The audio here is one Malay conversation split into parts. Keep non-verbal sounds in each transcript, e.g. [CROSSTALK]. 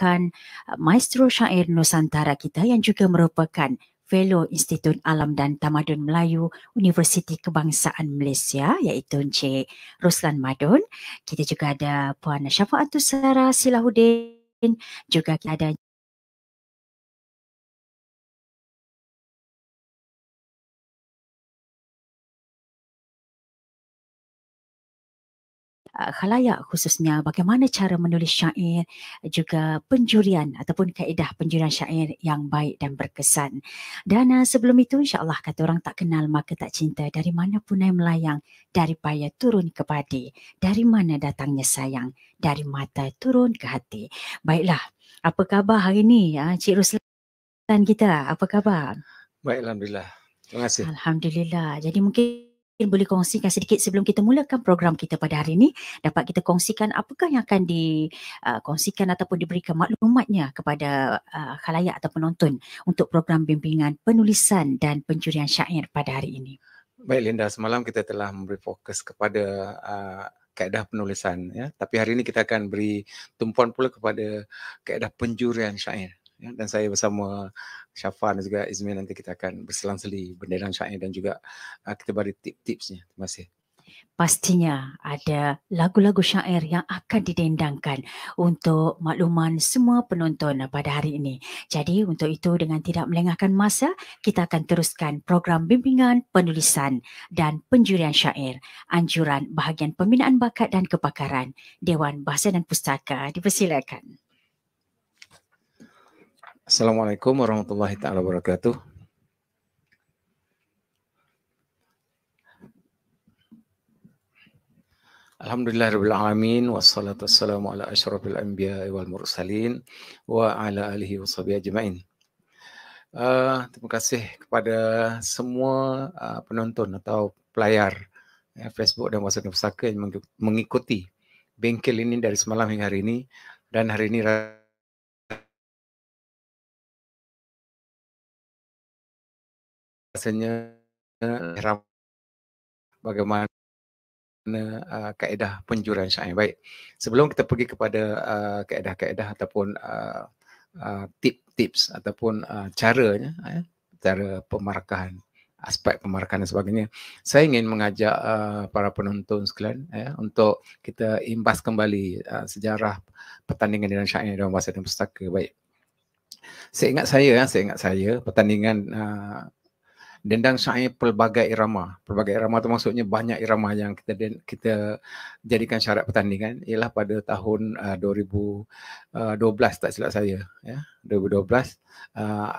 merupakan uh, maestro syair Nusantara kita yang juga merupakan Fellow Institut Alam dan Tamadun Melayu Universiti Kebangsaan Malaysia iaitu Encik Ruslan Madun. Kita juga ada Puan Syafaatul Sara Silahuddin. Juga kita ada Eh, khalayak khususnya bagaimana cara menulis syair juga penjurian ataupun kaedah penjurian syair yang baik dan berkesan. Dan uh, sebelum itu insyaAllah kata orang tak kenal maka tak cinta dari mana punai melayang dari paya turun ke padi dari mana datangnya sayang dari mata turun ke hati. Baiklah apa khabar hari ini uh, eh, Cik Ruslan kita apa khabar? Baik Alhamdulillah. Terima kasih. Alhamdulillah. Jadi mungkin mungkin boleh kongsikan sedikit sebelum kita mulakan program kita pada hari ini dapat kita kongsikan apakah yang akan dikongsikan uh, ataupun diberikan maklumatnya kepada uh, khalayak atau penonton untuk program bimbingan penulisan dan pencurian syair pada hari ini. Baik Linda, semalam kita telah memberi fokus kepada uh, kaedah penulisan ya, tapi hari ini kita akan beri tumpuan pula kepada kaedah pencurian syair ya, dan saya bersama Syafan dan juga Izmin nanti kita akan berselang-seli berdalam syair dan juga uh, kita bagi tip tipsnya Terima kasih. Pastinya ada lagu-lagu syair yang akan didendangkan untuk makluman semua penonton pada hari ini. Jadi untuk itu dengan tidak melengahkan masa, kita akan teruskan program bimbingan penulisan dan penjurian syair anjuran bahagian pembinaan bakat dan kepakaran Dewan Bahasa dan Pustaka. Dipersilakan. Assalamualaikum warahmatullahi taala wabarakatuh. Alhamdulillahirabbil alamin wassalatu wassalamu ala asyrafil anbiya wal mursalin wa ala alihi washabihi ajmain. Uh, terima kasih kepada semua uh, penonton atau pelayar ya, Facebook dan WhatsApp dan yang mengikuti bengkel ini dari semalam hingga hari ini dan hari ini bahasanya bagaimana eh, kaedah penjuran syair. Baik, sebelum kita pergi kepada eh, kaedah-kaedah ataupun uh, uh, tip-tips ataupun uh, caranya, uh, cara pemarkahan, aspek pemarkahan dan sebagainya, saya ingin mengajak uh, para penonton sekalian uh, untuk kita imbas kembali uh, sejarah pertandingan dalam syair dalam bahasa dan pustaka. Baik. Saya ingat saya, saya ingat saya pertandingan uh, dendang syair pelbagai irama. Pelbagai irama itu maksudnya banyak irama yang kita kita jadikan syarat pertandingan ialah pada tahun uh, 2012 uh, tak silap saya ya. 2012 uh,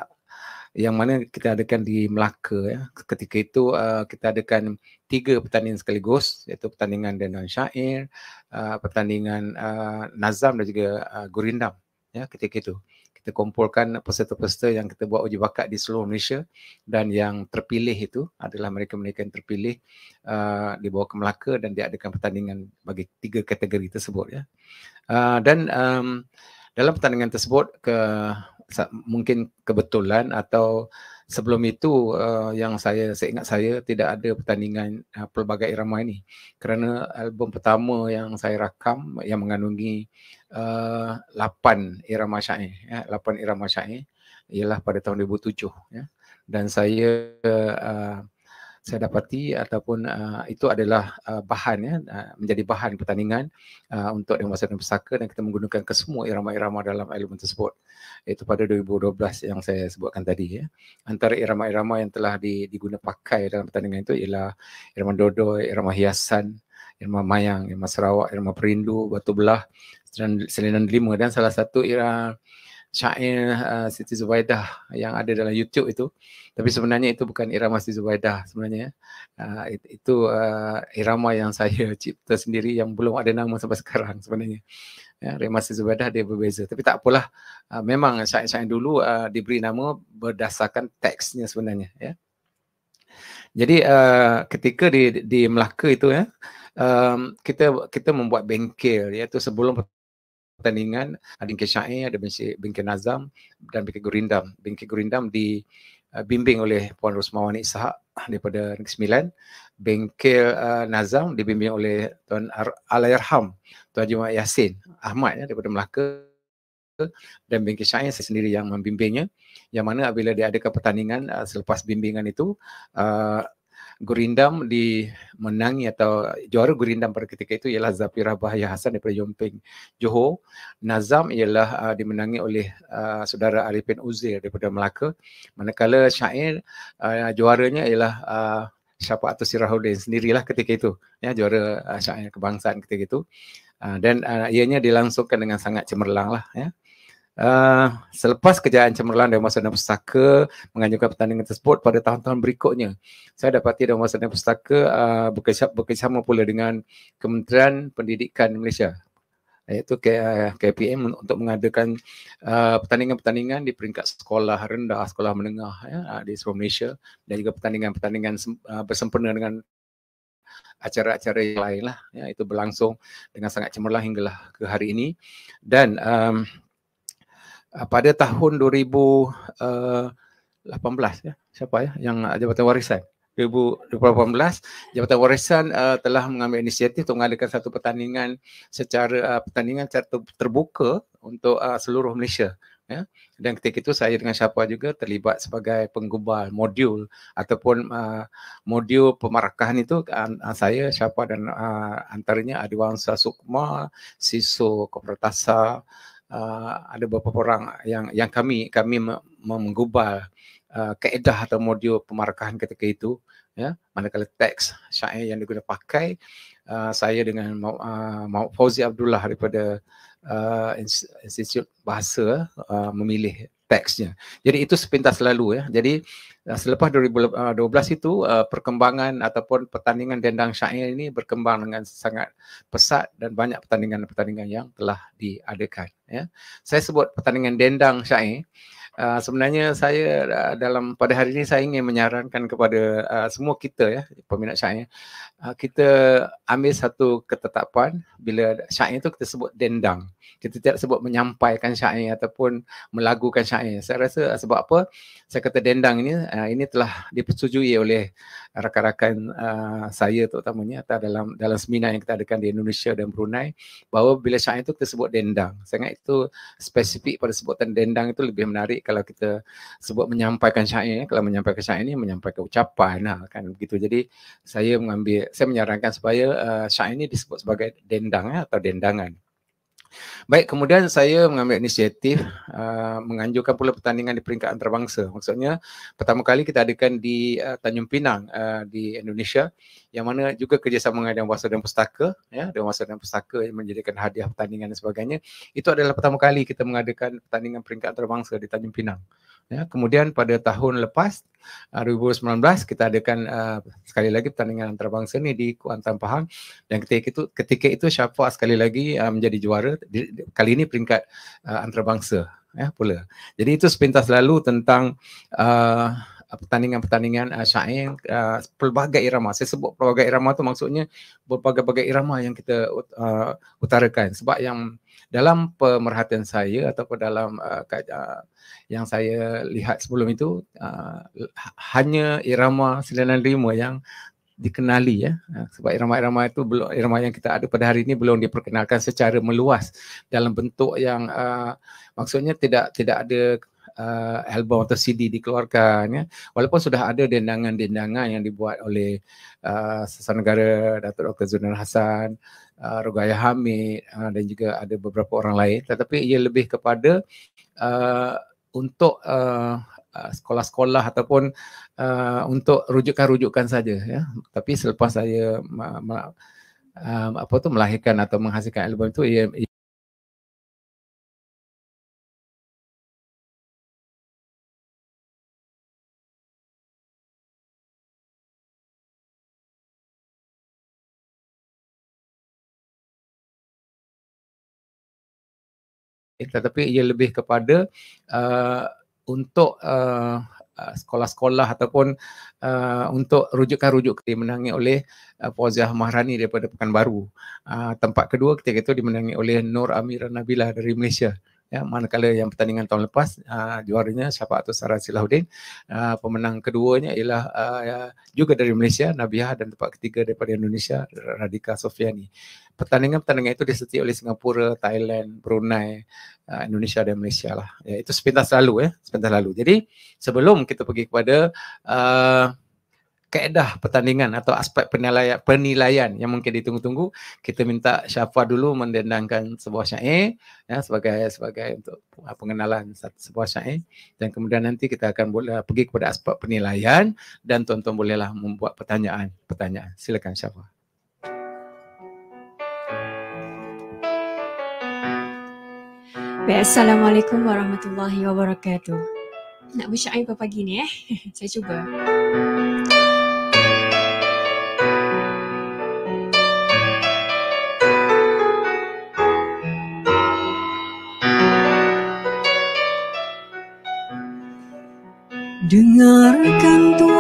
yang mana kita adakan di Melaka ya. Ketika itu uh, kita adakan tiga pertandingan sekaligus iaitu pertandingan dendang syair, uh, pertandingan uh, nazam dan juga uh, gurindam ya ketika itu kita kumpulkan peserta-peserta yang kita buat uji bakat di seluruh Malaysia dan yang terpilih itu adalah mereka-mereka yang terpilih uh, dibawa ke Melaka dan diadakan pertandingan bagi tiga kategori tersebut ya. Uh, dan um, dalam pertandingan tersebut ke mungkin kebetulan atau sebelum itu uh, yang saya seingat saya tidak ada pertandingan uh, pelbagai irama ini kerana album pertama yang saya rakam yang mengandungi Eh, lapan uh, irama syair ya lapan irama syair ialah pada tahun 2007 ya dan saya uh, saya dapati ataupun uh, itu adalah uh, bahan ya uh, menjadi bahan pertandingan uh, untuk yang dan Pesaka dan kita menggunakan kesemua irama-irama dalam elemen tersebut itu pada 2012 yang saya sebutkan tadi ya antara irama-irama yang telah di, diguna pakai dalam pertandingan itu ialah irama dodo irama hiasan irama mayang irama sarawak irama perindu batu belah Selendang Delima dan salah satu Ira syair uh, Siti Zubaidah yang ada dalam YouTube itu tapi sebenarnya itu bukan irama Siti Zubaidah sebenarnya uh, it, itu uh, irama yang saya [LAUGHS] cipta sendiri yang belum ada nama sampai sekarang sebenarnya ya irama Siti Zubaidah dia berbeza tapi tak apalah uh, memang syair-syair dulu uh, diberi nama berdasarkan teksnya sebenarnya ya jadi uh, ketika di di Melaka itu ya um, kita kita membuat bengkel iaitu ya, sebelum pertandingan ada Bingke Syair, ada Bingke, Nazam dan Bingke Gurindam. Bingke Gurindam dibimbing eh, oleh Puan Rosmawan Ishak daripada Negeri Sembilan. Bingke uh, Nazam dibimbing oleh Tuan Ar- Alayarham, Tuan Haji Muhammad Yassin Ahmad ya, daripada Melaka. Dan Bingke Syair saya sendiri yang membimbingnya. Yang mana apabila dia ada pertandingan uh, selepas bimbingan itu, uh, Gurindam dimenangi atau juara Gurindam pada ketika itu ialah Zafira Bahaya Hasan daripada Yomping Johor. Nazam ialah uh, dimenangi oleh uh, saudara Arifin Uzir daripada Melaka. Manakala Syair uh, juaranya ialah uh, Syafaat Sirahuddin sendirilah ketika itu. Ya, juara uh, Syair kebangsaan ketika itu. Uh, dan uh, ianya dilangsungkan dengan sangat cemerlang lah. Ya. Ah, selepas kejayaan cemerlang Dewan Masyarakat Pustaka menganjurkan pertandingan tersebut pada tahun-tahun berikutnya. Saya dapati Dewan Masyarakat Pustaka uh, ah, bekerjasama, bekerjasama pula dengan Kementerian Pendidikan Malaysia iaitu KPM ah, untuk mengadakan uh, pertandingan-pertandingan di peringkat sekolah rendah, sekolah menengah ya, di seluruh Malaysia dan juga pertandingan-pertandingan uh, bersempena dengan acara-acara yang lain lah, ya, itu berlangsung dengan sangat cemerlang hinggalah ke hari ini dan um, Ah, pada tahun 2018 eh, ya siapa ya yang jabatan warisan 2018 jabatan warisan uh, telah mengambil inisiatif untuk mengadakan satu pertandingan secara uh, pertandingan secara terbuka untuk uh, seluruh Malaysia ya dan ketika itu saya dengan siapa juga terlibat sebagai penggubal modul ataupun uh, modul pemarakahan itu uh, saya siapa dan uh, antaranya Adiwangsa Sukma Siso Kopratasa uh, ada beberapa orang yang yang kami kami menggubal uh, ah, kaedah atau modul pemarkahan ketika itu ya manakala teks syair yang digunakan pakai uh, saya dengan uh, Fauzi Abdullah daripada uh, Institut Bahasa uh, memilih teksnya. Jadi itu sepintas lalu ya. Jadi eh, selepas 2012 eh, itu eh, perkembangan ataupun pertandingan dendang syair ini berkembang dengan sangat pesat dan banyak pertandingan-pertandingan yang telah diadakan ya. Saya sebut pertandingan dendang syair Ah, sebenarnya saya uh, dalam pada hari ini saya ingin menyarankan kepada uh, semua kita ya peminat syair uh, kita ambil satu ketetapan bila syair itu kita sebut dendang kita tidak sebut menyampaikan syair ataupun melagukan syair saya rasa uh, sebab apa saya kata dendang ini uh, ini telah dipersetujui oleh rakan-rakan uh, saya terutamanya atau dalam dalam seminar yang kita adakan di Indonesia dan Brunei bahawa bila syair itu kita sebut dendang saya ingat itu spesifik pada sebutan dendang itu lebih menarik baik kalau kita sebut menyampaikan syair kalau menyampaikan syair ini, menyampaikan ucapan lah kan begitu jadi saya mengambil saya menyarankan supaya uh, syair ini disebut sebagai dendang ya, atau dendangan Baik, kemudian saya mengambil inisiatif uh, menganjurkan pula pertandingan di peringkat antarabangsa. Maksudnya, pertama kali kita adakan di uh, Tanjung Pinang uh, di Indonesia yang mana juga kerjasama dengan Dewan Bahasa dan Pustaka, ya, Dewan Bahasa dan Pustaka yang menjadikan hadiah pertandingan dan sebagainya. Itu adalah pertama kali kita mengadakan pertandingan peringkat antarabangsa di Tanjung Pinang. Ya, kemudian pada tahun lepas 2019 ah, kita adakan uh, sekali lagi pertandingan antarabangsa ni di Kuantan Pahang dan ketika itu ketika itu Syafa sekali lagi uh, menjadi juara di, di, kali ini peringkat uh, antarabangsa ya pula. Jadi itu sepintas lalu tentang uh, pertandingan-pertandingan uh, syair uh, pelbagai irama. Saya sebut pelbagai irama tu maksudnya berbagai-bagai irama yang kita uh, utarakan sebab yang dalam pemerhatian saya ataupun dalam uh, uh, yang saya lihat sebelum itu uh, ha, hanya irama selendang lima yang dikenali ya uh, sebab irama-irama itu belum irama yang kita ada pada hari ini belum diperkenalkan secara meluas dalam bentuk yang uh, maksudnya tidak tidak ada uh, album atau CD dikeluarkan ya walaupun sudah ada dendangan-dendangan yang dibuat oleh uh, sesama negara Datuk Dr. Zainal Hassan uh, Rogaya Hamid uh, dan juga ada beberapa orang lain tetapi ia lebih kepada uh, untuk uh, Uh, sekolah-sekolah ataupun uh, untuk rujukan-rujukan saja ya tapi selepas saya uh, apa tu melahirkan atau menghasilkan album itu ia, ia Eh, tetapi ia lebih kepada uh, untuk uh, uh sekolah-sekolah ataupun uh, untuk rujukan-rujukan rujuk dimenangi oleh uh, Fauziah Mahrani daripada Pekanbaru. Uh, tempat kedua ketika itu dimenangi oleh Nur Amira Nabila dari Malaysia ya manakala yang pertandingan tahun lepas uh, juaranya siapa atau Sarah Silahuddin uh, pemenang keduanya ialah uh, juga dari Malaysia Nabiha dan tempat ketiga daripada Indonesia Radika Sofiani pertandingan-pertandingan itu disertai oleh Singapura Thailand Brunei uh, Indonesia dan Malaysia lah ya, itu sepintas lalu ya sepintas lalu jadi sebelum kita pergi kepada uh, kaedah pertandingan atau aspek penilaian, penilaian yang mungkin ditunggu-tunggu kita minta Syafa dulu mendendangkan sebuah syair ya sebagai sebagai untuk ah, pengenalan sebuah syair dan kemudian nanti kita akan boleh pergi kepada aspek penilaian dan tuan-tuan bolehlah membuat pertanyaan-pertanyaan silakan Syafa Assalamualaikum warahmatullahi wabarakatuh. Nak bersyair apa pagi ni eh? [LAUGHS] Saya cuba. dengarkan tu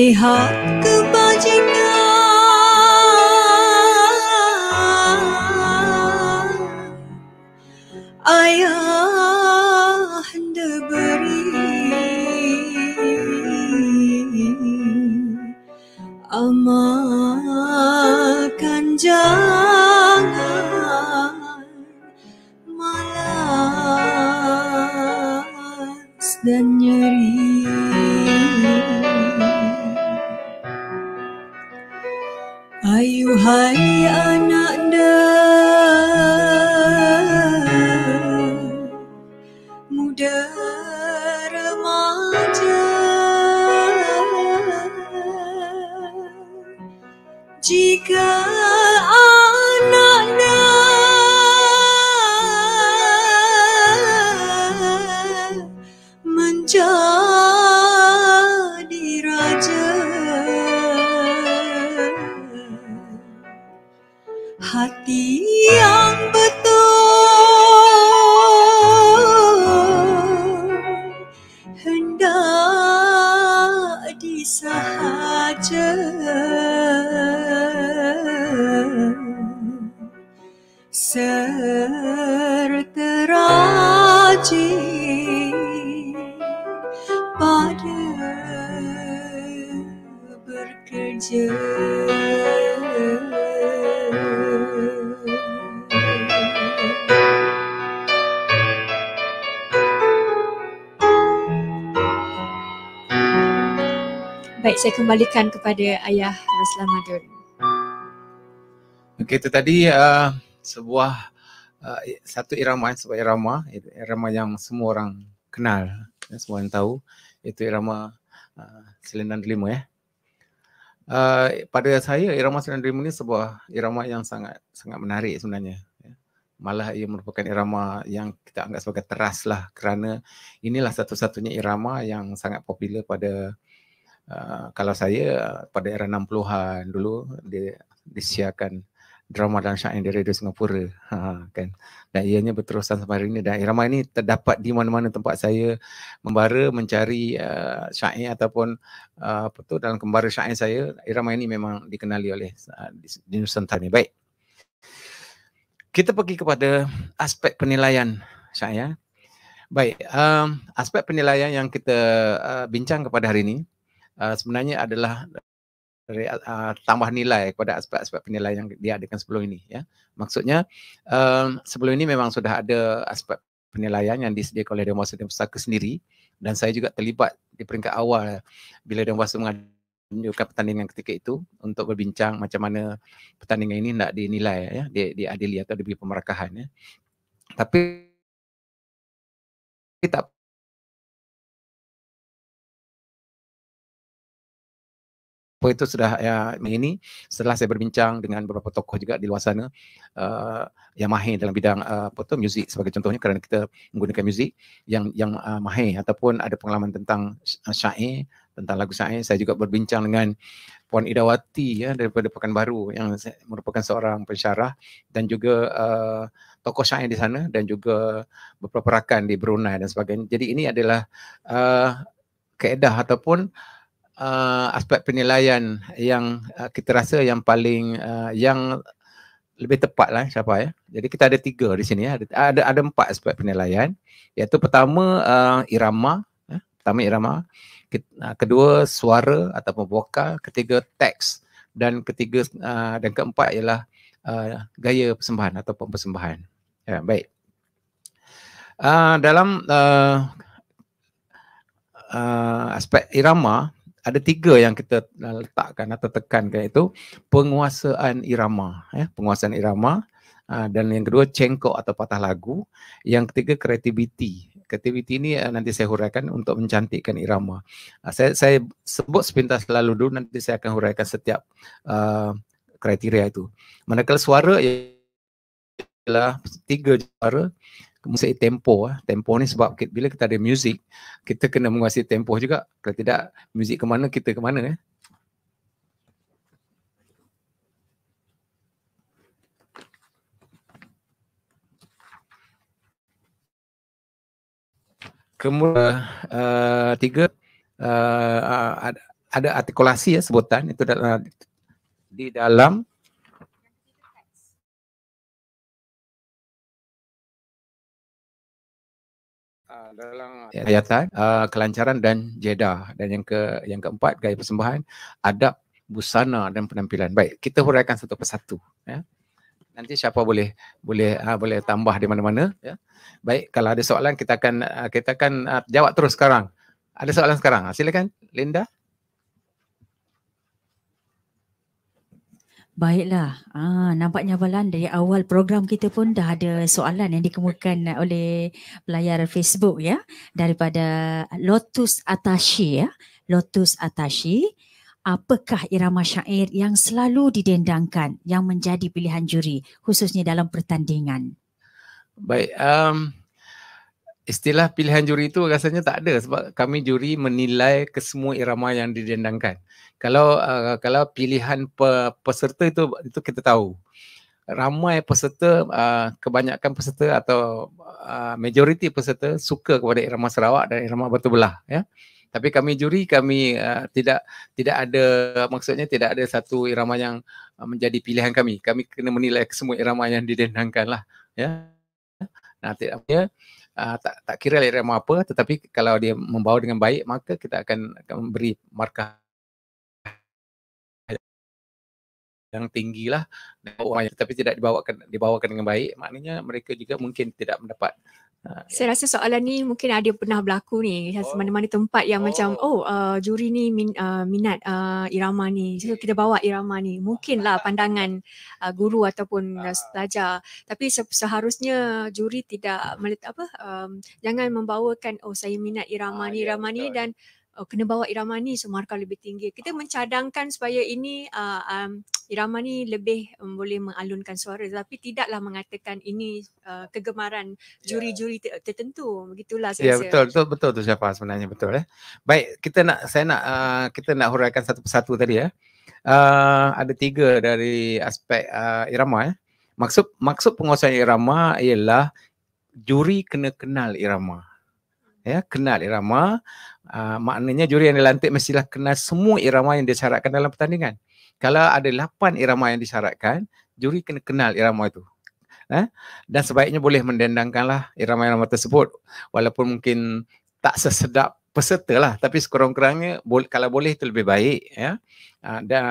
say how kembalikan kepada Ayah Ruslan Madun. Okey, itu tadi uh, sebuah uh, satu irama, sebuah irama, irama yang semua orang kenal, ya, semua orang tahu, itu irama uh, Selendang Delima. Ya. Uh, pada saya, irama Selendang Delima ini sebuah irama yang sangat sangat menarik sebenarnya. Ya. Malah ia merupakan irama yang kita anggap sebagai teras lah kerana inilah satu-satunya irama yang sangat popular pada Ah, kalau saya pada era 60-an dulu dia disiarkan drama dan syair di Radio Singapura ha, kan dan ianya berterusan sampai hari ini dan irama ini terdapat di mana-mana tempat saya membara mencari uh, syair ataupun uh, apa tu dalam kembara syair saya irama ini memang dikenali oleh uh, di, Nusantara ini baik kita pergi kepada aspek penilaian saya. baik um, aspek penilaian yang kita uh, bincang kepada hari ini uh, sebenarnya adalah uh, eh, eh, tambah nilai kepada aspek-aspek penilaian yang diadakan sebelum ini ya. Maksudnya uh, sebelum ini memang sudah ada aspek penilaian yang disediakan oleh Dewan Wasit Pusaka sendiri dan saya juga terlibat di peringkat awal bila Dewan Wasit menunjukkan pertandingan ketika itu untuk berbincang macam mana pertandingan ini nak dinilai ya, di, diadili atau diberi pemerakahan ya. Tapi kita apa itu sudah ya, ini setelah saya berbincang dengan beberapa tokoh juga di luar sana uh, yang mahir dalam bidang uh, apa itu muzik sebagai contohnya kerana kita menggunakan muzik yang yang uh, mahir ataupun ada pengalaman tentang syair tentang lagu syair saya juga berbincang dengan puan Idawati ya daripada Pekanbaru yang merupakan seorang pensyarah dan juga uh, tokoh syair di sana dan juga beberapa rakan di Brunei dan sebagainya jadi ini adalah uh, keedah ataupun uh, aspek penilaian yang uh, kita rasa yang paling uh, yang lebih tepat lah siapa ya. Jadi kita ada tiga di sini ya. Ada ada, ada empat aspek penilaian iaitu pertama uh, irama ya. pertama irama uh, kedua suara ataupun vokal ketiga teks dan ketiga uh, dan keempat ialah uh, gaya persembahan atau persembahan. Ya, baik. Uh, dalam uh, uh, aspek irama ada tiga yang kita letakkan atau tekankan itu penguasaan irama ya penguasaan irama ah, dan yang kedua cengkok atau patah lagu yang ketiga kreativiti kreativiti ini eh, nanti saya huraikan untuk mencantikkan irama ah, saya saya sebut sepintas lalu dulu nanti saya akan huraikan setiap uh, kriteria itu manakala suara ialah tiga suara menguasai tempo ah tempo ni sebab kita, bila kita ada muzik kita kena menguasai tempo juga kalau tidak muzik ke mana kita ke mana eh kemudian uh, eh, tiga uh, ada, ada artikulasi ya sebutan itu dalam di dalam dalam hayatan lah. ya, uh, kelancaran dan jedah dan yang ke yang keempat gaya persembahan adab busana dan penampilan baik kita huraikan satu persatu ya nanti siapa boleh boleh uh, boleh tambah di mana-mana ya baik kalau ada soalan kita akan uh, kita akan uh, jawab terus sekarang ada soalan sekarang ah, silakan Linda Baiklah. Ah, nampaknya Abalan dari awal program kita pun dah ada soalan yang dikemukakan oleh pelayar Facebook ya daripada Lotus Atashi ya. Lotus Atashi. Apakah irama syair yang selalu didendangkan yang menjadi pilihan juri khususnya dalam pertandingan? Baik, um, istilah pilihan juri itu rasanya tak ada sebab kami juri menilai kesemua irama yang didendangkan. Kalau uh, kalau pilihan pe, peserta itu itu kita tahu. Ramai peserta uh, kebanyakan peserta atau uh, majoriti peserta suka kepada irama Sarawak dan irama Batu Belah ya. Tapi kami juri kami uh, tidak tidak ada maksudnya tidak ada satu irama yang uh, menjadi pilihan kami. Kami kena menilai kesemua irama yang didendangkan lah ya. Nah, tidak punya uh, uh, tak tak kira lah dia mau apa tetapi kalau dia membawa dengan baik maka kita akan akan memberi markah yang tinggi lah tetapi tidak dibawakan dibawakan dengan baik maknanya mereka juga mungkin tidak mendapat Ha, ya. saya rasa soalan ni mungkin ada pernah berlaku ni oh. mana-mana tempat yang oh. macam oh uh, juri ni min, uh, minat uh, irama ni jadi kita bawa irama ni mungkin lah [LAUGHS] pandangan uh, guru ataupun uh. Uh, pelajar tapi seharusnya juri tidak melihat apa um, jangan membawakan oh saya minat irama uh, ni ya, irama ya, ni dan uh, kena bawa irama ni semarkah lebih tinggi. Kita mencadangkan supaya ini uh, um, irama ni lebih um, boleh mengalunkan suara tapi tidaklah mengatakan ini uh, kegemaran ya. juri-juri tertentu. Begitulah ya, saya. Ya betul betul betul tu siapa sebenarnya betul eh. Baik, kita nak saya nak uh, kita nak huraikan satu persatu tadi ya. Eh. Uh, ada tiga dari aspek uh, irama eh. Maksud maksud penguasaan irama ialah juri kena kenal irama ya kenal irama uh, maknanya juri yang dilantik mestilah kenal semua irama yang disyaratkan dalam pertandingan kalau ada lapan irama yang disyaratkan juri kena kenal irama itu eh? dan sebaiknya boleh mendendangkanlah irama-irama tersebut walaupun mungkin tak sesedap peserta lah tapi sekurang-kurangnya kalau boleh itu lebih baik ya ah, dan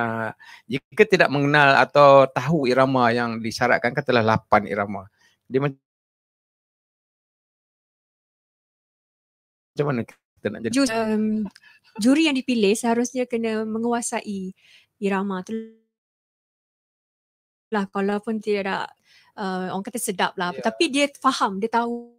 jika tidak mengenal atau tahu irama yang disyaratkan katalah lapan irama dia macam mana kita nak jadi Just, um, juri yang dipilih seharusnya kena menguasai irama tu lah kalau pun tidak, tak uh, eh, orang kata sedap lah yeah. tapi dia faham dia tahu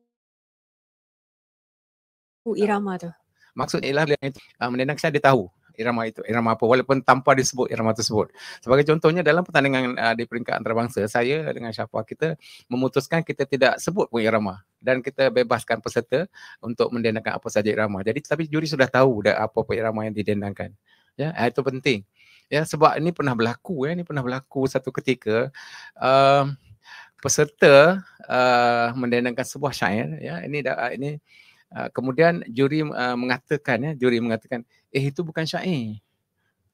irama tu maksud ialah uh, eh, menenang saya dia tahu irama itu irama apa walaupun tanpa disebut irama tersebut sebagai contohnya dalam pertandingan uh, di peringkat antarabangsa saya dengan Syafwa kita memutuskan kita tidak sebut pun irama dan kita bebaskan peserta untuk mendendangkan apa saja irama jadi tapi juri sudah tahu dah apa-apa irama yang didendangkan ya ah, itu penting ya sebab ini pernah berlaku ya ini pernah berlaku satu ketika uh, peserta uh, mendendangkan sebuah syair ya ini dah, ini uh, kemudian juri uh, mengatakan ya juri mengatakan uh, eh itu bukan syair.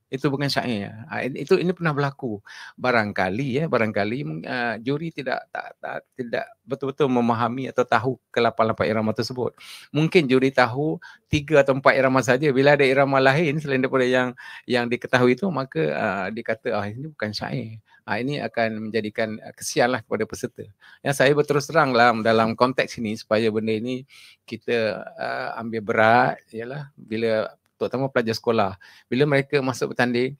Itu bukan syair. Ah, itu ini pernah berlaku. Barangkali ya, barangkali uh, juri tidak tak, tak tidak betul-betul memahami atau tahu kelapan-lapan irama tersebut. Mungkin juri tahu tiga atau empat irama saja. Bila ada irama lain selain daripada yang yang diketahui itu, maka uh, dikata ah ini bukan syair. Ha, ini akan menjadikan kesianlah kepada peserta. Ya, saya berterus terang dalam, dalam konteks ini supaya benda ini kita uh, ambil berat. ialah ya bila terutama pelajar sekolah. Bila mereka masuk bertanding,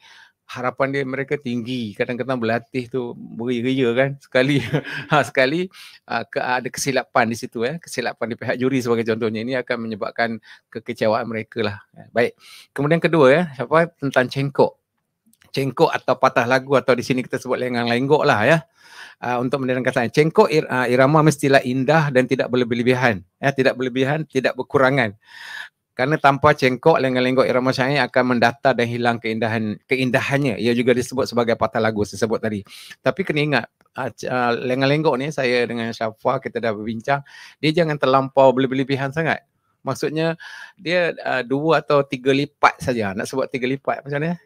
harapan dia mereka tinggi. Kadang-kadang berlatih tu beria-ria kan. Sekali [LAUGHS] ha, sekali uh, ada kesilapan di situ. Eh. Kesilapan di pihak juri sebagai contohnya. Ini akan menyebabkan kekecewaan mereka lah. Ha, baik. Kemudian kedua, ya, eh, apa tentang cengkok. Cengkok atau patah lagu atau di sini kita sebut lengang lenggok lah ya. Uh, untuk menerangkan saya cengkok ir, uh, irama mestilah indah dan tidak berlebihan. Ya, tidak berlebihan, tidak berkurangan. Kerana tanpa cengkok lenggak-lenggok irama syair akan mendata dan hilang keindahan keindahannya. Ia juga disebut sebagai patah lagu saya sebut tadi. Tapi kena ingat uh, ah, ah, lenggak-lenggok ni saya dengan Syafwa kita dah berbincang, dia jangan terlampau berlebihan sangat. Maksudnya dia uh, dua atau tiga lipat saja. Nak sebut tiga lipat macam mana?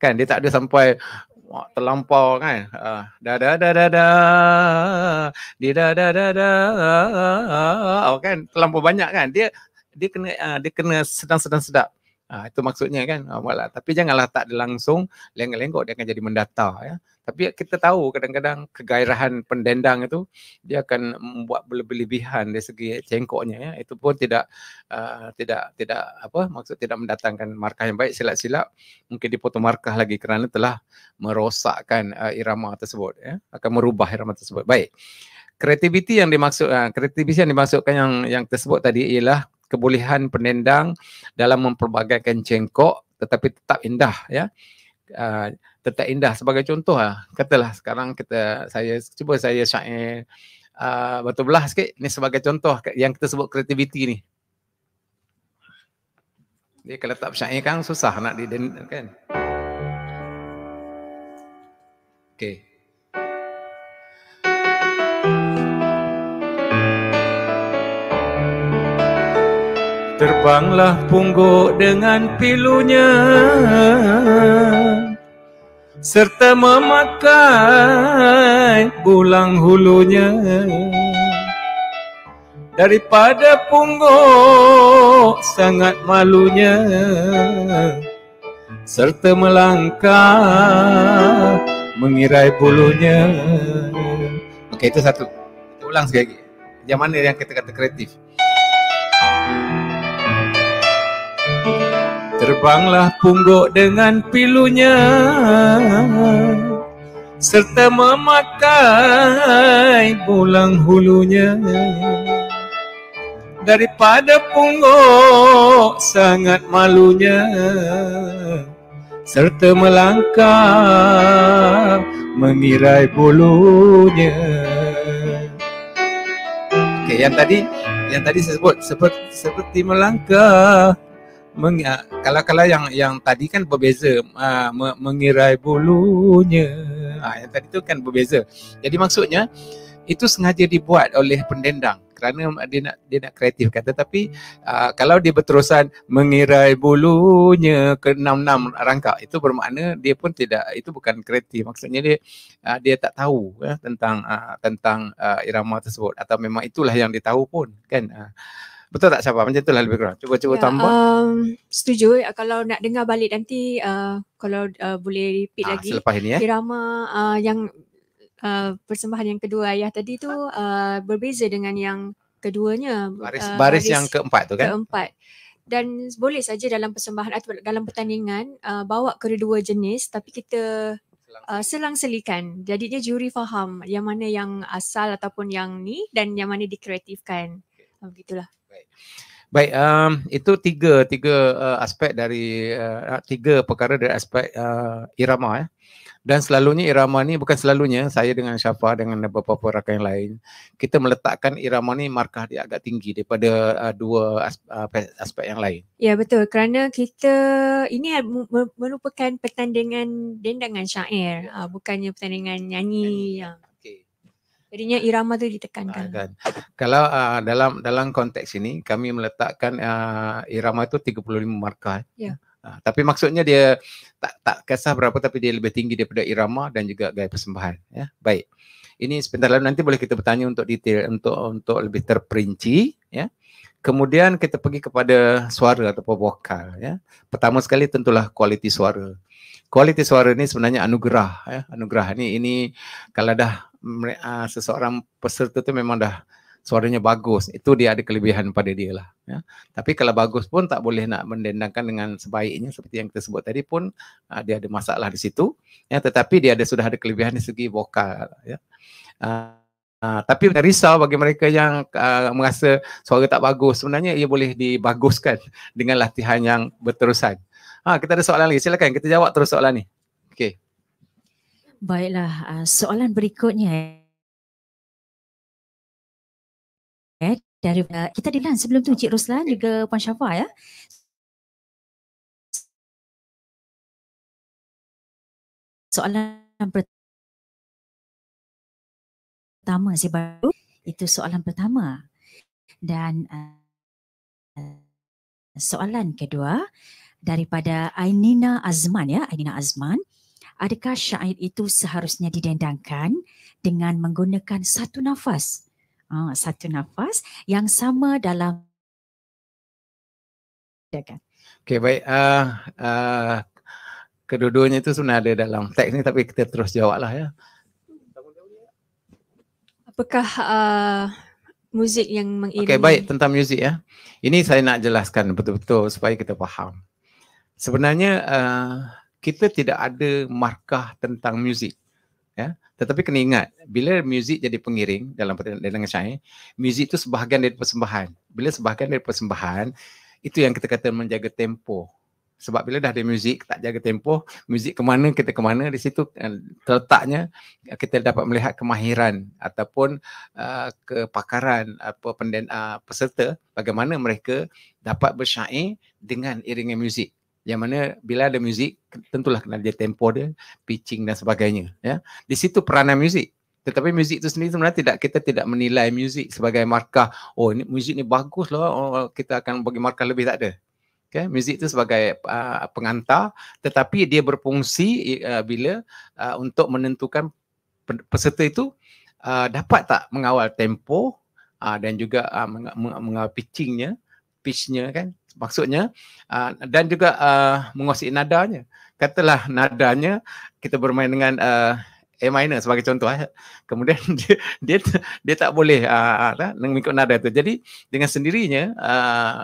Kan dia tak ada sampai wah, terlampau kan. Da da da da da. Di da da da da. Oh kan terlampau banyak kan. Dia dia kena uh, dia kena sedang-sedang sedap. Ha, itu maksudnya kan. Ah, Malah. Tapi janganlah tak ada langsung lenggok-lenggok dia akan jadi mendata ya. Tapi kita tahu kadang-kadang kegairahan pendendang itu dia akan membuat berlebihan dari segi cengkoknya ya. Itu pun tidak uh, tidak tidak apa maksud tidak mendatangkan markah yang baik silap-silap mungkin dipotong markah lagi kerana telah merosakkan uh, irama tersebut ya. Akan merubah irama tersebut. Baik. Kreativiti yang dimaksud kreativiti yang dimaksudkan yang yang tersebut tadi ialah kebolehan penendang dalam memperbagaikan cengkok tetapi tetap indah ya. Uh, tetap indah sebagai contoh lah. Katalah sekarang kita saya cuba saya syair uh, ah, batu belah sikit ni sebagai contoh yang kita sebut kreativiti ni. Dia kalau tak syair kan susah nak di kan. Okay. terbanglah punggung dengan pilunya serta memakai bulang hulunya daripada punggung sangat malunya serta melangkah mengirai bulunya okey itu satu ulang sekali lagi yang mana yang kita kata kreatif thank you Terbanglah pungguk dengan pilunya Serta memakai bulang hulunya Daripada pungguk sangat malunya Serta melangkah mengirai bulunya Okay, yang tadi yang tadi saya sebut seperti, seperti melangkah meng, ah, kalau kalau yang yang tadi kan berbeza uh, mengirai bulunya uh, yang tadi tu kan berbeza jadi maksudnya itu sengaja dibuat oleh pendendang kerana dia nak dia nak kreatif kata tapi uh, kalau dia berterusan mengirai bulunya ke enam-enam rangka itu bermakna dia pun tidak itu bukan kreatif maksudnya dia uh, dia tak tahu ya, tentang uh, tentang uh, irama tersebut atau memang itulah yang dia tahu pun kan uh. Betul tak siapa? Macam itulah lebih kurang. Cuba-cuba yeah, tambah. Um, setuju. Eh, kalau nak dengar balik nanti, uh, kalau uh, boleh repeat ah, lagi. Selepas ini ya. Eh. Irama uh, yang uh, persembahan yang kedua ayah tadi tu uh, berbeza dengan yang keduanya. Baris, uh, baris, yang keempat tu kan? Keempat. Dan boleh saja dalam persembahan atau dalam pertandingan uh, bawa dua jenis tapi kita Uh, selang-selikan. Jadinya juri faham yang mana yang asal ataupun yang ni dan yang mana dikreatifkan. Ah, begitulah. Okay baik. Baik, um, itu tiga tiga uh, aspek dari uh, tiga perkara dari aspek uh, irama ya. Dan selalunya irama ni bukan selalunya saya dengan Syafa dengan beberapa rakan yang lain kita meletakkan irama ni markah dia agak tinggi daripada uh, dua aspek, uh, aspek yang lain. Ya betul kerana kita ini merupakan pertandingan dendangan syair uh, bukannya pertandingan nyanyi yang jadinya irama tu ditekankan. Ah, kan. Kalau uh, dalam dalam konteks ini kami meletakkan uh, irama itu 35 markah. Ya. Yeah. Uh, tapi maksudnya dia tak tak kisah berapa tapi dia lebih tinggi daripada irama dan juga gaya persembahan ya. Baik. Ini sebentar lagi nanti boleh kita bertanya untuk detail untuk untuk lebih terperinci ya. Kemudian kita pergi kepada suara atau vokal ya. Pertama sekali tentulah kualiti suara. Kualiti suara ini sebenarnya anugerah ya. Anugerah ini ini kalau dah uh, seseorang peserta tu memang dah suaranya bagus. Itu dia ada kelebihan pada dia lah. Ya. Tapi kalau bagus pun tak boleh nak mendendangkan dengan sebaiknya seperti yang kita sebut tadi pun uh, dia ada masalah di situ. Ya. Tetapi dia ada sudah ada kelebihan dari segi vokal. Ya. Uh, Uh, tapi tak risau bagi mereka yang uh, merasa suara tak bagus sebenarnya ia boleh dibaguskan dengan latihan yang berterusan. Ha kita ada soalan lagi silakan kita jawab terus soalan ni. Okey. Baiklah, ah, soalan berikutnya eh, dari ah, kita dilan sebelum tu Cik Roslan juga Puan Syafa ya. Soalan pertama saya baru itu soalan pertama dan ah, soalan kedua daripada Ainina Azman ya Ainina Azman adakah syair itu seharusnya didendangkan dengan menggunakan satu nafas? Ha, satu nafas yang sama dalam Okay, baik. Uh, uh, kedua-duanya itu sebenarnya ada dalam teks ni tapi kita terus jawablah ya. Apakah uh, muzik yang mengiringi? Okay, baik. Tentang muzik ya. Ini saya nak jelaskan betul-betul supaya kita faham. Sebenarnya uh, kita tidak ada markah tentang muzik. Ya. Tetapi kena ingat, bila muzik jadi pengiring dalam dengan syair, muzik itu sebahagian dari persembahan. Bila sebahagian dari persembahan, itu yang kita kata menjaga tempo. Sebab bila dah ada muzik, tak jaga tempo, muzik ke mana, kita ke mana, di situ eh, terletaknya eh, kita dapat melihat kemahiran ataupun uh, kepakaran apa penden, uh, peserta bagaimana mereka dapat bersyair dengan iringan muzik yang mana bila ada muzik tentulah kena ada tempo dia pitching dan sebagainya ya di situ peranan muzik tetapi muzik itu sendiri sebenarnya tidak kita tidak menilai muzik sebagai markah oh ini muzik ni bagus loh oh, oh, kita akan bagi markah lebih tak ada okey muzik itu sebagai uh, pengantar tetapi dia berfungsi uh, bila uh, untuk menentukan peserta itu uh, dapat tak mengawal tempo uh, dan juga uh, mengawal pitchingnya pitchnya kan maksudnya uh, dan juga uh, menguasai nadanya katalah nadanya kita bermain dengan uh, A minor sebagai contoh eh. kemudian [LAUGHS] dia, dia dia tak boleh uh, mengikut nada tu jadi dengan sendirinya uh,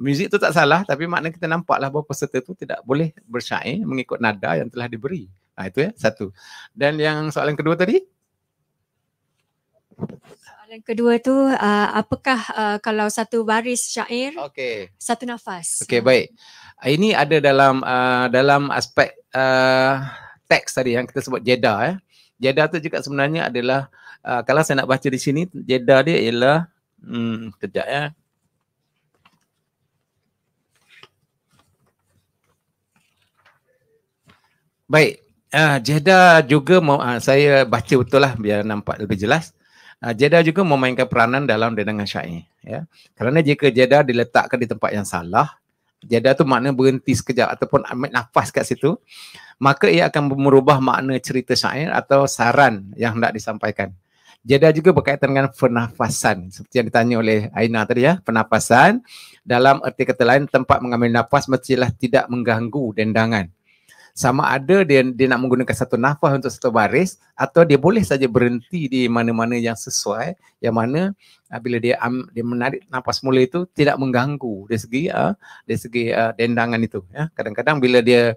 muzik tu tak salah tapi makna kita nampaklah bahawa peserta tu tidak boleh bersyair mengikut nada yang telah diberi ha, itu ya satu dan yang soalan kedua tadi soalan kedua tu uh, apakah uh, kalau satu baris syair okay. satu nafas okey baik ah, ini ada dalam uh, dalam aspek uh, teks tadi yang kita sebut jeda eh jeda tu juga sebenarnya adalah uh, kalau saya nak baca di sini jeda dia ialah hmm kejap ya baik Uh, jeda juga mau uh, saya baca betul lah biar nampak lebih jelas uh, Jeddah juga memainkan peranan dalam dengan syair ya kerana jika Jeddah diletakkan di tempat yang salah Jeddah tu makna berhenti sekejap ataupun ambil nafas kat situ maka ia akan merubah makna cerita syair atau saran yang hendak disampaikan Jeddah juga berkaitan dengan pernafasan seperti yang ditanya oleh Aina tadi ya pernafasan dalam erti kata lain tempat mengambil nafas mestilah tidak mengganggu dendangan sama ada dia dia nak menggunakan satu nafas untuk satu baris atau dia boleh saja berhenti di mana-mana yang sesuai yang mana uh, bila dia um, dia menarik nafas mula itu tidak mengganggu dari segi uh, dari segi uh, dendangan itu ya kadang-kadang bila dia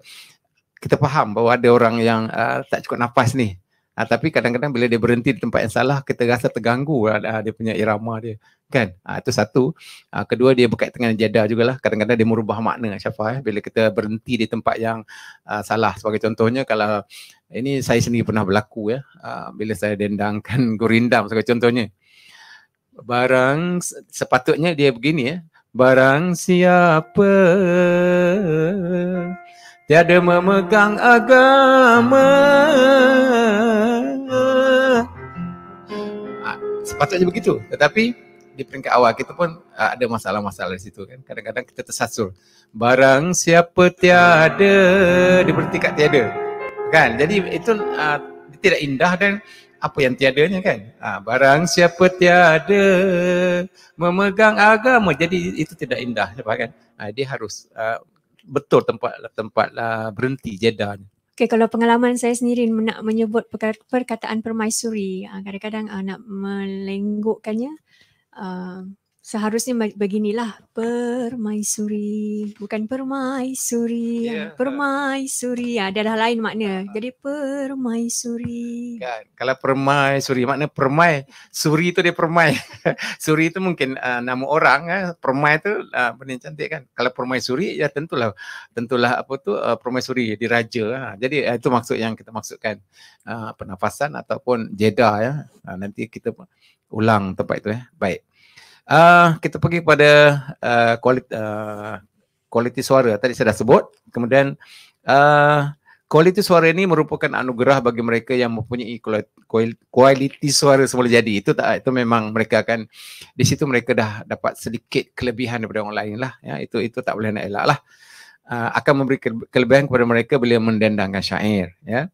kita faham bahawa ada orang yang uh, tak cukup nafas ni Ha, tapi kadang-kadang bila dia berhenti di tempat yang salah, kita rasa terganggu lah ah, dia punya irama dia. Kan? Ha, itu satu. Ha, kedua, dia berkait dengan jadah lah Kadang-kadang dia merubah makna, Syafa. Eh? Bila kita berhenti di tempat yang uh, salah. Sebagai contohnya, kalau ini saya sendiri pernah berlaku ya. Uh, bila saya dendangkan gurindam, [LAUGHS] sebagai contohnya. Barang, sepatutnya dia begini ya. Barang siapa tiada memegang agama sepatutnya begitu. Tetapi di peringkat awal kita pun uh, ada masalah-masalah di situ kan. Kadang-kadang kita tersasul. Barang siapa tiada, dia berhenti kat tiada. Kan? Jadi itu uh, tidak indah dan apa yang tiadanya kan. Uh, barang siapa tiada, memegang agama. Jadi itu tidak indah. Kan? Uh, dia harus uh, betul tempat tempat uh, berhenti jeda ni. Okay, kalau pengalaman saya sendiri nak menyebut perkataan permaisuri, ah, kadang-kadang ah, nak melenggukkannya, ah, seharusnya beginilah permaisuri bukan permaisuri yeah. Ha. permaisuri ada ha, dah lain makna ha, jadi permaisuri kan kalau permaisuri makna permai suri tu dia permai [LAUGHS] suri tu mungkin uh, nama orang eh. permai tu uh, benda cantik kan kalau permaisuri ya tentulah tentulah apa tu uh, permaisuri diraja ha. jadi uh, itu maksud yang kita maksudkan uh, pernafasan ataupun jeda ya uh, nanti kita ulang tempat itu ya eh. baik Uh, kita pergi kepada uh, kualiti, uh, kualiti suara tadi saya dah sebut. Kemudian uh, ah, kualiti suara ini merupakan anugerah bagi mereka yang mempunyai kualiti, kualiti suara semula jadi. Itu tak itu memang mereka akan di situ mereka dah dapat sedikit kelebihan daripada orang lain lah. Ya, itu itu tak boleh nak elak lah. Uh, ah, akan memberi kelebihan kepada mereka bila mendendangkan syair. Ya.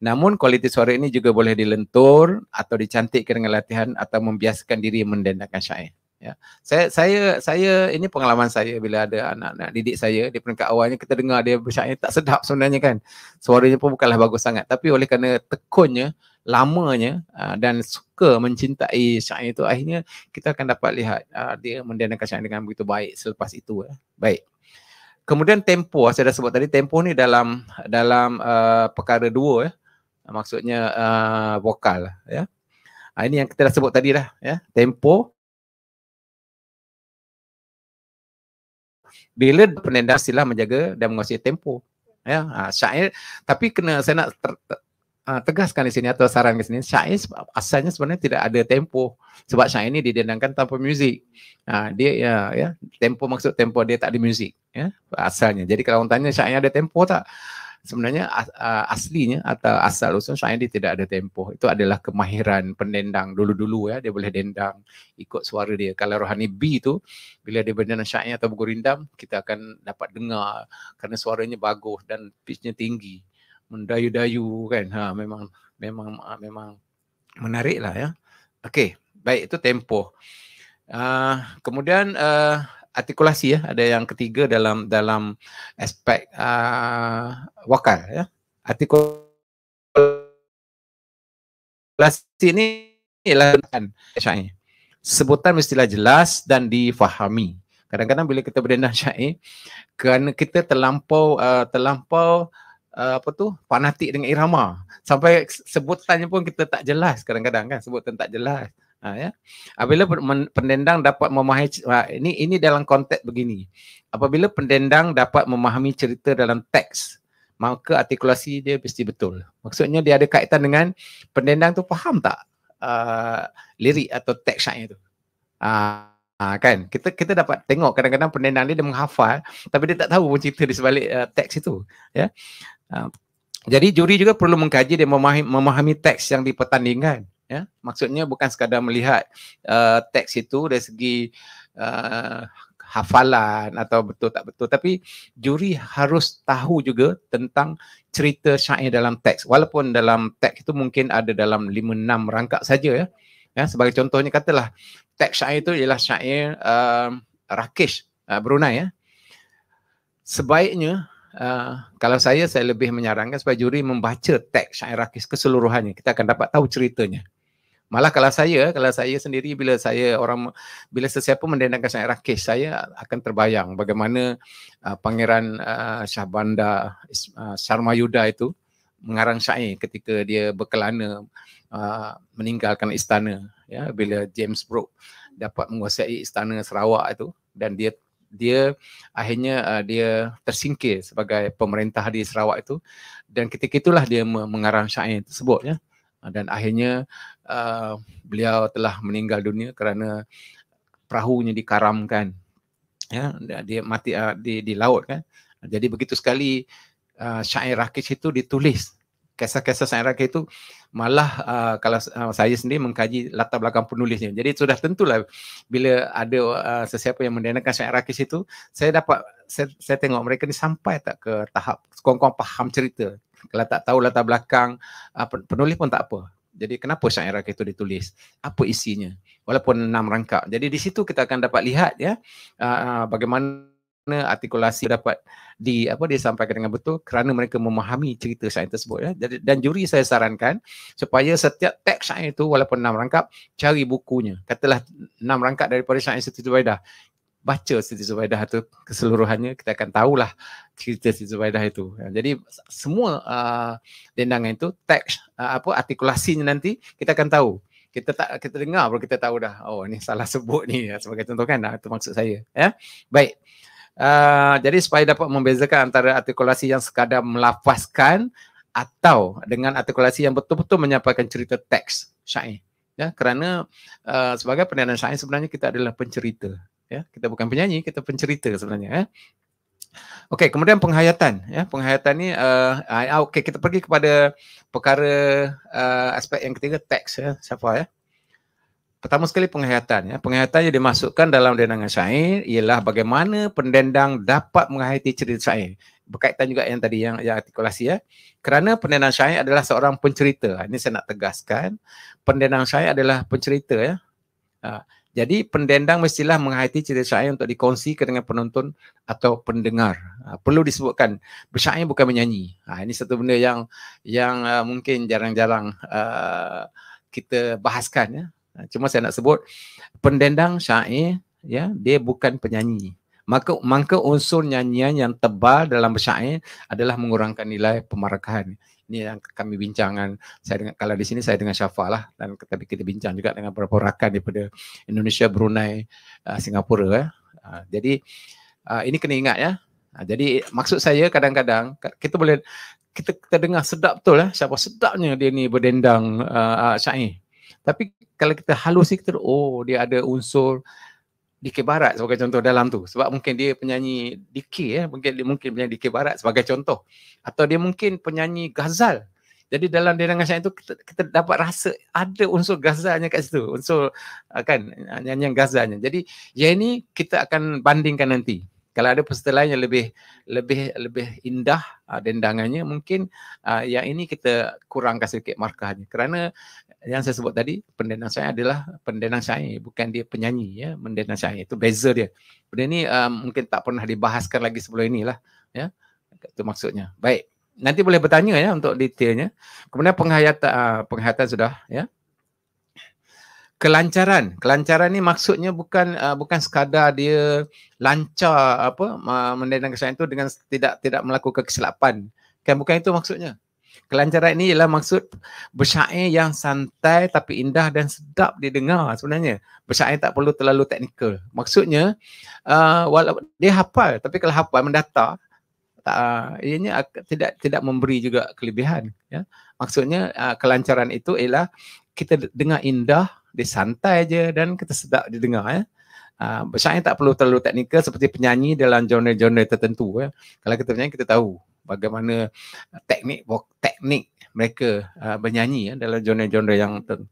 Namun kualiti suara ini juga boleh dilentur atau dicantikkan dengan latihan atau membiasakan diri mendendangkan syair ya saya saya saya ini pengalaman saya bila ada anak anak didik saya di peringkat awalnya kita dengar dia bercakap tak sedap sebenarnya kan suaranya pun bukanlah bagus sangat tapi oleh kerana tekunnya lamanya dan suka mencintai syair itu akhirnya kita akan dapat lihat dia mendendangkan syair dengan begitu baik selepas itu ya. baik kemudian tempo saya dah sebut tadi tempo ni dalam dalam uh, perkara dua ya. maksudnya uh, vokal ya ini yang kita dah sebut tadi dah ya tempo bila penendang sila menjaga dan menguasai tempo ya ha, syair tapi kena saya nak ter, ter, Uh, tegaskan di sini atau saran di sini syair asalnya sebenarnya tidak ada tempo sebab syair ini didendangkan tanpa muzik uh, dia ya ya tempo maksud tempo dia tak ada muzik ya asalnya jadi kalau orang tanya syairnya ada tempo tak sebenarnya uh, aslinya atau asal usul Syahid tidak ada tempoh. Itu adalah kemahiran pendendang dulu-dulu ya. Dia boleh dendang ikut suara dia. Kalau rohani B itu bila dia berdendang Syahid atau bergurindam kita akan dapat dengar kerana suaranya bagus dan pitchnya tinggi. Mendayu-dayu kan. Ha, memang memang uh, memang menarik lah ya. Okey, baik itu tempoh. Uh, kemudian uh, artikulasi ya ada yang ketiga dalam dalam aspek uh, wakal ya artikulasi ini ialah sebutan mestilah jelas dan difahami kadang-kadang bila kita berdendang [LAUGHS] syair kerana kita terlampau uh, terlampau uh, apa tu fanatik dengan irama sampai sebutannya pun kita tak jelas kadang-kadang kan sebutan tak jelas Ha, ya. Apabila pendendang dapat memahami ha, ini ini dalam konteks begini. Apabila pendendang dapat memahami cerita dalam teks, maka artikulasi dia mesti betul. Maksudnya dia ada kaitan dengan pendendang tu faham tak uh, lirik atau teks syairnya tu. Ah uh, kan kita kita dapat tengok kadang-kadang pendendang dia dia menghafal tapi dia tak tahu pun cerita di sebalik uh, teks itu ya. Uh, jadi juri juga perlu mengkaji dan memahami, memahami teks yang dipertandingkan ya maksudnya bukan sekadar melihat uh, teks itu dari segi uh, hafalan atau betul tak betul tapi juri harus tahu juga tentang cerita syair dalam teks walaupun dalam teks itu mungkin ada dalam 5 6 rangkap saja ya ya sebagai contohnya katalah teks syair itu ialah syair uh, Rakesh uh, Brunei ya sebaiknya Uh, kalau saya, saya lebih menyarankan supaya juri membaca teks syair Rakis keseluruhannya. Kita akan dapat tahu ceritanya. Malah kalau saya, kalau saya sendiri bila saya orang bila sesiapa mendendangkan syairah kes saya akan terbayang bagaimana uh, pangeran uh, Syahbanda uh, Sharmayuda itu mengarang syair ketika dia berkelana uh, meninggalkan istana ya bila James Brooke dapat menguasai istana Sarawak itu dan dia dia akhirnya uh, dia tersingkir sebagai pemerintah di Sarawak itu dan ketika itulah dia mengarang syair tersebut ya dan akhirnya Ah, beliau telah meninggal dunia kerana perahunya dikaramkan ya dia mati uh, di di laut kan jadi begitu sekali uh, syair rakyat itu ditulis kisah-kisah syair rakyat itu malah uh, kalau uh, saya sendiri mengkaji latar belakang penulisnya jadi sudah tentulah bila ada uh, sesiapa yang mendengarkan syair rakyat itu saya dapat saya, saya tengok mereka ni sampai tak ke tahap sekurang-kurang faham cerita kalau tak tahu latar belakang uh, penulis pun tak apa jadi kenapa syairah itu ditulis? Apa isinya? Walaupun enam rangkap. Jadi di situ kita akan dapat lihat ya uh, bagaimana artikulasi dapat di apa dia sampaikan dengan betul kerana mereka memahami cerita syair tersebut ya. Jadi dan juri saya sarankan supaya setiap teks syair itu walaupun enam rangkap cari bukunya. Katalah enam rangkap daripada syair Siti Zubaidah baca Siti Zubaidah tu keseluruhannya kita akan tahulah cerita Siti Zubaidah itu. Ya, jadi semua uh, dendangan itu teks uh, apa artikulasinya nanti kita akan tahu. Kita tak kita dengar baru kita tahu dah. Oh ini salah sebut ni ya, sebagai contoh kan itu maksud saya ya. Baik. Uh, jadi supaya dapat membezakan antara artikulasi yang sekadar melafazkan atau dengan artikulasi yang betul-betul menyampaikan cerita teks syair. Ya, kerana uh, sebagai pendidikan sains sebenarnya kita adalah pencerita ya kita bukan penyanyi kita pencerita sebenarnya ya okey kemudian penghayatan ya penghayatan ni uh, okey kita pergi kepada perkara uh, aspek yang ketiga teks ya siapa ya pertama sekali penghayatan ya penghayatan yang dimasukkan dalam dendangan syair ialah bagaimana pendendang dapat menghayati cerita syair berkaitan juga yang tadi yang, yang artikulasi ya kerana pendendang syair adalah seorang pencerita ah, ini saya nak tegaskan pendendang syair adalah pencerita ya ah, jadi pendendang mestilah menghayati cerita syair untuk ke dengan penonton atau pendengar. Ha, perlu disebutkan bersyair bukan menyanyi. Ha, ini satu benda yang yang uh, mungkin jarang-jarang uh, kita bahaskan. Ya. Ha, cuma saya nak sebut pendendang syair ya dia bukan penyanyi. Maka, maka unsur nyanyian yang tebal dalam bersyair adalah mengurangkan nilai pemarakan ini yang kami bincangkan saya dengan kalau di sini saya dengan Syafa lah dan tapi kita bincang juga dengan beberapa rakan daripada Indonesia, Brunei, ah, Singapura ya. Jadi ah, ini kena ingat ya. Jadi maksud saya kadang-kadang kita boleh kita, kita dengar sedap betul eh, ya siapa sedapnya dia ni berdendang uh, Syair. Tapi kalau kita halus kita oh dia ada unsur DK Barat sebagai contoh dalam tu sebab mungkin dia penyanyi DK ya eh? mungkin dia mungkin penyanyi DK Barat sebagai contoh atau dia mungkin penyanyi ghazal jadi dalam dengan syair itu kita, kita dapat rasa ada unsur ghazalnya kat situ unsur ah, kan nyanyian ghazalnya jadi yang ini kita akan bandingkan nanti kalau ada peserta lain yang lebih lebih lebih indah uh, dendangannya mungkin uh, yang ini kita kurangkan sedikit markahnya kerana yang saya sebut tadi pendendang saya adalah pendendang saya bukan dia penyanyi ya mendendang saya itu beza dia benda ni um, mungkin tak pernah dibahaskan lagi sebelum inilah ya itu maksudnya baik nanti boleh bertanya ya untuk detailnya kemudian penghayatan uh, ah, penghayatan sudah ya kelancaran kelancaran ni maksudnya bukan uh, bukan sekadar dia lancar apa uh, mendendang syair itu dengan tidak tidak melakukan kesilapan kan bukan itu maksudnya Kelancaran ini ialah maksud bersyair yang santai tapi indah dan sedap didengar sebenarnya. Bersyair tak perlu terlalu teknikal. Maksudnya uh, wala- dia hafal tapi kalau hafal mendata tak uh, tidak tidak memberi juga kelebihan ya. Maksudnya uh, kelancaran itu ialah kita dengar indah, dia santai aja dan kita sedap didengar ya. Uh, bersyair tak perlu terlalu teknikal seperti penyanyi dalam genre-genre tertentu ya. Kalau kita penyanyi kita tahu bagaimana uh, teknik teknik mereka uh, bernyanyi ya, dalam genre-genre yang ter-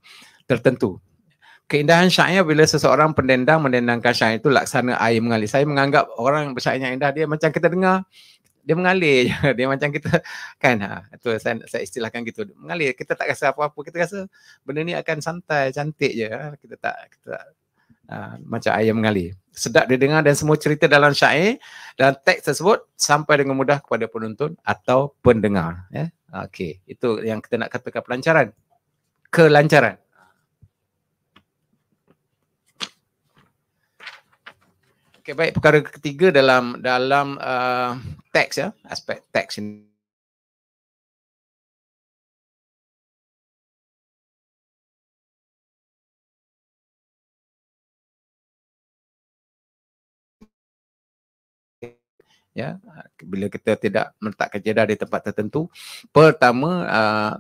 tertentu. Keindahan syair bila seseorang pendendang mendendangkan syair itu laksana air mengalir. Saya menganggap orang yang bersyair yang indah dia macam kita dengar dia mengalir [LAUGHS] dia macam kita kan ha, itu saya, saya istilahkan gitu mengalir kita tak rasa apa-apa kita rasa benda ni akan santai cantik je ha. kita tak kita tak, Ah, macam ayam ngali. Sedap didengar dan semua cerita dalam syair dan teks tersebut sampai dengan mudah kepada penonton atau pendengar. Ya? Okey, itu yang kita nak katakan pelancaran. Kelancaran. Okey, baik. Perkara ketiga dalam dalam uh, teks ya, aspek teks ini. ya bila kita tidak meletakkan jedah di tempat tertentu pertama uh,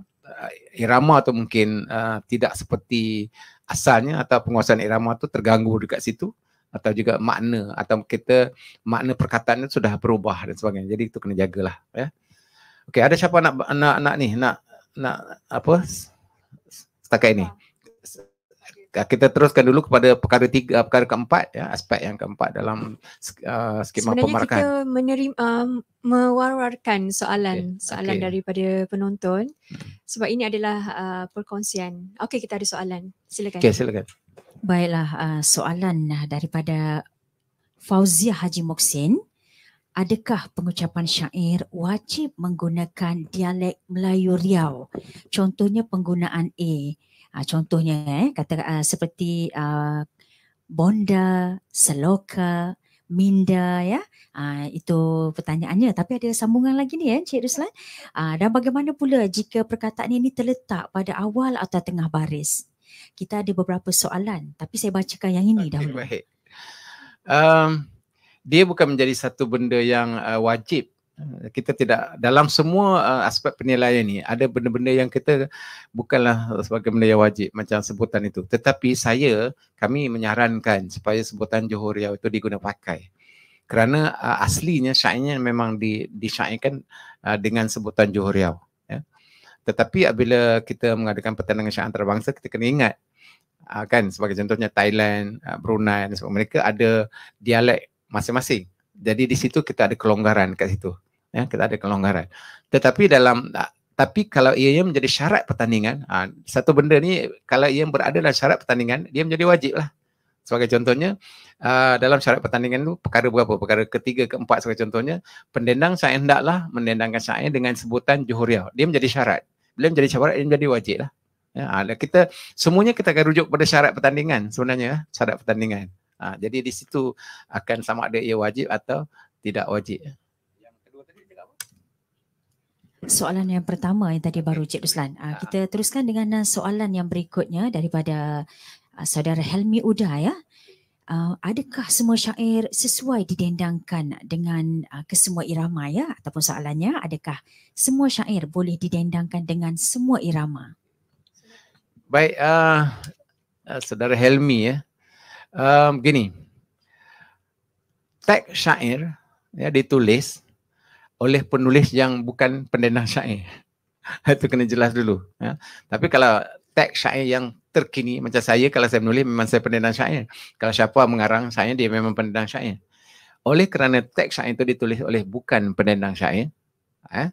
irama atau mungkin uh, tidak seperti asalnya atau penguasaan irama tu terganggu dekat situ atau juga makna atau kita makna perkataan itu sudah berubah dan sebagainya jadi itu kena jagalah ya okey ada siapa nak, nak nak ni nak nak apa setakat ini kita teruskan dulu kepada perkara tiga perkara keempat ya aspek yang keempat dalam uh, skema pemarkan. Sebenarnya kita menerima uh, um, mewar-warkan soalan okay. soalan okay. daripada penonton hmm. sebab ini adalah uh, perkongsian. Okey kita ada soalan. Silakan. Okey silakan. Baiklah uh, soalan uh, daripada Fauziah Haji Moksin. Adakah pengucapan syair wajib menggunakan dialek Melayu Riau? Contohnya penggunaan A Uh, contohnya eh kata uh, seperti uh, bonda, seloka, minda ya. Uh, itu pertanyaannya tapi ada sambungan lagi ni ya eh, Cik Ruslan. Uh, dan bagaimana pula jika perkataan ini terletak pada awal atau tengah baris? Kita ada beberapa soalan tapi saya bacakan yang ini okay, dahulu. Baik. Um dia bukan menjadi satu benda yang uh, wajib Eh, kita tidak dalam semua uh, aspek penilaian ni ada benda-benda yang kita bukanlah sebagai benda yang wajib macam sebutan itu tetapi saya kami menyarankan supaya sebutan Johor Riau itu diguna pakai kerana uh, aslinya syainya memang di, disyainkan uh, dengan sebutan Johor Riau ya. tetapi apabila uh, kita mengadakan pertandingan syair antarabangsa kita kena ingat uh, kan sebagai contohnya Thailand, uh, Brunei dan sebagainya mereka ada dialek masing-masing jadi di situ kita ada kelonggaran kat situ ya, kita ada kelonggaran. Tetapi dalam tapi kalau ia menjadi syarat pertandingan, satu benda ni kalau ia berada dalam syarat pertandingan, dia menjadi wajib lah. Sebagai contohnya, dalam syarat pertandingan itu perkara berapa? Perkara ketiga, keempat sebagai contohnya, pendendang saya hendaklah mendendangkan saya dengan sebutan Johoriau. Dia menjadi syarat. Bila menjadi syarat, dia menjadi wajib lah. Ya, kita semuanya kita akan rujuk pada syarat pertandingan sebenarnya ya, syarat pertandingan. jadi di situ akan sama ada ia wajib atau tidak wajib soalan yang pertama yang tadi baru Cik Ruslan. Ah, ha. kita teruskan dengan ah, soalan yang berikutnya daripada ah, saudara Helmi Uda ya. adakah semua syair sesuai didendangkan dengan kesemua irama ya ataupun soalannya adakah semua syair boleh didendangkan dengan semua irama? Baik uh, saudara Helmi ya. Um gini. Teks syair ya ditulis oleh penulis yang bukan pendenah syair. [LAUGHS] Itu kena jelas dulu. Ya. Tapi kalau teks syair yang terkini, macam saya kalau saya menulis memang saya pendenah syair. Kalau siapa mengarang saya dia memang pendenah syair. Oleh kerana teks syair itu ditulis oleh bukan pendendang syair, eh,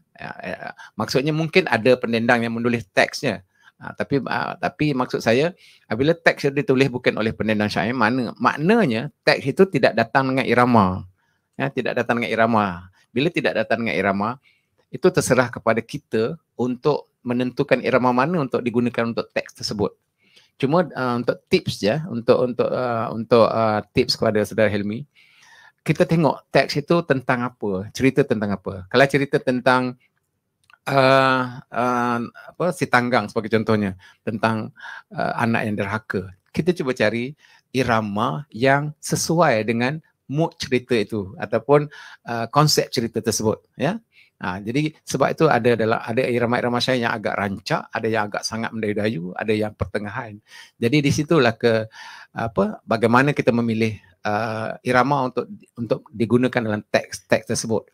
maksudnya mungkin ada pendendang yang menulis teksnya. Ha, tapi ha, tapi maksud saya, apabila teks itu ditulis bukan oleh pendendang syair, mana, maknanya teks itu tidak datang dengan irama. Ya, tidak datang dengan irama bila tidak datang dengan irama itu terserah kepada kita untuk menentukan irama mana untuk digunakan untuk teks tersebut cuma uh, untuk tips ya untuk untuk uh, untuk uh, tips kepada saudara Helmi kita tengok teks itu tentang apa cerita tentang apa kalau cerita tentang Uh, uh, apa si tanggang sebagai contohnya tentang uh, anak yang derhaka kita cuba cari irama yang sesuai dengan mood cerita itu ataupun uh, konsep cerita tersebut ya ha, jadi sebab itu ada adalah ada irama-irama saya yang agak rancak ada yang agak sangat mendayu-dayu ada yang pertengahan jadi di situlah ke apa bagaimana kita memilih uh, irama untuk untuk digunakan dalam teks-teks tersebut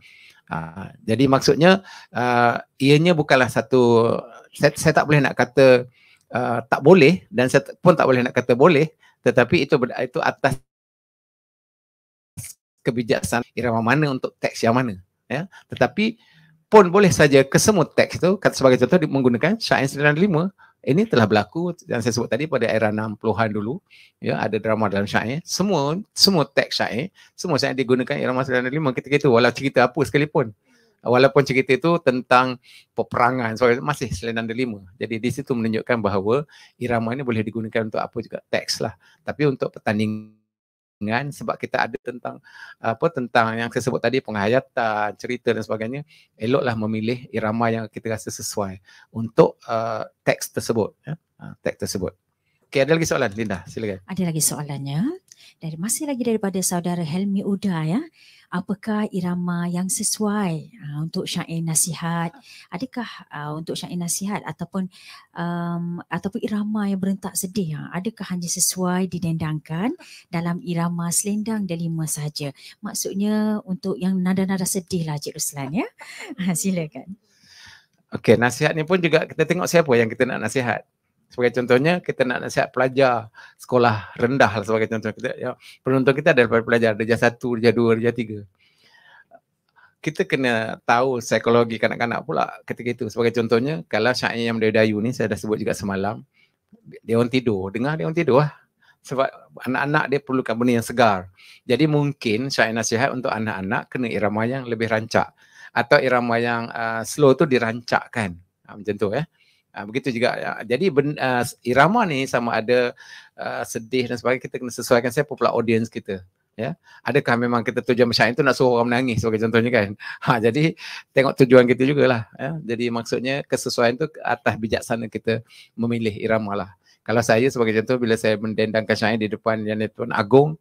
Uh, jadi maksudnya uh, ianya bukanlah satu saya, saya tak boleh nak kata uh, tak boleh dan saya pun tak boleh nak kata boleh tetapi itu itu atas kebijaksanaan irama mana untuk teks yang mana ya tetapi pun boleh saja kesemua teks itu. kata sebagai contoh menggunakan sains lima ini telah berlaku yang saya sebut tadi pada era 60-an dulu ya ada drama dalam syair semua semua teks syair semua saya digunakan irama lima ketika itu walau cerita apa sekalipun walaupun cerita itu tentang peperangan so masih selendang lima. jadi di situ menunjukkan bahawa irama ini boleh digunakan untuk apa juga teks lah tapi untuk pertandingan dengan sebab kita ada tentang apa tentang yang saya sebut tadi penghayatan cerita dan sebagainya eloklah memilih irama yang kita rasa sesuai untuk uh, teks tersebut ya uh, teks tersebut Okay, ada lagi soalan Linda, silakan. Ada lagi soalannya. Dari masih lagi daripada saudara Helmi Uda ya. Apakah irama yang sesuai uh, untuk syair nasihat? Adakah uh, untuk syair nasihat ataupun um, ataupun irama yang berentak sedih? Ha? Adakah hanya sesuai didendangkan dalam irama selendang delima saja? Maksudnya untuk yang nada-nada sedih lah Cik Ruslan ya. [LAUGHS] Silakan. Okey, nasihat ni pun juga kita tengok siapa yang kita nak nasihat. Sebagai contohnya kita nak nasihat pelajar sekolah rendah lah sebagai contoh kita ya, penonton kita adalah pelajar ada darjah 1, darjah 2, darjah tiga. Kita kena tahu psikologi kanak-kanak pula ketika itu. Sebagai contohnya kalau syair yang dayu ni saya dah sebut juga semalam dia orang tidur, dengar dia orang tidur lah. Sebab anak-anak dia perlukan benda yang segar. Jadi mungkin syair nasihat untuk anak-anak kena irama yang lebih rancak. Atau irama yang uh, slow tu dirancakkan. Ha, macam tu ya. Eh. Ha, begitu juga. Ah, jadi ben, uh, irama ni sama ada uh, sedih dan sebagainya kita kena sesuaikan siapa pula audience kita. Ya. Adakah memang kita tujuan bersyair itu nak suruh orang menangis sebagai contohnya kan. [LAUGHS] Ha, jadi tengok tujuan kita jugalah. Ya. Jadi maksudnya kesesuaian tu atas bijaksana kita memilih irama lah. Kalau saya sebagai contoh bila saya mendendangkan syair di depan yang itu agung,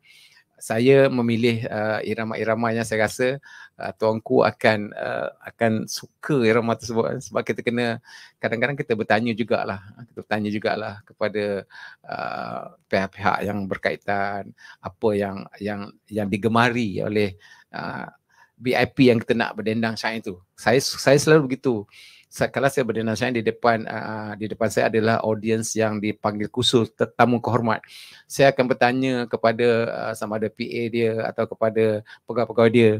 saya memilih uh, irama-irama yang saya rasa uh, tuanku akan uh, akan suka irama tersebut sebab kita kena kadang-kadang kita bertanya jugalah uh, kita bertanya jugalah kepada uh, pihak-pihak yang berkaitan apa yang yang yang digemari oleh uh, VIP yang kita nak berdendang syair itu saya saya selalu begitu uh, kalau saya berdinasain di depan uh, di depan saya adalah audiens yang dipanggil khusus tetamu kehormat saya akan bertanya kepada uh, sama ada PA dia atau kepada pegawai-pegawai dia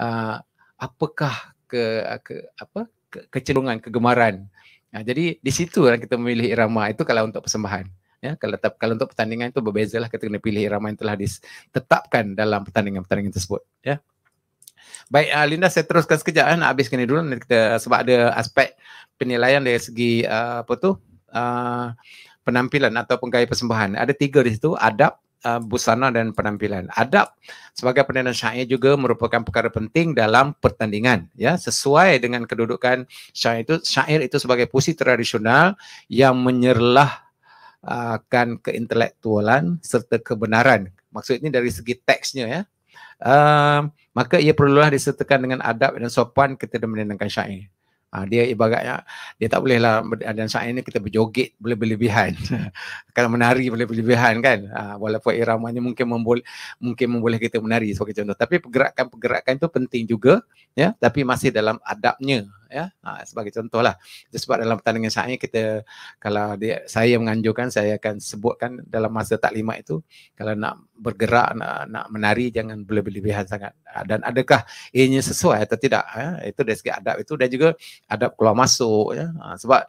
uh, apakah ke, ke apa ke, kecenderungan kegemaran uh, jadi di situ lah kita memilih irama itu kalau untuk persembahan ya kalau kalau untuk pertandingan itu berbezalah kita kena pilih irama yang telah ditetapkan dalam pertandingan-pertandingan tersebut ya Baik uh, Linda saya teruskan sekejap eh, nak habiskan ini dulu kita sebab ada aspek penilaian dari segi uh, apa tu? Uh, penampilan ataupun gaya persembahan. Ada tiga di situ, adab, uh, busana dan penampilan. Adab sebagai penilaian syair juga merupakan perkara penting dalam pertandingan ya sesuai dengan kedudukan syair itu syair itu sebagai puisi tradisional yang menyerlah akan keintelektualan serta kebenaran. Maksud ini dari segi teksnya ya, uh, maka ia perlulah disertakan dengan adab dan sopan kita dalam menenangkan syair. Uh, dia ibaratnya dia tak bolehlah dan syair ini kita berjoget boleh berlebihan. [LAUGHS] Kalau menari boleh berlebihan kan. Uh, walaupun iramanya mungkin membol mungkin memboleh kita menari sebagai contoh. Tapi pergerakan-pergerakan itu penting juga ya tapi masih dalam adabnya ya ha, sebagai contohlah itu sebab dalam pertandingan saya kita kalau dia, saya menganjurkan saya akan sebutkan dalam masa taklimat itu kalau nak bergerak nak, nak menari jangan berlebihan sangat ha, dan adakah ianya sesuai atau tidak ya itu dari segi adab itu dan juga adab keluar masuk ya ha, sebab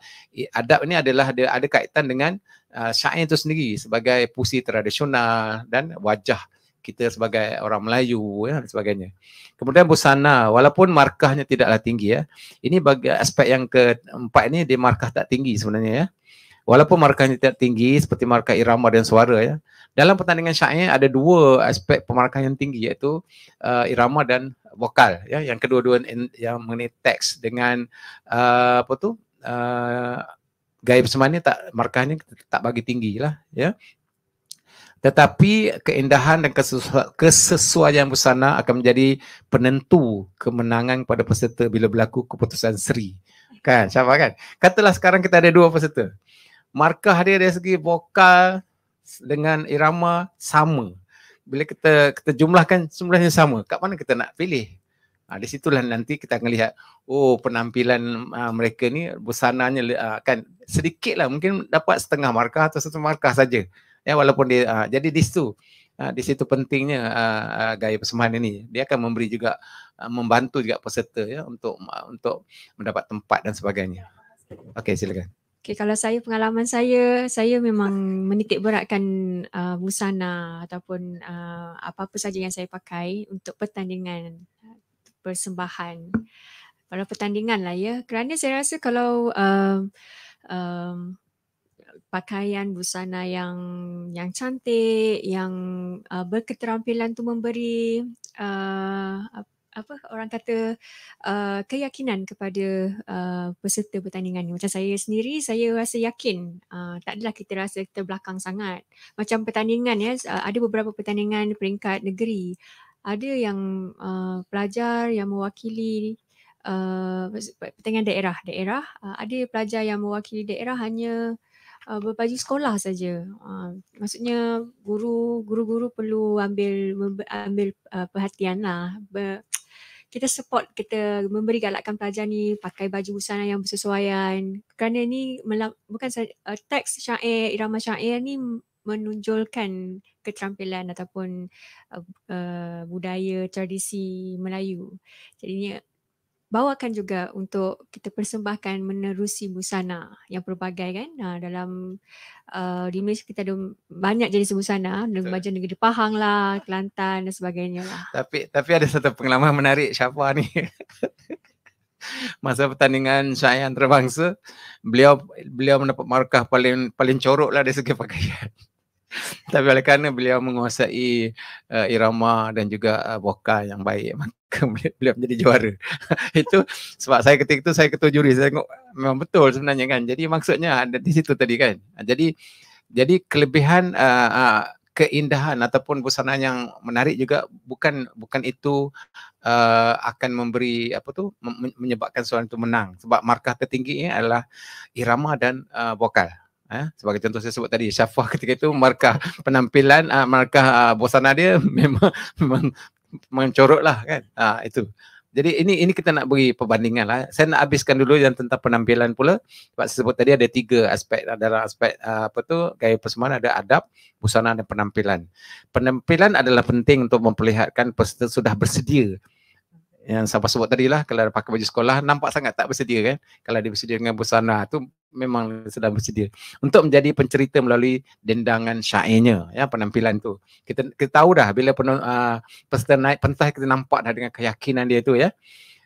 adab ini adalah dia ada kaitan dengan uh, ha, syair itu sendiri sebagai puisi tradisional dan wajah kita sebagai orang Melayu ya dan sebagainya. Kemudian busana walaupun markahnya tidaklah tinggi ya. Ini bagi aspek yang keempat ini dia markah tak tinggi sebenarnya ya. Walaupun markahnya tidak tinggi seperti markah irama dan suara ya. Dalam pertandingan syair ada dua aspek pemarkah yang tinggi iaitu uh, irama dan vokal ya. Yang kedua-dua yang mengenai teks dengan uh, apa tu uh, gaib semanya tak markahnya tak bagi tinggi lah ya tetapi keindahan dan kesesuaian busana akan menjadi penentu kemenangan pada peserta bila berlaku keputusan seri. Kan? Siapa kan? Katalah sekarang kita ada dua peserta. Markah dia dari segi vokal dengan irama sama. Bila kita kita jumlahkan semuanya sama, kat mana kita nak pilih? Ha, di situlah nanti kita akan lihat oh penampilan uh, mereka ni busananya uh, ha, kan sedikitlah mungkin dapat setengah markah atau satu markah saja ya walaupun dia uh, jadi di situ uh, ah, di situ pentingnya uh, uh, gaya persembahan ini dia akan memberi juga uh, membantu juga peserta ya untuk uh, untuk mendapat tempat dan sebagainya okey silakan Okay, kalau saya pengalaman saya, saya memang menitik beratkan uh, busana ataupun uh, apa-apa saja yang saya pakai untuk pertandingan persembahan. Kalau pertandingan lah ya, kerana saya rasa kalau uh, uh, pakaian busana yang yang cantik yang uh, berketerampilan tu memberi uh, apa orang kata uh, keyakinan kepada uh, peserta pertandingan ni macam saya sendiri saya rasa yakin uh, tak adalah kita rasa kita belakang sangat macam pertandingan ya uh, ada beberapa pertandingan peringkat negeri ada yang uh, pelajar yang mewakili uh, pertandingan daerah daerah uh, ada pelajar yang mewakili daerah hanya uh, ah, berbaju sekolah saja. Uh, maksudnya guru guru perlu ambil ambil uh, lah. ber, kita support kita memberi galakan pelajar ni pakai baju busana yang bersesuaian. Kerana ni bukan uh, teks syair irama syair ni menunjulkan keterampilan ataupun uh, uh, budaya tradisi Melayu. Jadinya bawakan juga untuk kita persembahkan menerusi busana yang pelbagai kan nah, ha, dalam uh, di Malaysia kita ada banyak jenis busana Betul. macam negeri Pahang lah Kelantan dan sebagainya lah tapi tapi ada satu pengalaman menarik siapa ni masa pertandingan saya antarabangsa beliau beliau mendapat markah paling paling corok lah dari segi pakaian [LAUGHS] Tapi oleh kerana beliau menguasai uh, irama dan juga uh, vokal yang baik [LAUGHS] maka beliau menjadi juara. [LAUGHS] itu sebab saya ketika itu saya ketua juri saya tengok memang betul sebenarnya kan. Jadi maksudnya ada di situ tadi kan. Jadi jadi kelebihan uh, uh, keindahan ataupun busana yang menarik juga bukan bukan itu uh, akan memberi apa tu menyebabkan seorang itu menang sebab markah tertinggi adalah irama dan uh, vokal Eh? Sebagai contoh saya sebut tadi, Syafah ketika itu markah penampilan, uh, markah uh, ah, bosana dia [LAUGHS] memang, memang mencorok lah kan. Uh, itu. Jadi ini ini kita nak beri perbandingan lah. Saya nak habiskan dulu yang tentang penampilan pula. Sebab saya sebut tadi ada tiga aspek dalam aspek uh, apa tu gaya persembahan ada adab, busana dan penampilan. Penampilan adalah penting untuk memperlihatkan peserta sudah bersedia yang siapa sebut tadi lah kalau pakai baju sekolah nampak sangat tak bersedia kan kalau dia bersedia dengan busana tu memang sedang bersedia untuk menjadi pencerita melalui dendangan syairnya ya penampilan tu kita kita tahu dah bila penuh, ah, uh, peserta naik pentas kita nampak dah dengan keyakinan dia tu ya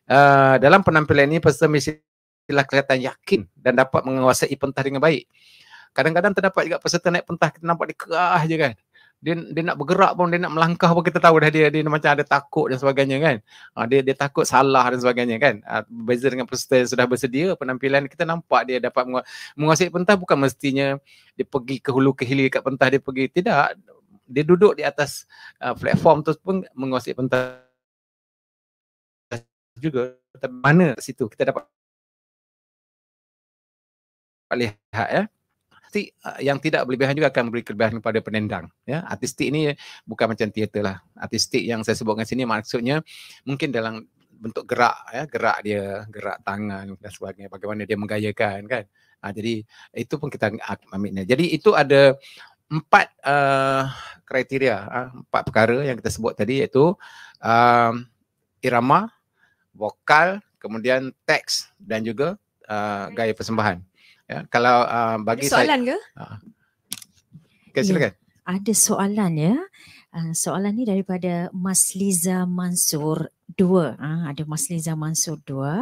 uh, dalam penampilan ini peserta mesti telah kelihatan yakin dan dapat menguasai pentas dengan baik kadang-kadang terdapat juga peserta naik pentas kita nampak dia kerah je kan dia dia nak bergerak pun dia nak melangkah pun kita tahu dah dia dia macam ada takut dan sebagainya kan ha, dia dia takut salah dan sebagainya kan ha, beza dengan peserta yang sudah bersedia penampilan kita nampak dia dapat mengu- menguasai pentas bukan mestinya dia pergi ke hulu ke hilir kat pentas dia pergi tidak dia duduk di atas uh, platform tu pun menguasai pentas juga tapi mana situ kita dapat lihat ya eh? Pasti uh, yang tidak berlebihan juga akan memberi kelebihan kepada penendang. Ya, artistik ini bukan macam teater lah. Artistik yang saya sebutkan sini maksudnya mungkin dalam bentuk gerak ya gerak dia gerak tangan dan sebagainya bagaimana dia menggayakan kan ha, jadi itu pun kita ambilnya jadi itu ada empat uh, kriteria uh, empat perkara yang kita sebut tadi iaitu uh, irama vokal kemudian teks dan juga uh, gaya persembahan Ya, kalau uh, bagi ada soalan saya soalan ke? Uh, ah. okay, silakan. Ya, ada soalan ya. Uh, soalan ni daripada Mas Liza Mansur 2. Uh, ada Mas Liza Mansur 2.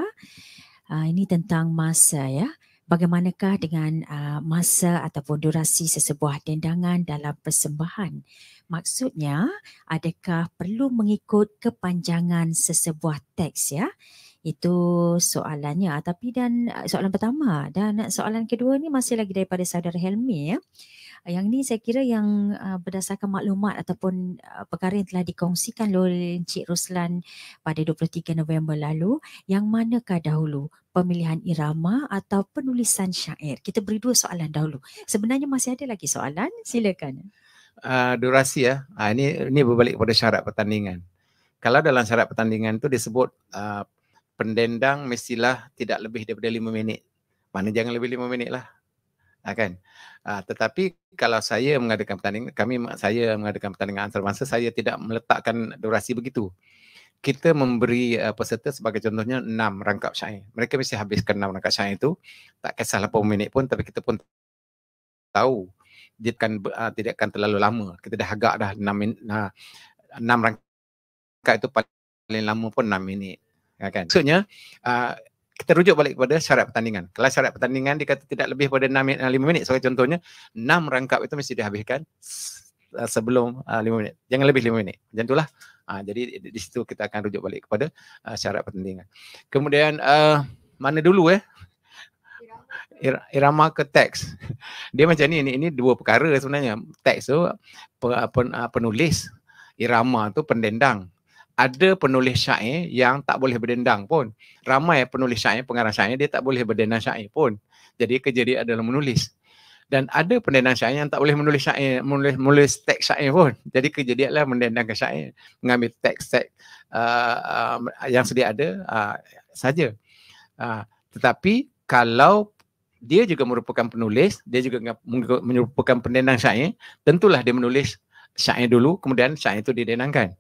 Uh, ini tentang masa ya. Bagaimanakah dengan uh, masa ataupun durasi sesebuah dendangan dalam persembahan? Maksudnya, adakah perlu mengikut kepanjangan sesebuah teks ya? Itu soalannya. Tapi dan eh, soalan pertama dan eh, soalan kedua ni masih lagi daripada saudara Helmi ya. Eh, yang ni saya kira yang uh, berdasarkan maklumat ataupun uh, perkara yang telah dikongsikan oleh Cik Ruslan pada 23 November lalu, yang manakah dahulu pemilihan irama atau penulisan syair? Kita beri dua soalan dahulu. Sebenarnya masih ada lagi soalan, silakan. Uh, durasi ya. Uh, ini ini berbalik kepada syarat pertandingan. Kalau dalam syarat pertandingan tu disebut uh, pendendang mestilah tidak lebih daripada lima minit. Mana jangan lebih lima minit lah. Ha, kan? Ha, tetapi kalau saya mengadakan pertandingan, kami saya mengadakan pertandingan antarabangsa, saya tidak meletakkan durasi begitu. Kita memberi uh, peserta sebagai contohnya enam rangkap syair. Mereka mesti habiskan enam rangkap syair itu. Tak kisah berapa minit pun tapi kita pun tahu dia akan, uh, tidak akan terlalu lama. Kita dah agak dah enam, ha, enam rangkap itu paling lama pun enam minit ya kan maksudnya uh, kita rujuk balik kepada syarat pertandingan Kalau syarat pertandingan dikatakan tidak lebih pada 6 minit 5 minit sebagai contohnya 6 rangkap itu mesti dihabiskan ah, sebelum uh, ah, 5 minit jangan lebih 5 minit macam itulah uh, jadi di, di situ kita akan rujuk balik kepada uh, syarat pertandingan kemudian uh, mana dulu eh irama ke teks. [LAUGHS] Dia macam ni, ini ini dua perkara sebenarnya. Teks tu penulis, irama tu pendendang ada penulis syair yang tak boleh berdendang pun. Ramai penulis syair, pengarang syair, dia tak boleh berdendang syair pun. Jadi kerja dia adalah menulis. Dan ada pendendang syair yang tak boleh menulis syair, menulis, menulis teks syair pun. Jadi kerja dia adalah mendendang ke syair. Mengambil teks-teks uh, uh, yang sedia ada uh, saja. Uh, tetapi kalau dia juga merupakan penulis, dia juga merupakan pendendang syair, tentulah dia menulis syair dulu, kemudian syair itu didendangkan.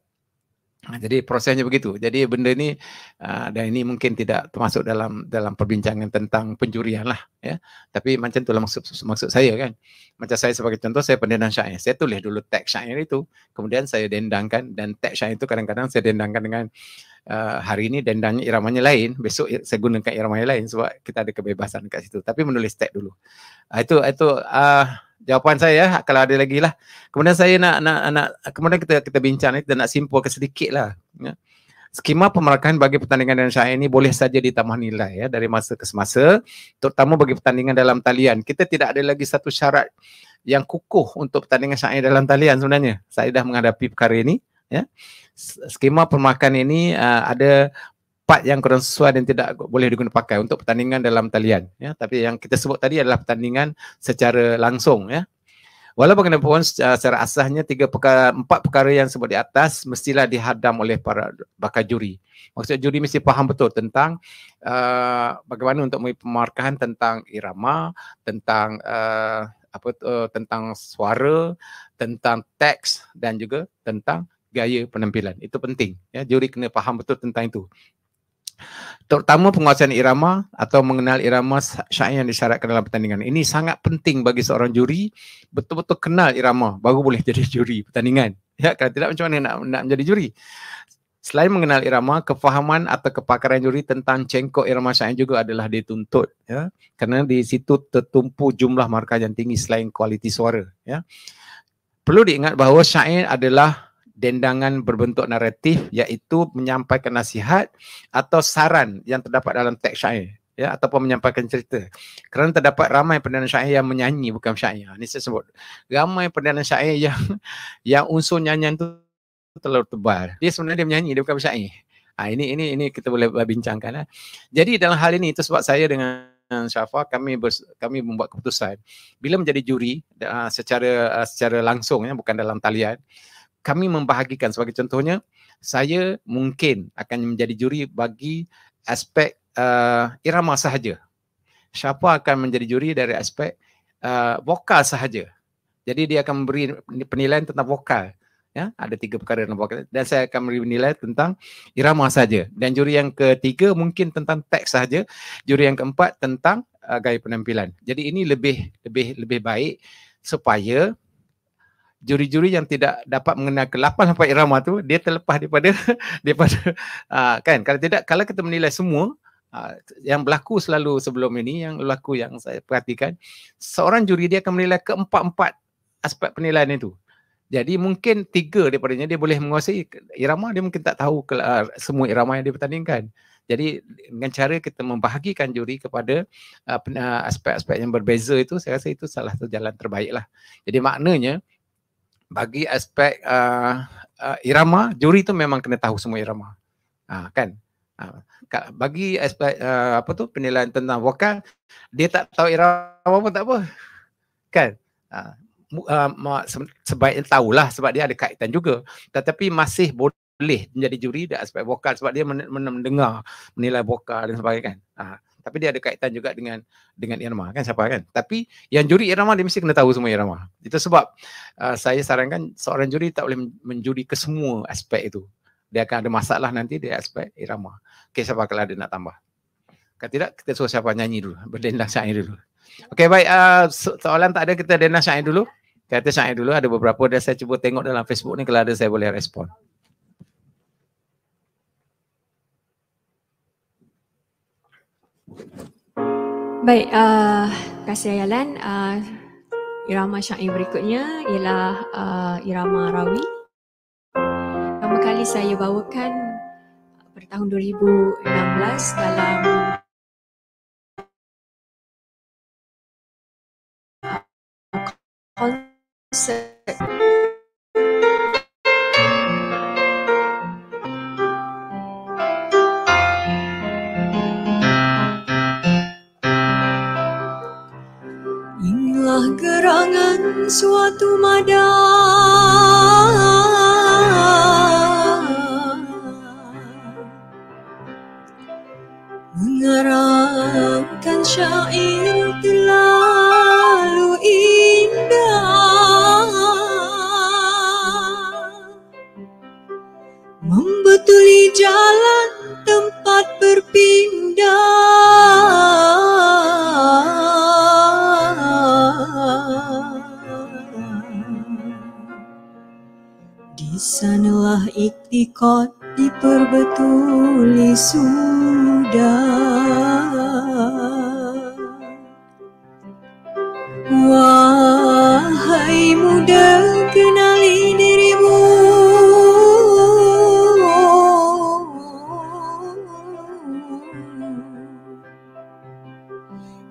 Ha. jadi prosesnya begitu. Jadi benda ini, uh, ha, dan ini mungkin tidak termasuk dalam dalam perbincangan tentang pencurian lah. Ya. Tapi macam itulah maksud maksud saya kan. Macam saya sebagai contoh saya pendendang syair. Saya tulis dulu teks syair itu. Kemudian saya dendangkan dan teks syair itu kadang-kadang saya dendangkan dengan uh, hari ini dendangnya iramanya lain. Besok saya gunakan iramanya lain sebab kita ada kebebasan kat situ. Tapi menulis teks dulu. Uh, itu itu uh, jawapan saya ah, kalau ada lagi lah. Kemudian saya nak nak nak kemudian kita kita bincang ni dan nak simpulkan sedikit lah. Ya. Skema pemerakan bagi pertandingan dan syair ini boleh saja ditambah nilai ya dari masa ke semasa terutama bagi pertandingan dalam talian. Kita tidak ada lagi satu syarat yang kukuh untuk pertandingan syair dalam talian sebenarnya. Saya dah menghadapi perkara ini ya. Skema pemerakan ini uh, ada part yang kurang sesuai dan tidak boleh digunakan untuk pertandingan dalam talian ya tapi yang kita sebut tadi adalah pertandingan secara langsung ya walaupun bagaimanapun secara, ah, secara asasnya tiga perkara empat perkara yang sebut di atas mestilah dihadam oleh para bakal juri maksud juri mesti faham betul tentang uh, bagaimana untuk memarkahan tentang irama tentang uh, apa uh, tentang suara tentang teks dan juga tentang gaya penampilan itu penting ya juri kena faham betul tentang itu terutama penguasaan irama atau mengenal irama syair yang disyaratkan dalam pertandingan. Ini sangat penting bagi seorang juri betul-betul kenal irama baru boleh [LAUGHS] jadi juri pertandingan. Ya, kalau tidak macam mana nak nak menjadi juri? Selain mengenal irama, kefahaman atau kepakaran juri tentang cengkok irama syair juga adalah dituntut. Ya. Kerana di situ tertumpu jumlah markah yang tinggi selain kualiti suara. Ya. Perlu diingat bahawa syair adalah dendangan berbentuk naratif iaitu menyampaikan nasihat atau saran yang terdapat dalam teks syair ya ataupun menyampaikan cerita. Kerana terdapat ramai perdana syair yang menyanyi bukan syair. Ini saya sebut. Ramai perdana syair yang [LAUGHS] yang unsur nyanyian tu terlalu tebal. Dia sebenarnya dia menyanyi dia bukan syair. Ha, ini ini ini kita boleh bincangkan. Ya. Jadi dalam hal ini itu sebab saya dengan Syafa kami bers, kami membuat keputusan bila menjadi juri secara secara langsung ya bukan dalam talian uh, kami membahagikan sebagai contohnya saya mungkin akan menjadi juri bagi aspek uh, irama sahaja siapa akan menjadi juri dari aspek uh, vokal sahaja jadi dia akan memberi penilaian tentang vokal ya ada tiga perkara tentang vokal dan saya akan memberi penilaian tentang irama sahaja dan juri yang ketiga mungkin tentang teks sahaja juri yang keempat tentang uh, gaya penampilan jadi ini lebih lebih lebih baik supaya juri-juri yang tidak dapat mengenal ke-8 sampai irama tu dia terlepas daripada [LAUGHS] daripada uh, kan kalau tidak kalau kita menilai semua uh, yang berlaku selalu sebelum ini yang berlaku yang saya perhatikan seorang juri dia akan menilai keempat-empat aspek penilaian itu jadi mungkin tiga daripadanya dia boleh menguasai irama dia mungkin tak tahu ke, uh, semua irama yang dia pertandingkan jadi dengan cara kita membahagikan juri kepada uh, aspek-aspek yang berbeza itu saya rasa itu salah satu jalan terbaiklah jadi maknanya bagi aspek uh, uh, irama juri tu memang kena tahu semua irama ha, kan ha, bagi aspek uh, apa tu penilaian tentang vokal dia tak tahu irama pun tak apa kan ha, uh, ma- sebaiknya tahulah sebab dia ada kaitan juga tetapi masih boleh menjadi juri di aspek vokal sebab dia mendengar menilai vokal dan sebagainya kan ha tapi dia ada kaitan juga dengan dengan irama kan siapa kan tapi yang juri irama dia mesti kena tahu semua irama itu sebab uh, saya sarankan seorang juri tak boleh menjuri ke semua aspek itu dia akan ada masalah nanti dia aspek irama okey siapa kalau ada nak tambah kalau tidak kita suruh siapa nyanyi dulu berdendang syair dulu okey baik uh, so- soalan tak ada kita dendang syair dulu kita syair dulu ada beberapa dah saya cuba tengok dalam Facebook ni kalau ada saya boleh respon Baik, uh, terima kasih Ayalan. Uh, irama syair berikutnya ialah uh, Irama Rawi. Pertama kali saya bawakan pada tahun 2016 dalam konser Tumada tuli sudah Wahai muda kenali dirimu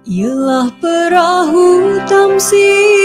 Ialah perahu tamsi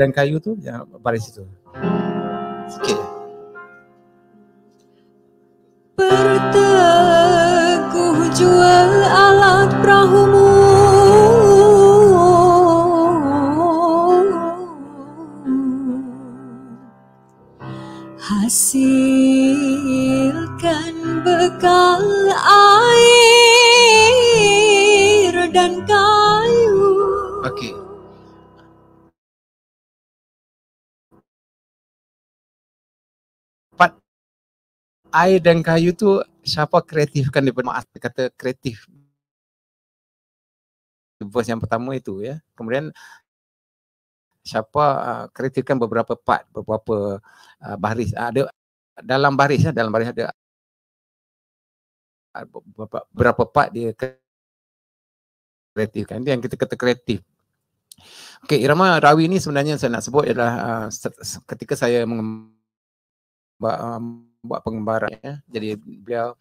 dan kayu tuh ya baris itu. Sikit. Berteguh jual alat perahumu Hasilkan bekal air air dan kayu tu siapa kreatifkan daripada Mu'az kata kreatif bos yang pertama itu ya kemudian siapa uh, kreatifkan beberapa part beberapa uh, baris uh, ada dalam baris ya dalam baris ada beberapa, beberapa part dia kreatifkan itu yang kita kata kreatif Okey, irama rawi ni sebenarnya yang saya nak sebut adalah uh, ketika saya mengembangkan buat pengembara ya. Jadi beliau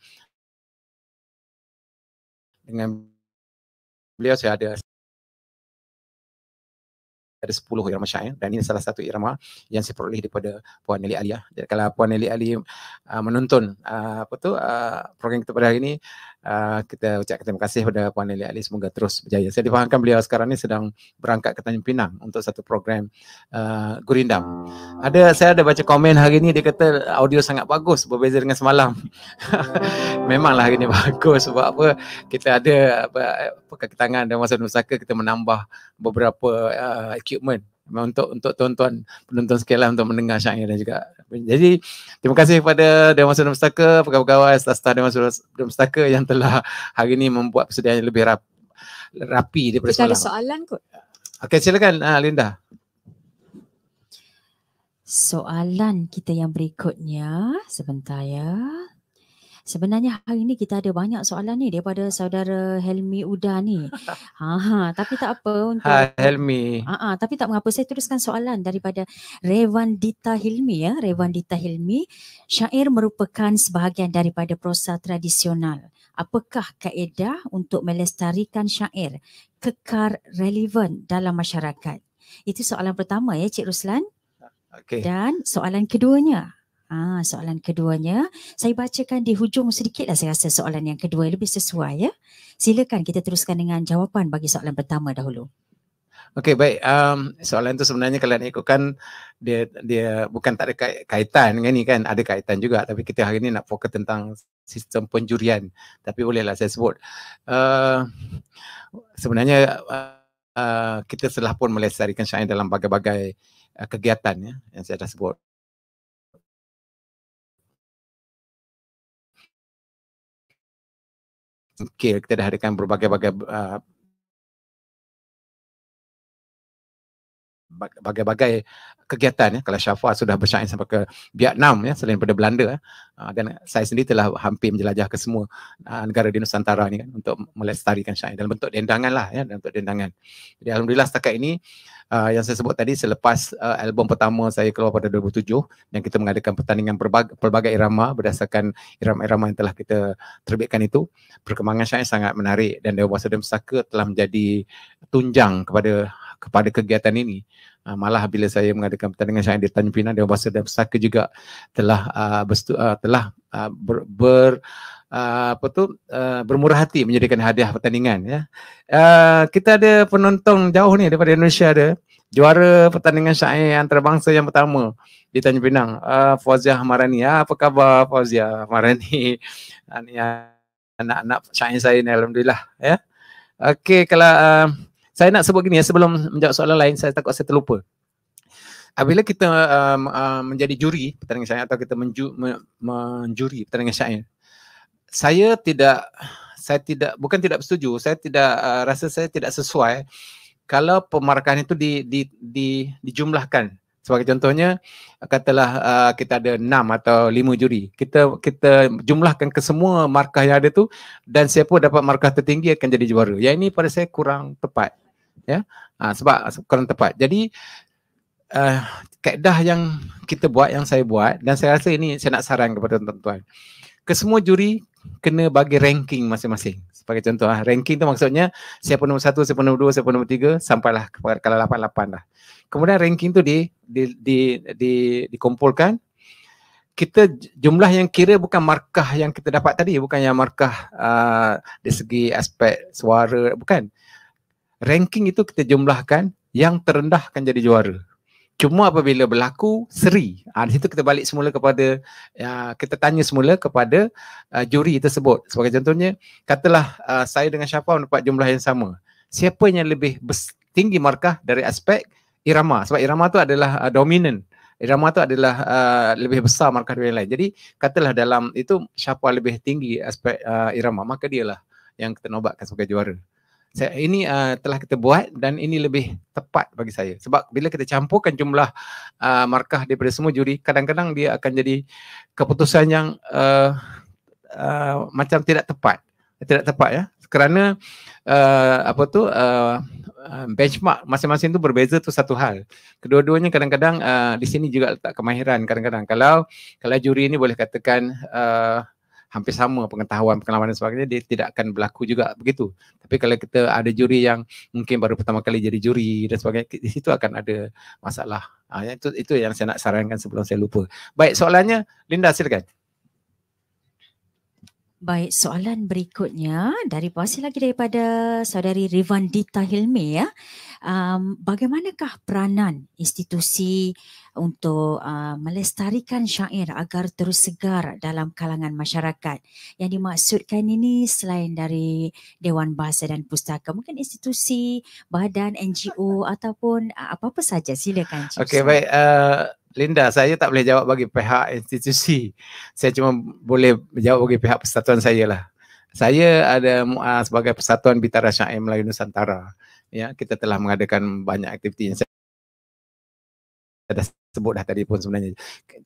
dengan beliau saya ada ada sepuluh irama syair dan ini salah satu irama yang saya peroleh daripada Puan Nelly Ali. Jadi kalau Puan Nelly Ali uh, ah, menonton uh, apa tu uh, program kita pada hari ini Ah, kita ucapkan terima kasih kepada Puan Lili Ali semoga terus berjaya. Saya difahamkan beliau sekarang ni sedang berangkat ke Tanjung Pinang untuk satu program uh, Gurindam. Ada saya ada baca komen hari ni dia kata audio sangat bagus berbeza dengan semalam. [LAUGHS] Memanglah hari ni bagus sebab apa kita ada apa, apa kaki tangan dan masa nusaka kita menambah beberapa uh, equipment untuk untuk tuan-tuan penonton sekalian lah untuk mendengar syair dan juga. Jadi terima kasih kepada Dewan Masa Mustaka, pegawai-pegawai staf-staf Dewan Masa Mustaka yang telah hari ini membuat persediaan yang lebih rap, rapi daripada Kita semalam. ada soalan kot. Okey silakan ha, Linda. Soalan kita yang berikutnya sebentar ya. Sebenarnya hari ni kita ada banyak soalan ni daripada saudara Helmi Uda ni. [LAUGHS] ha, ha, tapi tak apa untuk Hai Helmi. Ha, ha, tapi tak mengapa saya teruskan soalan daripada Revandita Helmi ya. Revandita Helmi. syair merupakan sebahagian daripada prosa tradisional. Apakah kaedah untuk melestarikan syair kekar relevan dalam masyarakat? Itu soalan pertama ya Cik Ruslan. Okay. Dan soalan keduanya, Ah, soalan keduanya. Saya bacakan di hujung sedikitlah saya rasa soalan yang kedua lebih sesuai ya. Silakan kita teruskan dengan jawapan bagi soalan pertama dahulu. Okey, baik. Um, soalan tu sebenarnya kalau nak ikutkan dia dia bukan tak ada kaitan dengan ni kan. Ada kaitan juga tapi kita hari ni nak fokus tentang sistem penjurian. Tapi bolehlah saya sebut. Uh, sebenarnya uh, kita telah pun melestarikan syair dalam berbagai-bagai uh, kegiatan ya yang saya dah sebut. kita dah adakan berbagai-bagai uh, bagai-bagai kegiatan ya kalau Syafa sudah bersyair sampai ke Vietnam ya selain daripada Belanda ya. Ah, dan saya sendiri telah hampir menjelajah ke semua ah, negara di Nusantara ni kan untuk melestarikan syair dalam bentuk dendangan lah ya dalam bentuk dendangan. Jadi alhamdulillah setakat ini uh, yang saya sebut tadi selepas uh, album pertama saya keluar pada 2007 yang kita mengadakan pertandingan berbagai, pelbagai irama berdasarkan irama-irama yang telah kita terbitkan itu perkembangan saya sangat menarik dan Dewa Sedem Saka telah menjadi tunjang kepada kepada kegiatan ini. Uh, malah bila saya mengadakan pertandingan saya di Tanjung Pinang Dewan Bahasa dan Pesaka juga telah uh, ah, bestu, uh, ah, telah uh, ber, ber uh, apa tu uh, bermurah hati menyediakan hadiah pertandingan ya. Uh, kita ada penonton jauh ni daripada Indonesia ada juara pertandingan Syahid antarabangsa yang pertama di Tanjung Pinang. Uh, Fauziah Marani. Ya, apa khabar Fauziah Marani? [LAUGHS] Anak-anak Syahid saya ni alhamdulillah ya. Okey kalau uh, saya nak sebut gini ya sebelum menjawab soalan lain saya takut saya terlupa. Apabila kita um, um, menjadi juri pertandingan saya atau kita menju, menjuri pertandingan saya. Saya tidak saya tidak bukan tidak setuju, saya tidak uh, rasa saya tidak sesuai kalau pemarkahan itu di di di dijumlahkan. Sebagai contohnya katalah uh, kita ada enam atau lima juri. Kita kita jumlahkan ke semua markah yang ada tu dan siapa dapat markah tertinggi akan jadi juara. Yang ini pada saya kurang tepat ya ha, sebab ah, kurang tepat jadi uh, kaedah yang kita buat yang saya buat dan saya rasa ini saya nak saran kepada tuan-tuan kesemua juri kena bagi ranking masing-masing sebagai contoh ha, ranking tu maksudnya siapa nombor satu siapa nombor dua siapa nombor tiga sampailah kalau lapan lapan dah kemudian ranking tu di di di, di dikumpulkan di kita jumlah yang kira bukan markah yang kita dapat tadi bukan yang markah uh, dari segi aspek suara bukan ranking itu kita jumlahkan yang terendah akan jadi juara. Cuma apabila berlaku seri, ha, di situ kita balik semula kepada uh, kita tanya semula kepada uh, juri tersebut. Sebagai contohnya, katalah uh, saya dengan siapa mendapat jumlah yang sama. Siapa yang lebih tinggi markah dari aspek irama? Sebab irama tu adalah uh, dominan. Irama tu adalah uh, lebih besar markah dari yang lain. Jadi katalah dalam itu siapa lebih tinggi aspek uh, irama, maka dialah yang kita nobatkan sebagai juara saya, ini uh, telah kita buat dan ini lebih tepat bagi saya sebab bila kita campurkan jumlah uh, markah daripada semua juri kadang-kadang dia akan jadi keputusan yang uh, uh, macam tidak tepat tidak tepat ya kerana uh, apa tu uh, benchmark masing-masing tu berbeza tu satu hal. Kedua-duanya kadang-kadang uh, di sini juga letak kemahiran kadang-kadang. Kalau kalau juri ini boleh katakan uh, hampir sama pengetahuan, pengalaman dan sebagainya dia tidak akan berlaku juga begitu. Tapi kalau kita ada juri yang mungkin baru pertama kali jadi juri dan sebagainya di situ akan ada masalah. Ha, itu itu yang saya nak sarankan sebelum saya lupa. Baik, soalannya Linda silakan. Baik, soalan berikutnya dari masih lagi daripada saudari Rivandita Hilmi ya. Um, bagaimanakah peranan institusi untuk uh, melestarikan syair agar terus segar dalam kalangan masyarakat? Yang dimaksudkan ini selain dari Dewan Bahasa dan Pustaka, mungkin institusi, badan, NGO [LAUGHS] ataupun uh, apa-apa saja silakan. Okey, baik. Uh... Linda, saya tak boleh jawab bagi pihak institusi. Saya cuma boleh jawab bagi pihak persatuan saya lah. Saya ada uh, sebagai persatuan Bitara Syair Melayu Nusantara. Ya, kita telah mengadakan banyak aktiviti yang saya dah sebut dah tadi pun sebenarnya.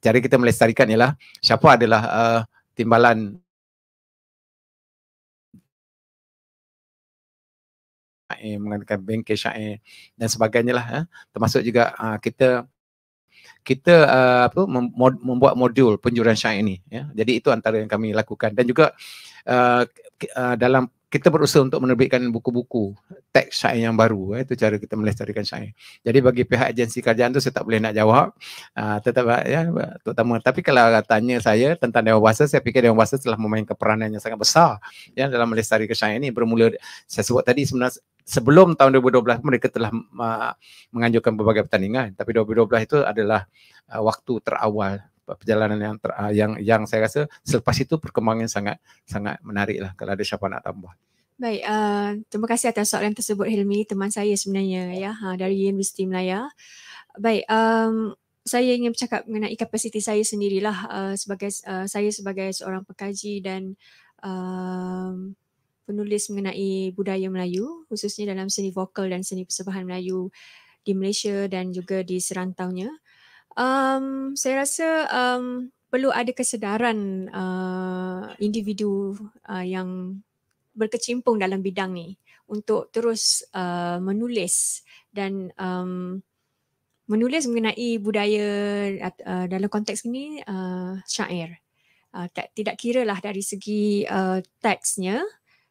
Cari kita melestarikan ialah siapa adalah uh, timbalan mengadakan bengkel syair dan sebagainya lah. Eh. Termasuk juga uh, kita kita uh, apa membuat modul penjuran syair ini ya jadi itu antara yang kami lakukan dan juga uh, uh, dalam kita berusaha untuk menerbitkan buku-buku teks syair yang baru eh, itu cara kita melestarikan syair. Jadi bagi pihak agensi kerajaan itu saya tak boleh nak jawab uh, tetap uh, ya terutama tapi kalau tanya saya tentang Dewan Bahasa saya fikir Dewan Bahasa telah memainkan peranan yang sangat besar ya dalam melestarikan syair ini bermula saya sebut tadi sebenarnya sebelum tahun 2012 mereka telah uh, menganjurkan berbagai pertandingan tapi 2012 itu adalah uh, waktu terawal perjalanan yang ter, uh, yang yang saya rasa selepas itu perkembangan sangat sangat menarik lah kalau ada siapa nak tambah Baik, uh, terima kasih atas soalan tersebut Hilmi teman saya sebenarnya ya ha, dari Universiti Melaya. Baik, um, saya ingin bercakap mengenai kapasiti saya sendirilah uh, sebagai uh, saya sebagai seorang pekaji dan uh, penulis mengenai budaya Melayu khususnya dalam seni vokal dan seni persembahan Melayu di Malaysia dan juga di serantaunya. Um, saya rasa um, perlu ada kesedaran uh, individu uh, yang berkecimpung dalam bidang ni untuk terus uh, menulis dan um, menulis mengenai budaya uh, dalam konteks ini uh, syair. Uh, tak, tidak kira lah dari segi uh, teksnya,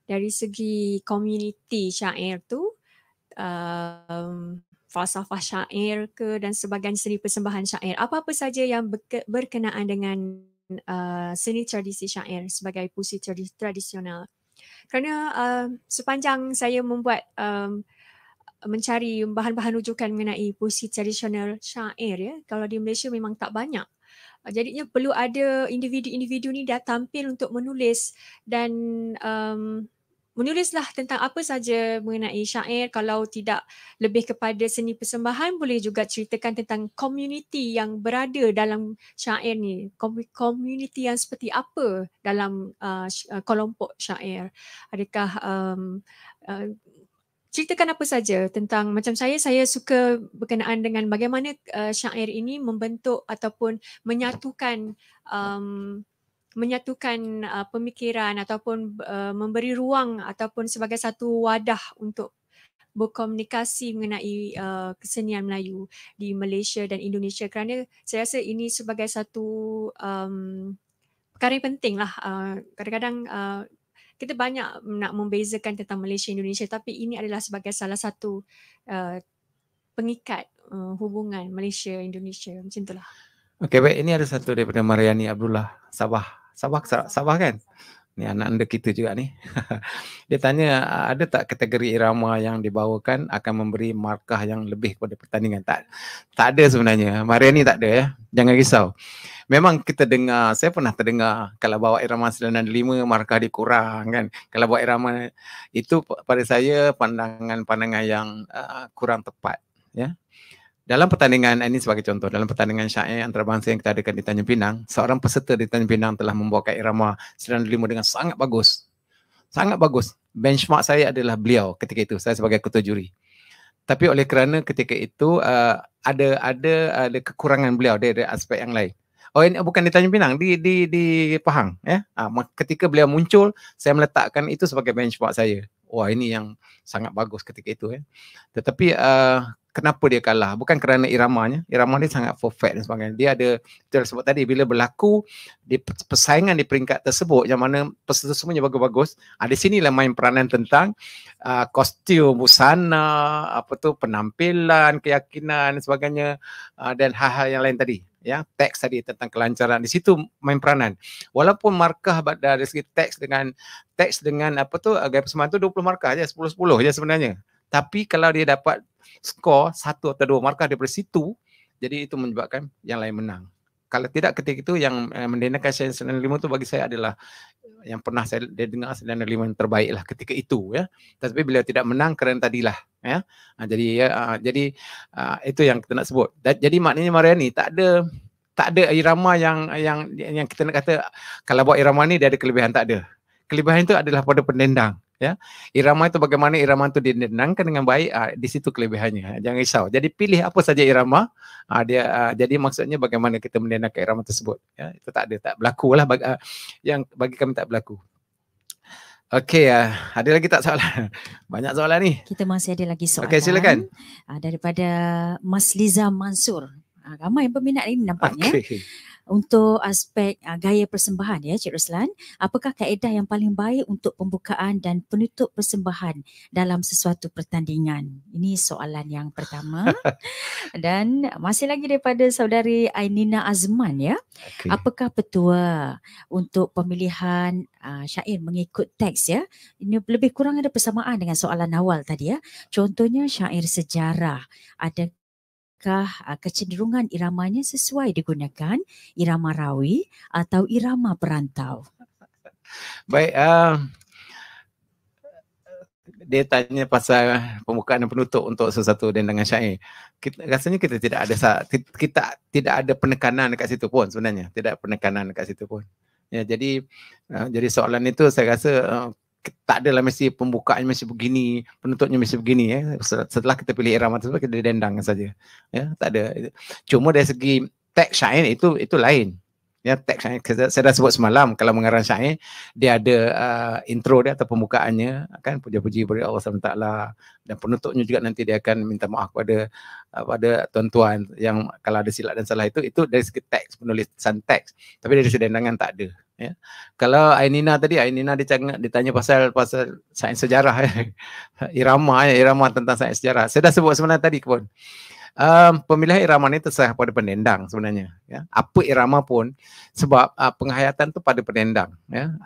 dari segi komuniti syair tu um, falsafah syair ke dan sebagian seni persembahan syair apa-apa saja yang berkenaan dengan uh, seni tradisi syair sebagai puisi tradisional kerana uh, sepanjang saya membuat um, mencari bahan-bahan rujukan mengenai puisi tradisional syair ya kalau di Malaysia memang tak banyak jadinya perlu ada individu-individu ni dah tampil untuk menulis dan um, menulislah tentang apa saja mengenai syair kalau tidak lebih kepada seni persembahan boleh juga ceritakan tentang komuniti yang berada dalam syair ni komuniti yang seperti apa dalam uh, uh kelompok syair adakah um, uh, ceritakan apa saja tentang macam saya saya suka berkenaan dengan bagaimana uh, syair ini membentuk ataupun menyatukan um, menyatukan uh, pemikiran ataupun uh, memberi ruang ataupun sebagai satu wadah untuk berkomunikasi mengenai uh, kesenian Melayu di Malaysia dan Indonesia kerana saya rasa ini sebagai satu um, perkara yang penting lah kadang-kadang uh, kita banyak nak membezakan tentang Malaysia Indonesia tapi ini adalah sebagai salah satu uh, pengikat uh, hubungan Malaysia Indonesia macam itulah. Okey baik ini ada satu daripada Mariani Abdullah Sabah. Sabah Sabah kan? ni anak anda kita juga ni. [LAUGHS] dia tanya ada tak kategori irama yang dibawakan akan memberi markah yang lebih kepada pertandingan? Tak tak ada sebenarnya. Maria ni tak ada ya. Jangan risau. Memang kita dengar, saya pernah terdengar kalau bawa irama lima markah dikurang kan. Kalau bawa irama itu pada saya pandangan-pandangan yang uh, kurang tepat ya dalam pertandingan ini sebagai contoh dalam pertandingan syair antarabangsa yang kita adakan di Tanjung Pinang seorang peserta di Tanjung Pinang telah membawakan irama 95 dengan sangat bagus sangat bagus benchmark saya adalah beliau ketika itu saya sebagai ketua juri tapi oleh kerana ketika itu uh, ada ada ada kekurangan beliau dari aspek yang lain oh ini bukan di Tanjung Pinang di di di Pahang ya uh, ketika beliau muncul saya meletakkan itu sebagai benchmark saya wah ini yang sangat bagus ketika itu ya. Tetapi uh, kenapa dia kalah bukan kerana iramanya irama dia sangat perfect dan sebagainya dia ada kita sebut tadi bila berlaku di persaingan di peringkat tersebut yang mana peserta semuanya bagus-bagus ada ah, di sinilah main peranan tentang uh, kostum busana apa tu penampilan keyakinan dan sebagainya uh, dan hal-hal yang lain tadi ya teks tadi tentang kelancaran di situ main peranan walaupun markah dari segi teks dengan teks dengan apa tu gaya persembahan tu 20 markah aja 10 10 aja sebenarnya tapi kalau dia dapat skor satu atau dua markah daripada situ jadi itu menyebabkan yang lain menang kalau tidak ketika itu yang eh, mendenakan Sains 95 tu bagi saya adalah yang pernah saya dia dengar Sains 95 yang terbaik lah ketika itu ya tapi beliau tidak menang kerana tadilah ya ha, jadi ya uh, jadi uh, itu yang kita nak sebut da, jadi maknanya Mariani tak ada tak ada irama yang yang yang kita nak kata kalau buat irama ni dia ada kelebihan tak ada kelebihan itu adalah pada pendendang ya irama itu bagaimana irama itu dinenangkan dengan baik uh, di situ kelebihannya ah, jangan risau jadi pilih apa saja irama uh, dia uh, jadi maksudnya bagaimana kita menenangkan irama tersebut ya itu tak ada tak berlaku lah bag, uh, yang bagi kami tak berlaku Okey, uh, ada lagi tak soalan? [LAUGHS] Banyak soalan ni. Kita masih ada lagi soalan. Okey, silakan. Uh, daripada Mas Liza Mansur. Uh, ramai yang peminat ini nampaknya. Okay untuk aspek uh, gaya persembahan ya Cik Ruslan, apakah kaedah yang paling baik untuk pembukaan dan penutup persembahan dalam sesuatu pertandingan? Ini soalan yang pertama. [LAUGHS] dan masih lagi daripada saudari Ainina Azman ya. Okay. Apakah petua untuk pemilihan uh, syair mengikut teks ya? Ini lebih kurang ada persamaan dengan soalan awal tadi ya. Contohnya syair sejarah ada adakah uh, ah, kecenderungan iramanya sesuai digunakan irama rawi atau irama perantau? Baik, uh, dia tanya pasal pembukaan dan penutup untuk sesuatu dendangan syair. Kita, rasanya kita tidak ada kita tidak ada penekanan dekat situ pun sebenarnya, tidak penekanan dekat situ pun. Ya, jadi uh, jadi soalan itu saya rasa uh, tak adalah mesti pembukaannya mesti begini, penutupnya mesti begini ya. Setelah kita pilih irama tersebut kita dendang saja. Ya, tak ada. Cuma dari segi teks syair itu itu lain. Ya, teks syair saya dah sebut semalam kalau mengarang syair dia ada uh, intro dia atau pembukaannya akan puja-puji kepada Allah SWT dan penutupnya juga nanti dia akan minta maaf kepada uh, pada tuan-tuan yang kalau ada silap dan salah itu itu dari segi teks penulisan teks tapi dari segi dendangan tak ada ya. Kalau Ainina tadi Ainina dia cakap ditanya pasal pasal sains sejarah ya. [LAUGHS] irama ya, irama tentang sains sejarah. Saya dah sebut sebenarnya tadi pun. Um, pemilihan irama ni terserah pada penendang sebenarnya ya. Apa irama pun sebab uh, penghayatan tu pada penendang ya.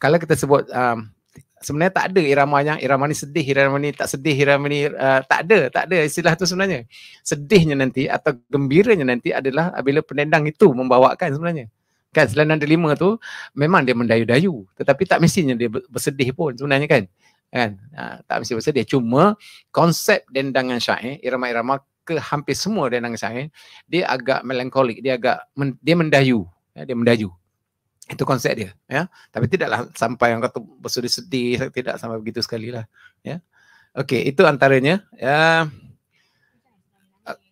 Kalau kita sebut um, sebenarnya tak ada irama yang irama ni sedih irama ni tak sedih irama ni uh, tak ada tak ada istilah tu sebenarnya sedihnya nanti atau gembiranya nanti adalah bila penendang itu membawakan sebenarnya kan selain ada lima tu memang dia mendayu-dayu tetapi tak mestinya dia bersedih pun sebenarnya kan kan ha, tak mesti bersedih cuma konsep dendangan syair irama-irama ke hampir semua dendangan syair dia agak melankolik dia agak men, dia mendayu ya, dia mendayu itu konsep dia ya tapi tidaklah sampai yang kata bersedih-sedih tidak sampai begitu sekali lah ya okey itu antaranya ya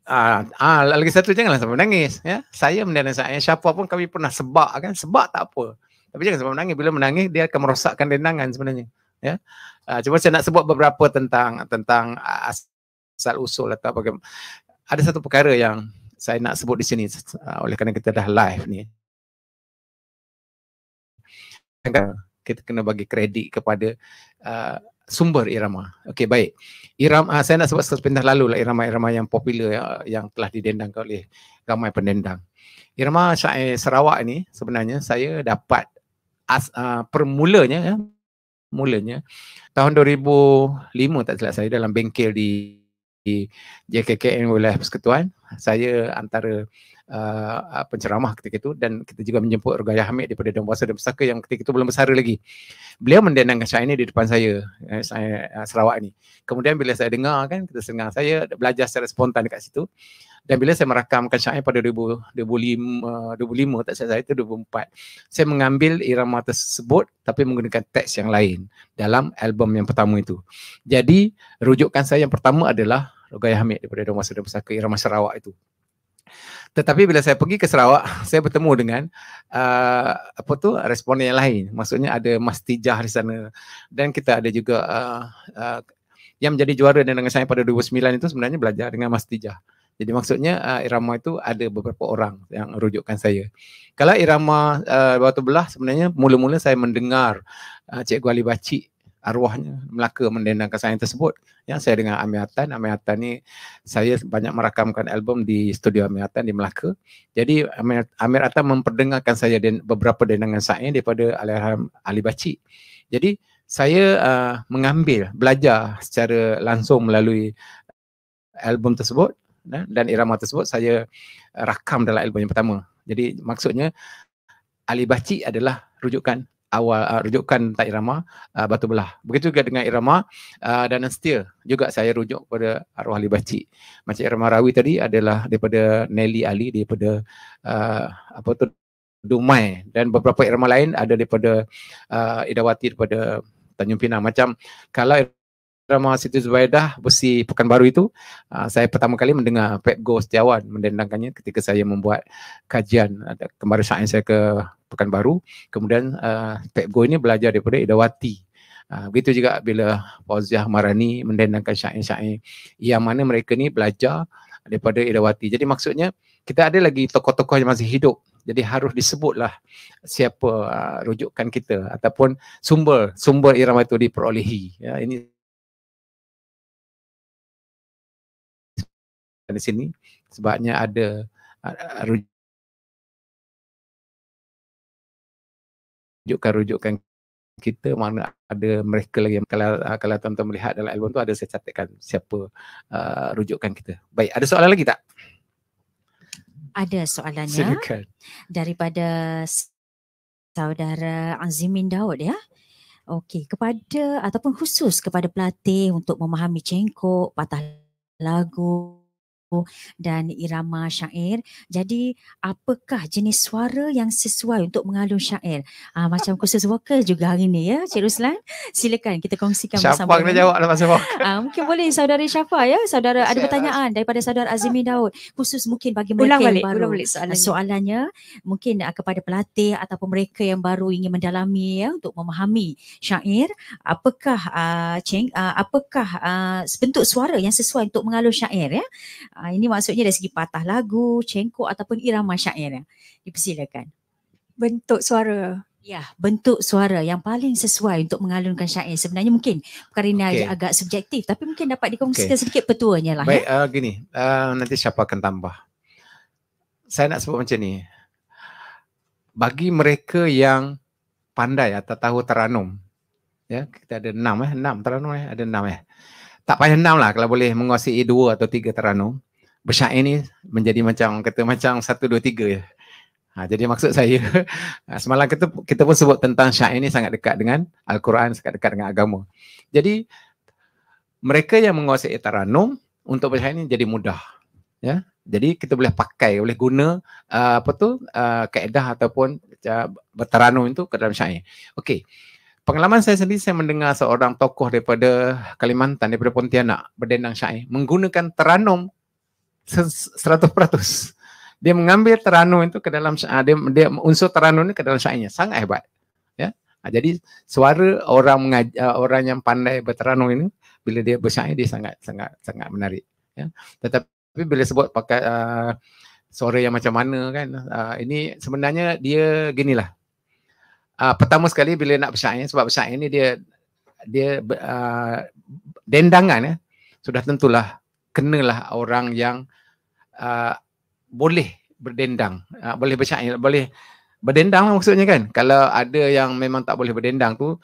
Ah, ah, lagi satu janganlah sampai menangis ya. Saya mendengar saya siapa pun kami pernah sebab kan sebab tak apa. Tapi jangan sampai menangis bila menangis dia akan merosakkan dendangan sebenarnya ya. Ah, cuma saya nak sebut beberapa tentang tentang asal usul atau apa. Ada satu perkara yang saya nak sebut di sini ah, oleh kerana kita dah live ni. Kita kena bagi kredit kepada ah, sumber irama. Okey, baik. Irama uh, saya nak sebut sepintas lalu lah irama-irama yang popular ya, yang telah didendang oleh ramai pendendang. Irama syair Sarawak ni sebenarnya saya dapat as, uh, permulanya ya, mulanya tahun 2005 tak silap saya dalam bengkel di, di JKKN wilayah persekutuan saya antara uh, penceramah ketika itu dan kita juga menjemput Rugaya Hamid daripada Dewan Bahasa dan Pesaka yang ketika itu belum bersara lagi. Beliau mendendangkan syair ini di depan saya, eh, saya uh, eh, Sarawak ini. Kemudian bila saya dengar kan, kita dengar saya belajar secara spontan dekat situ. Dan bila saya merakamkan syair pada 2000, 2005, 2005 tak saya itu 2004, saya mengambil irama tersebut tapi menggunakan teks yang lain dalam album yang pertama itu. Jadi rujukan saya yang pertama adalah Rogaya Hamid daripada Dewan Masa dan Pusaka Irama Sarawak itu tetapi bila saya pergi ke Sarawak [LAUGHS] saya bertemu dengan uh, apa tu responden yang lain maksudnya ada Mas Tijah di sana dan kita ada juga uh, uh, yang menjadi juara dan dengan saya pada 2009 itu sebenarnya belajar dengan Mas Tijah jadi maksudnya uh, irama itu ada beberapa orang yang rujukkan saya kalau irama uh, batu belah sebenarnya mula-mula saya mendengar uh, cikgu Ali Baci arwahnya Melaka mendendangkan saya tersebut ya saya dengan Amir Hatan Amir Hatan ni saya banyak merakamkan album di studio Amir Hatan di Melaka jadi Amir, Amir Hatan memperdengarkan saya den, beberapa dendangan saya daripada Alham Ali Baci jadi saya uh, mengambil belajar secara langsung melalui album tersebut dan, ya, dan irama tersebut saya rakam dalam album yang pertama jadi maksudnya Ali Baci adalah rujukan awal uh, rujukan tak irama uh, batu belah. Begitu juga dengan irama uh, dan setia juga saya rujuk kepada arwah Ali Baci. Macam irama rawi tadi adalah daripada Nelly Ali daripada uh, apa tu Dumai dan beberapa irama lain ada daripada uh, Idawati daripada Tanjung Pinang. Macam kalau irama drama Siti Zubaidah Besi Pekanbaru itu uh, saya pertama kali mendengar Pep Go Setiawan mendendangkannya ketika saya membuat kajian ada uh, kemarin saya saya ke Pekanbaru kemudian uh, ah, Pep Go ini belajar daripada Idawati uh, begitu juga bila Fauziah Marani mendendangkan syair-syair yang mana mereka ni belajar daripada Idawati jadi maksudnya kita ada lagi tokoh-tokoh yang masih hidup jadi harus disebutlah siapa uh, rujukan kita ataupun sumber sumber irama itu diperolehi ya ini di sini sebabnya ada rujukan rujukan kita mana ada mereka lagi kalau kalau tuan-tuan melihat dalam album tu ada saya catatkan siapa uh, rujukan kita. Baik, ada soalan lagi tak? Ada soalannya. Silakan. Daripada saudara Azimin Daud ya. Okey, kepada ataupun khusus kepada pelatih untuk memahami cengkok, patah lagu, dan irama syair. Jadi apakah jenis suara yang sesuai untuk mengalun syair? ha, macam [LAUGHS] khusus vokal juga hari ini ya, Cik Ruslan. Silakan kita kongsikan Syafak bersama. Syafa nak jawab lah masa vokal. Ha, [LAUGHS] mungkin boleh saudari Syafa ya. Saudara ada pertanyaan daripada saudara Azmi Daud. Khusus mungkin bagi mereka ulang balik, yang baru. Ulang soalannya. Ah, soalannya. mungkin kepada pelatih ataupun mereka yang baru ingin mendalami ya untuk memahami syair. Apakah uh, Cik, uh, apakah uh, bentuk suara yang sesuai untuk mengalun syair ya? Uh, ini maksudnya dari segi patah lagu, cengkok ataupun irama syair. Dipersilakan. Bentuk suara. Ya, bentuk suara yang paling sesuai untuk mengalunkan syair. Sebenarnya mungkin perkara ini okay. agak subjektif tapi mungkin dapat dikongsikan okay. sedikit petuanya lah. Ya. Baik, ya? uh, gini. Uh, nanti siapa akan tambah. Saya nak sebut macam ni. Bagi mereka yang pandai atau tahu teranum, ya kita ada enam eh enam teranum eh ada enam eh tak payah enam lah kalau boleh menguasai dua atau tiga teranum bersyair ni menjadi macam kata macam satu dua tiga ya. Ha, jadi maksud saya [LAUGHS] ha, semalam kita, kita pun sebut tentang syair ni sangat dekat dengan Al-Quran, sangat dekat dengan agama. Jadi mereka yang menguasai Taranum untuk bersyair ni jadi mudah. Ya? Jadi kita boleh pakai, boleh guna uh, apa tu uh, kaedah ataupun uh, bertaranum itu ke dalam syair. Okey. Pengalaman saya sendiri, saya mendengar seorang tokoh daripada Kalimantan, daripada Pontianak, berdendang syair, menggunakan teranum Seratus peratus Dia mengambil teranu itu ke dalam ah, dia, dia unsur teranu ini ke dalam syairnya. Sangat hebat. Ya. Ah, jadi suara orang mengaj- ah, orang yang pandai berteranu ini bila dia bersyair dia sangat sangat sangat menarik. Ya. Tetapi bila sebut pakai uh, suara yang macam mana kan uh, ini sebenarnya dia ginilah. Uh, pertama sekali bila nak bersyair sebab bersyair ini dia dia uh, dendangan ya. Sudah tentulah kenalah orang yang uh, boleh berdendang uh, boleh bersyair boleh berdendang lah maksudnya kan kalau ada yang memang tak boleh berdendang tu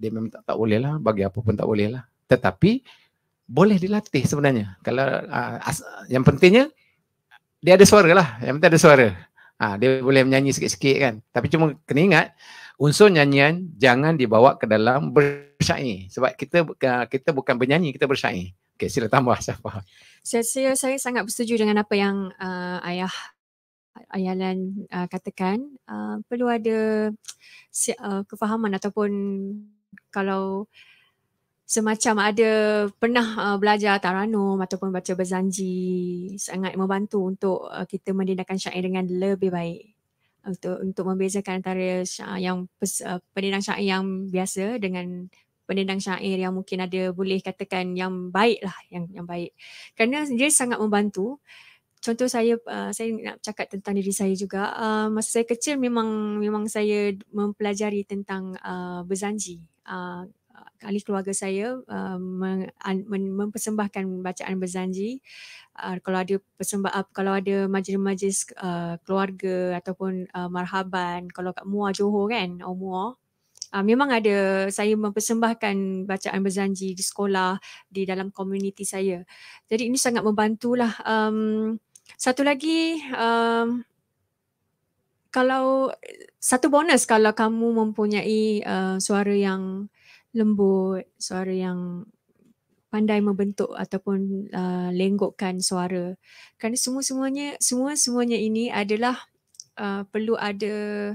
dia memang tak, tak boleh lah bagi apa pun tak boleh lah tetapi boleh dilatih sebenarnya kalau uh, as, yang pentingnya dia ada suara lah yang penting ada suara ha, dia boleh menyanyi sikit-sikit kan tapi cuma kena ingat unsur nyanyian jangan dibawa ke dalam bersyair sebab kita uh, kita bukan bernyanyi kita bersyair Okay, sila tambah siapa saya, saya, saya sangat bersetuju dengan apa yang uh, ayah ayalan uh, katakan uh, perlu ada uh, kefahaman ataupun kalau semacam ada pernah uh, belajar taranum ataupun baca berzanji sangat membantu untuk uh, kita mendidikkan syair dengan lebih baik untuk untuk membezakan antara syair yang uh, pendidikan syair yang biasa dengan pendendang syair yang mungkin ada boleh katakan yang baik lah yang yang baik kerana dia sangat membantu contoh saya uh, saya nak cakap tentang diri saya juga uh, masa saya kecil memang memang saya mempelajari tentang uh, berzanji uh, Ahli keluarga saya uh, mempersembahkan bacaan berzanji. Uh, kalau ada persembah, uh, kalau ada majlis-majlis uh, keluarga ataupun uh, marhaban, kalau kat Muar Johor kan, oh Muar, uh, memang ada saya mempersembahkan bacaan berjanji di sekolah di dalam komuniti saya jadi ini sangat membantulah um, satu lagi um, kalau satu bonus kalau kamu mempunyai uh, suara yang lembut suara yang pandai membentuk ataupun uh, lenggokkan suara kerana semua-semuanya semua-semuanya ini adalah uh, perlu ada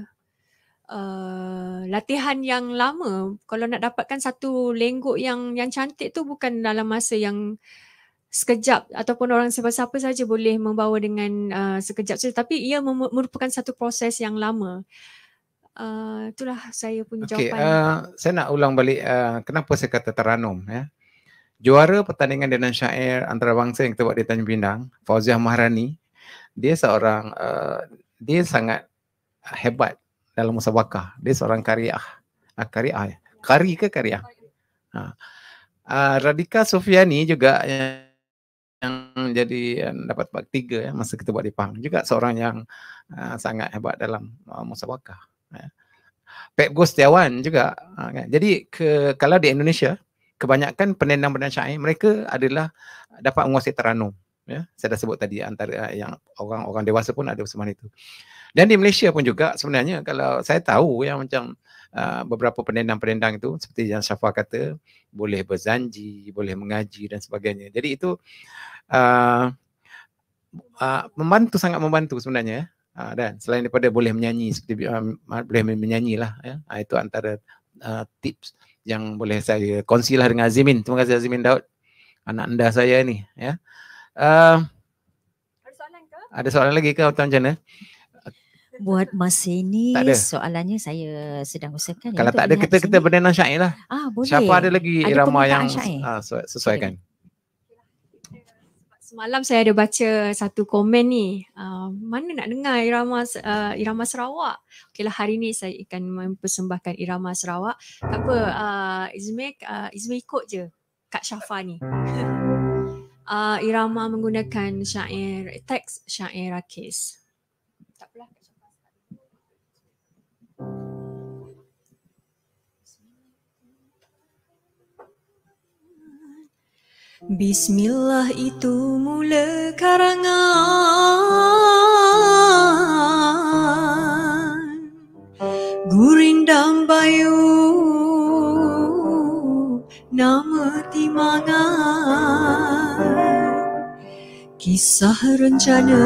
Uh, latihan yang lama kalau nak dapatkan satu lenggok yang yang cantik tu bukan dalam masa yang sekejap ataupun orang siapa-siapa saja boleh membawa dengan uh, sekejap saja tapi ia merupakan satu proses yang lama uh, itulah saya punya jawapan okay, uh, saya nak ulang balik uh, kenapa saya kata teranum ya juara pertandingan dengan syair antarabangsa yang kita buat di Tanjung Pinang Fauziah Maharani dia seorang uh, dia sangat hebat dalam musabakah. Dia seorang kariah. Ah, kariah. Ya? Kari ke kariah? Ha. Ah, Radika Sofiani juga yang, yang jadi yang dapat bab tiga ya, masa kita buat di Pahang. Juga seorang yang ah, sangat hebat dalam ah, musabakah. Ya. Pep Gustiawan juga. Ah, kan. Jadi ke, kalau di Indonesia, kebanyakan penendang-penendang syair mereka adalah dapat menguasai teranum. Ya, saya dah sebut tadi antara yang orang-orang dewasa pun ada persembahan itu. Dan di Malaysia pun juga sebenarnya kalau saya tahu yang macam uh, beberapa pendendang-pendendang itu seperti yang Syafa kata boleh berzanji, boleh mengaji dan sebagainya. Jadi itu uh, uh, membantu sangat membantu sebenarnya. Uh, dan selain daripada boleh menyanyi seperti uh, boleh menyanyi lah, ya. uh, itu antara uh, tips yang boleh saya kongsilah dengan Azimin. Terima kasih Azimin Daud anak anda saya ni ya. Uh, ada soalan ke? Ada soalan lagi ke Hutan Channel? Buat masa ini soalannya saya sedang usahakan. Ya Kalau ya, tak ada kita, kita benda nang syair lah. Ah, boleh. Siapa ada lagi ada irama yang ha, sesuaikan? Okay. Semalam saya ada baca satu komen ni. Uh, mana nak dengar irama uh, irama Sarawak? Okeylah hari ni saya akan mempersembahkan irama Sarawak. Tak apa, uh, Izmir, uh, Izmir ikut je Kak Syafa ni. Uh, [LAUGHS] irama menggunakan syair, teks syair Rakis. Bismillah itu mula karangan Gurindam bayu nama timangan Kisah rencana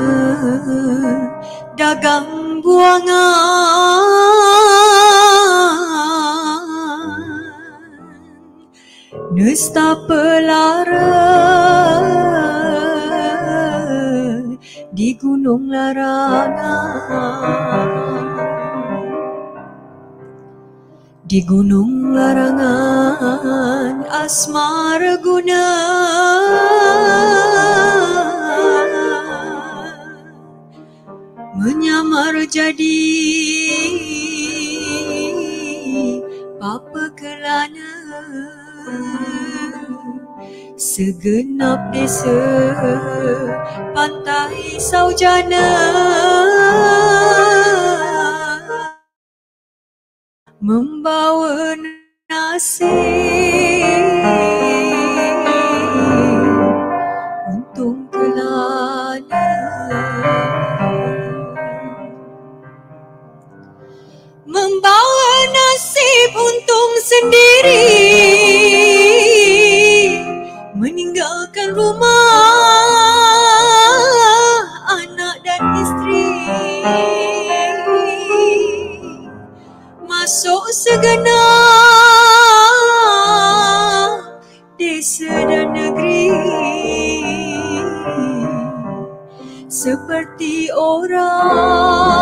dagang buangan nesta pelara di gunung larangan di gunung larangan asmara guna menyamar jadi papa kelana Segenap desa Pantai Saujana Membawa nasi Untung kelana Membawa nasib untung sendiri tinggalkan rumah anak dan isteri masuk segenap desa dan negeri seperti orang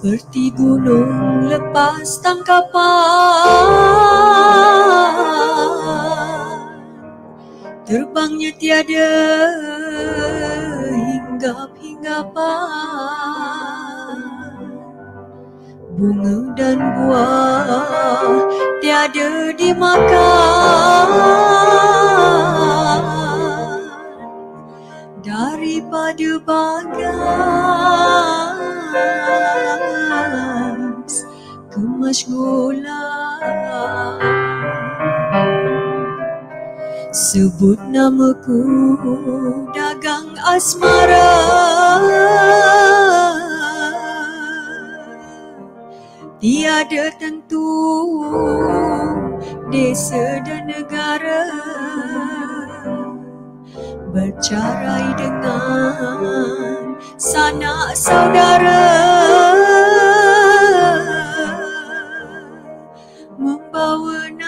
seperti gunung lepas tangkapan terbangnya tiada hingga hingga hinggapan bunga dan buah tiada dimakan daripada bagai Sebut namaku dagang asmara Tiada tentu desa dan negara Bercarai dengan sanak saudara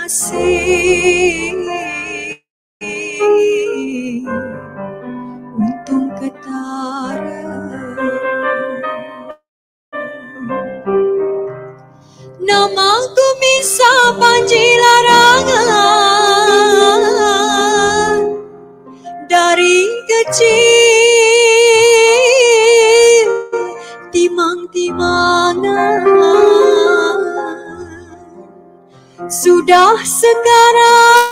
kasih untung ketara nama ku bisa dari kecil timang timangan sudah sekarang.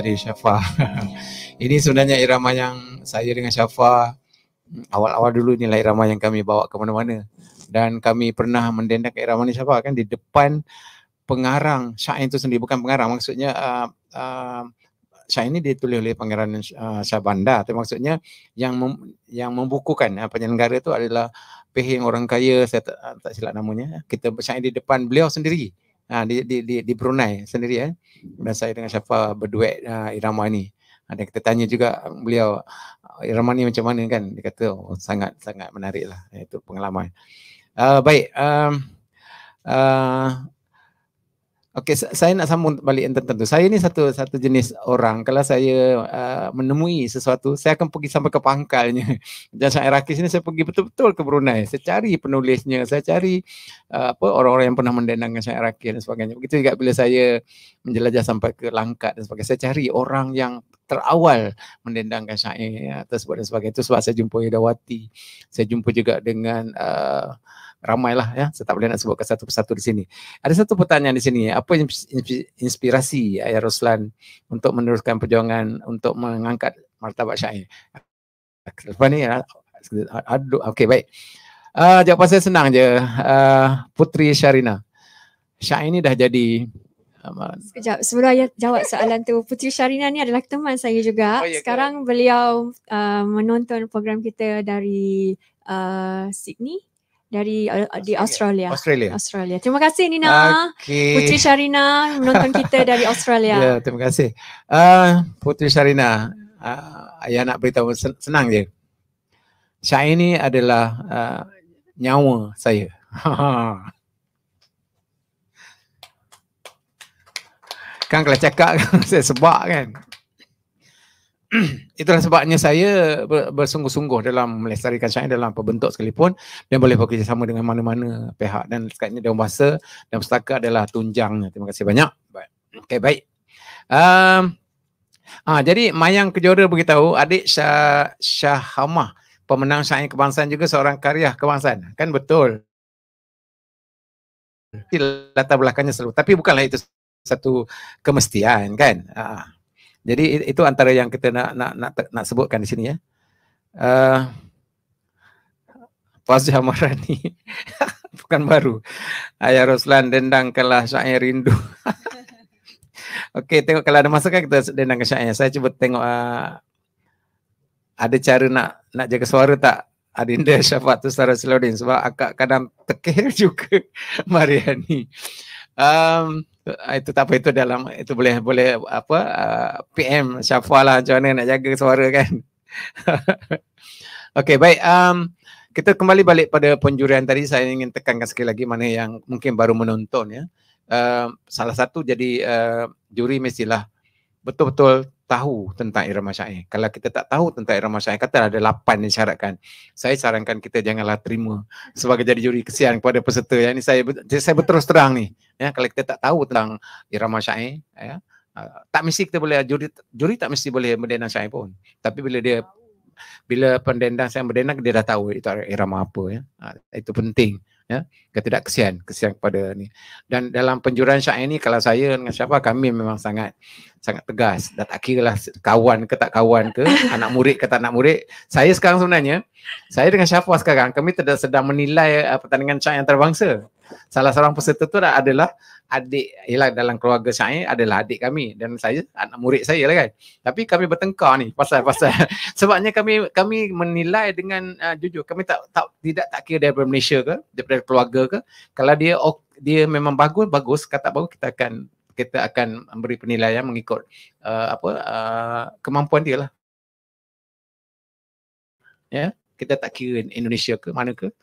tadi Syafa. [LAUGHS] ini sebenarnya irama yang saya dengan Syafa awal-awal dulu inilah irama yang kami bawa ke mana-mana. Dan kami pernah mendendak irama ni Syafa kan di depan pengarang syair itu sendiri bukan pengarang maksudnya uh, uh, syair ini ditulis oleh pangeran uh, Syah Bandar tapi maksudnya yang mem- yang membukukan uh, penyelenggara itu adalah pihing orang kaya saya tak, uh, tak silap namanya kita bersyair di depan beliau sendiri ha, di, di, di, di Brunei sendiri eh. Dan saya dengan siapa berduet ha, irama ni. Ha, dan kita tanya juga beliau ah, irama ini macam mana kan. Dia kata oh, sangat sangat menarik lah. Itu pengalaman. Uh, baik. Um, ah, Okey, saya nak sambung balik yang tentang Saya ni satu satu jenis orang. Kalau saya uh, menemui sesuatu, saya akan pergi sampai ke pangkalnya. Dan [LAUGHS] saya Rakis ni saya pergi betul-betul ke Brunei. Saya cari penulisnya, saya cari uh, apa orang-orang yang pernah mendendangkan saya Rakis dan sebagainya. Begitu juga bila saya menjelajah sampai ke Langkat dan sebagainya, saya cari orang yang terawal mendendangkan syair ya, tersebut dan sebagainya. Itu sebab saya jumpa Yudawati. Saya jumpa juga dengan uh, ramailah ya saya tak boleh nak sebutkan satu persatu di sini ada satu pertanyaan di sini apa inspirasi ayah Roslan untuk meneruskan perjuangan untuk mengangkat martabat syair apa ni ah, aduh okey baik uh, jawapan saya senang je uh, putri Sharina syair ini dah jadi Sekejap, sebelum saya jawab soalan tu, Putri Sharina ni adalah teman saya juga. Oh, ya, Sekarang kan? beliau uh, menonton program kita dari uh, Sydney dari uh, uh, Australia. di Australia. Australia. Australia. Terima kasih Nina. Okay. Putri Sharina menonton kita dari Australia. Ya, yeah, terima kasih. Uh, Putri Sharina, uh, ah, ayah nak beritahu senang je. Syair ini adalah uh, nyawa saya. [LAUGHS] kan kalau cakap [LAUGHS] saya sebab kan. [CLEARS THROAT] itulah sebabnya saya bersungguh-sungguh dalam melestarikan syair dalam apa bentuk sekalipun dan boleh bekerjasama dengan mana-mana pihak dan sekatnya dalam bahasa dan pustaka adalah tunjangnya. Terima kasih banyak. Baik. Okay, baik. Um, ah, jadi Mayang Kejora beritahu adik Syah Syahamah pemenang syair kebangsaan juga seorang karya kebangsaan. Kan betul. Latar belakangnya selalu. Tapi bukanlah itu satu kemestian kan. Ah. ah. Jadi itu antara yang kita nak nak nak, nak sebutkan di sini ya. Pas Uh, eh, Marani bukan [LAUGHS] baru. Ayah Roslan dendangkanlah saya rindu. [LAUGHS] Okey, tengok kalau ada masa kan kita dendang ke syairnya. Saya cuba tengok uh, ada cara nak nak jaga suara tak Adinda [LAUGHS] Syafat tu Sarah Selodin sebab akak kadang tekel juga Mariani. Um, Ah, itu tak apa itu dalam itu boleh boleh apa uh, ah, PM Syafwa lah macam mana nak jaga suara kan. [LAUGHS] Okey baik um, kita kembali balik pada penjurian tadi saya ingin tekankan sekali lagi mana yang mungkin baru menonton ya. Uh, salah satu jadi uh, juri mestilah betul-betul tahu tentang irama syair. Kalau kita tak tahu tentang irama syair, kata ada lapan yang syaratkan. Saya sarankan kita janganlah terima sebagai jadi juri kesian kepada peserta. Yang ini saya saya berterus terang ni. Ya, kalau kita tak tahu tentang irama syair, ya, ah, tak mesti kita boleh juri juri tak mesti boleh mendendang syair pun. Tapi bila dia bila pendendang saya mendendang dia dah tahu itu irama apa ya. Ah, itu penting ya kata tidak kesian kesian kepada ni dan dalam penjuran syair ini, kalau saya dengan siapa kami memang sangat sangat tegas dan tak kira lah kawan ke tak kawan ke [LAUGHS] anak murid ke tak anak murid saya sekarang sebenarnya saya dengan Syafwa sekarang kami sedang menilai uh, pertandingan syair antarabangsa salah seorang peserta tu adalah adik ialah dalam keluarga saya adalah adik kami dan saya anak murid saya lah kan tapi kami bertengkar ni pasal pasal [LAUGHS] sebabnya kami kami menilai dengan uh, jujur kami tak tak tidak tak kira daripada Malaysia ke daripada keluarga ke kalau dia dia memang bagus bagus kata bagus kita akan kita akan memberi penilaian mengikut uh, apa uh, kemampuan dia lah ya yeah? kita tak kira Indonesia ke mana ke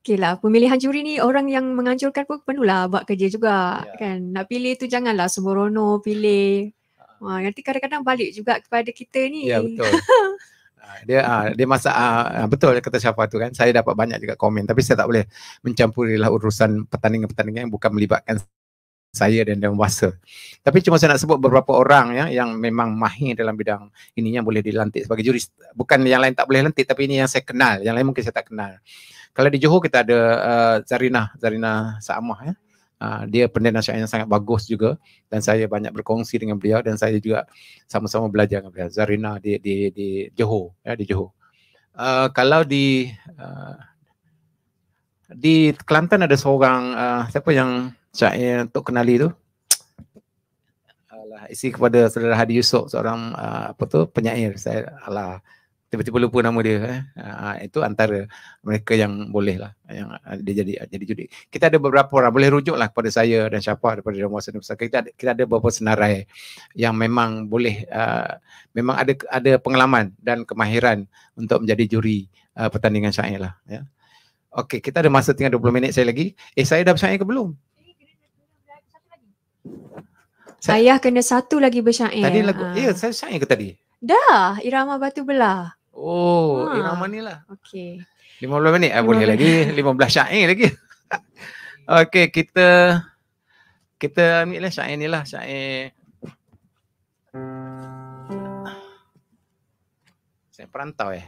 Okay lah, pemilihan juri ni orang yang menganjurkan pun perlulah buat kerja juga yeah. kan. Nak pilih tu janganlah sembrono pilih. Ha, nanti kadang-kadang balik juga kepada kita ni. Ya yeah, betul. [LAUGHS] Ah, dia ha, dia masa ha, ah, betul kata siapa tu kan. Saya dapat banyak juga komen tapi saya tak boleh mencampurilah urusan pertandingan-pertandingan yang bukan melibatkan saya dan dewasa. Tapi cuma saya nak sebut beberapa orang ya yang memang mahir dalam bidang ini yang boleh dilantik sebagai juri. Bukan yang lain tak boleh lantik tapi ini yang saya kenal. Yang lain mungkin saya tak kenal. Kalau di Johor kita ada uh, Zarina, Zarina Sa'amah ya. Uh, dia pendeta syariah yang sangat bagus juga dan saya banyak berkongsi dengan beliau dan saya juga sama-sama belajar dengan beliau. Zarina di di di Johor ya di Johor. Uh, kalau di uh, di Kelantan ada seorang uh, siapa yang saya untuk kenali tu isi kepada saudara Hadi Yusof seorang uh, apa tu penyair saya alah tiba-tiba lupa nama dia eh. Ha, itu antara mereka yang boleh lah yang ah, dia jadi jadi judi. Kita ada beberapa orang boleh rujuk lah kepada saya dan siapa daripada Dewan Wasan Besar. Kita ada, kita ada beberapa senarai yang memang boleh uh, memang ada ada pengalaman dan kemahiran untuk menjadi juri uh, pertandingan syair lah ya. Okey, kita ada masa tinggal 20 minit saya lagi. Eh saya dah bersyair ke belum? Saya kena satu lagi bersyair. Tadi lagu. Ha. Ya, saya syair ke tadi? Dah, irama batu belah. Oh, ha. Ah, irama eh, ni lah. Okay. 15 minit? Ah, 15 boleh minit. lagi. 15 syair lagi. [LAUGHS] okay, kita kita ambil lah syair ni lah. Syair. Saya perantau eh.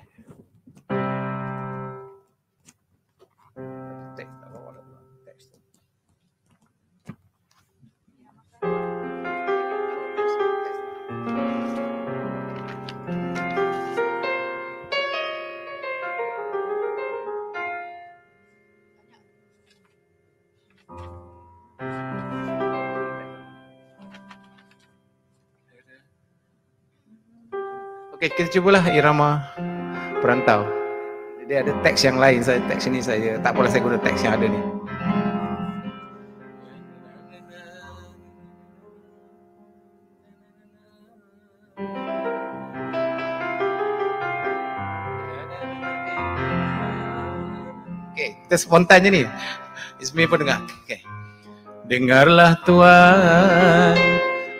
Okay, kita cubalah irama perantau. Jadi ada teks yang lain, saya teks ini saja. Tak boleh saya guna teks yang ada ni. Okay, kita spontan je ni. Ismi pun dengar. Okay. Dengarlah tuan,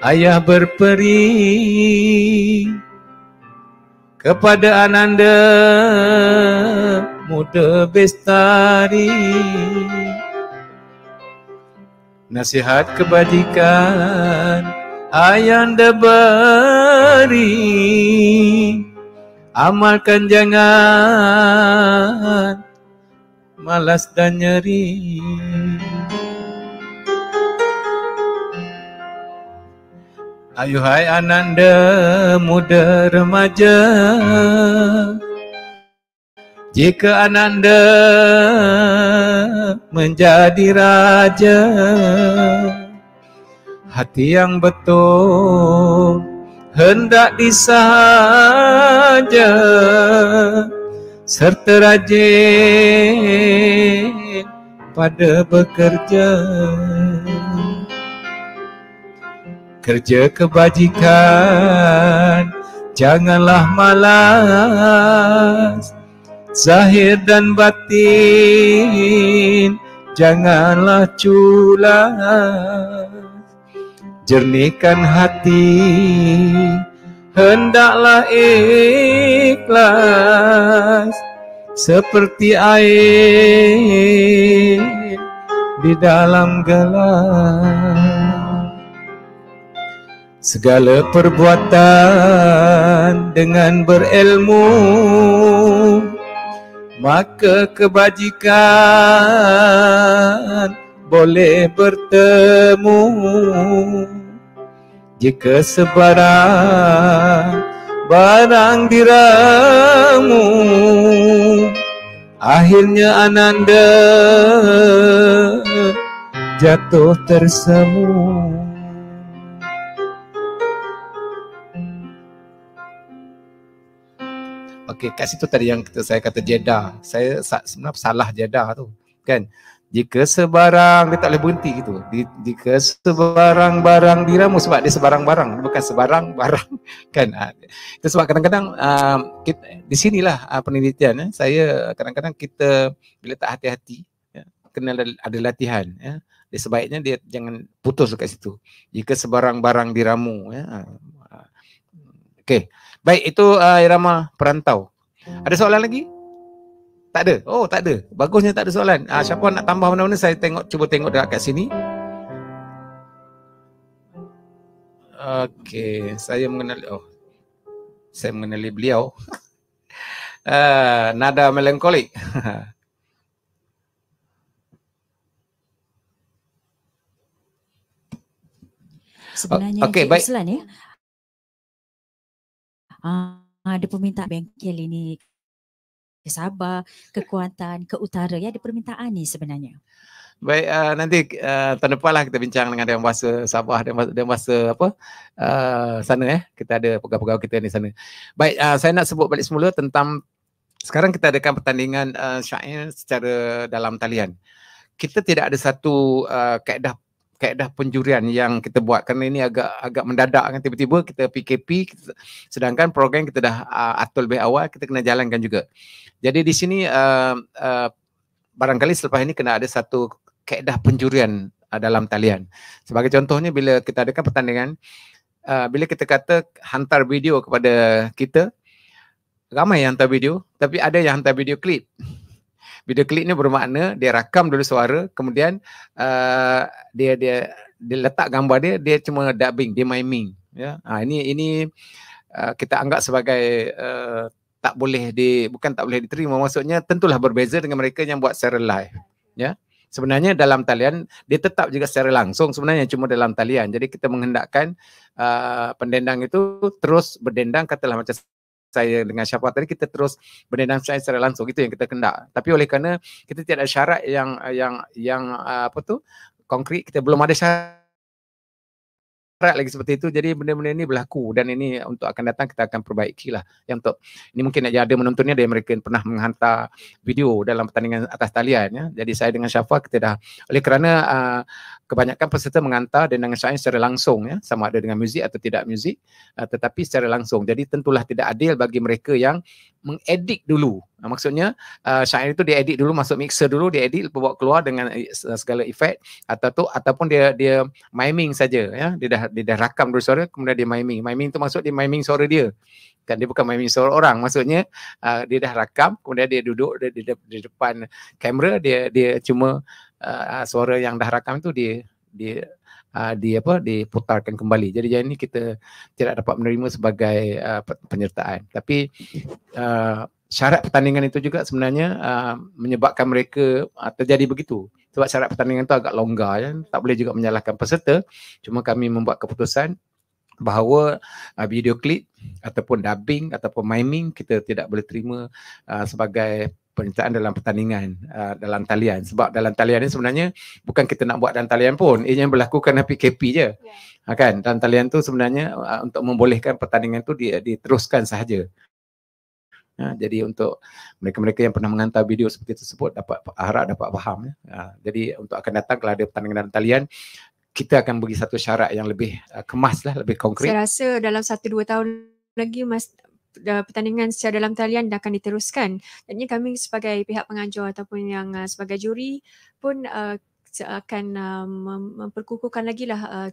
ayah berperi kepada ananda muda bestari nasihat kebajikan ayanda beri amalkan jangan malas dan nyeri Ayo hai ananda muda remaja Jika ananda menjadi raja Hati yang betul hendak disaja Serta rajin Serta rajin pada bekerja kerja kebajikan janganlah malas zahir dan batin janganlah culas jernihkan hati hendaklah ikhlas seperti air di dalam gelas Segala perbuatan dengan berilmu Maka kebajikan boleh bertemu Jika sebarang barang diramu Akhirnya ananda jatuh tersemuh Okey, kat situ tadi yang kita, saya kata jeda, Saya sebenarnya salah jeda tu. Kan? Jika sebarang, dia tak boleh berhenti gitu. Jika sebarang barang diramu sebab dia sebarang barang. Bukan sebarang barang. [LAUGHS] Kan? Ah, itu sebab kadang-kadang uh, ah, kita, di sinilah uh, penelitian. Ya. Saya kadang-kadang kita bila tak hati-hati, ya, kena ada latihan. Ya. Dia sebaiknya dia jangan putus dekat situ. Jika sebarang barang diramu. Ya. Okey. Baik, itu uh, irama perantau. Hmm. Ada soalan lagi? Tak ada. Oh, tak ada. Bagusnya tak ada soalan. Uh, siapa nak tambah mana-mana saya tengok cuba tengok dekat sini. Okey, saya mengenali oh. Saya mengenali beliau. uh, [LAUGHS] nada melankolik. [LAUGHS] Sebenarnya okay, Encik Ruslan ya, Ah, ada permintaan bengkel ini ke Sabah, ke Kuantan, ke Utara. Ya, ada permintaan ni sebenarnya. Baik, uh, nanti uh, tahun depan lah kita bincang dengan Dewan Bahasa Sabah, Dewan Bahasa, Dewan Bahasa apa, uh, sana eh. Kita ada pegawai-pegawai kita di sana. Baik, uh, saya nak sebut balik semula tentang sekarang kita adakan pertandingan uh, syair secara dalam talian. Kita tidak ada satu uh, kaedah kaedah penjurian yang kita buat kerana ini agak agak mendadak kan tiba-tiba kita PKP kita, sedangkan program kita dah uh, atur lebih awal kita kena jalankan juga. Jadi di sini uh, uh, barangkali selepas ini kena ada satu kaedah penjurian uh, dalam talian. Sebagai contohnya bila kita adakan pertandingan uh, bila kita kata hantar video kepada kita ramai yang hantar video tapi ada yang hantar video klip video klip ni bermakna dia rakam dulu suara kemudian uh, dia dia dia letak gambar dia dia cuma dubbing dia miming ya ha, ini ini uh, kita anggap sebagai uh, tak boleh di bukan tak boleh diterima maksudnya tentulah berbeza dengan mereka yang buat secara live ya sebenarnya dalam talian dia tetap juga secara langsung sebenarnya cuma dalam talian jadi kita menghendakkan uh, pendendang itu terus berdendang katalah macam saya dengan Syafa tadi kita terus saya secara langsung itu yang kita kena. Tapi oleh kerana kita tiada syarat yang yang yang apa tu konkrit kita belum ada syarat berat lagi seperti itu. Jadi benda-benda ini berlaku dan ini untuk akan datang kita akan perbaiki lah. Yang untuk ini mungkin ada menontonnya ada mereka yang pernah menghantar video dalam pertandingan atas talian. Ya. Jadi saya dengan Syafa kita dah oleh kerana uh, kebanyakan peserta menghantar dan dengan saya secara langsung ya sama ada dengan muzik atau tidak muzik uh, tetapi secara langsung. Jadi tentulah tidak adil bagi mereka yang mengedit dulu. Ah, maksudnya uh, syair itu dia edit dulu masuk mixer dulu dia edit lepas buat keluar dengan segala efek atau tu ataupun dia dia miming saja ya dia dah dia dah rakam dulu suara kemudian dia miming miming itu maksud dia miming suara dia kan dia bukan miming suara orang maksudnya uh, dia dah rakam kemudian dia duduk di, di, di depan kamera dia dia cuma uh, suara yang dah rakam tu dia dia uh, di apa diputarkan kembali. Jadi yang ini kita tidak dapat menerima sebagai uh, penyertaan. Tapi uh, syarat pertandingan itu juga sebenarnya uh, menyebabkan mereka uh, terjadi begitu. Sebab syarat pertandingan itu agak longgar ya. tak boleh juga menyalahkan peserta. Cuma kami membuat keputusan bahawa uh, video klip ataupun dubbing ataupun miming kita tidak boleh terima uh, sebagai penyertaan dalam pertandingan uh, dalam talian sebab dalam talian ni sebenarnya bukan kita nak buat dalam talian pun yang berlaku kerana PKP je yeah. ha, kan dalam talian tu sebenarnya uh, untuk membolehkan pertandingan tu diteruskan sahaja ha, jadi untuk mereka-mereka yang pernah menghantar video seperti tersebut dapat harap dapat faham ya. ha, jadi untuk akan datang kalau ada pertandingan dalam talian kita akan bagi satu syarat yang lebih uh, kemas lah lebih konkret saya rasa dalam satu dua tahun lagi mas, Eh, pertandingan secara dalam talian dan akan diteruskan. Dan ini kami sebagai pihak penganjur ataupun yang uh, sebagai juri pun uh, akan uh, memperkukuhkan lagi lah uh,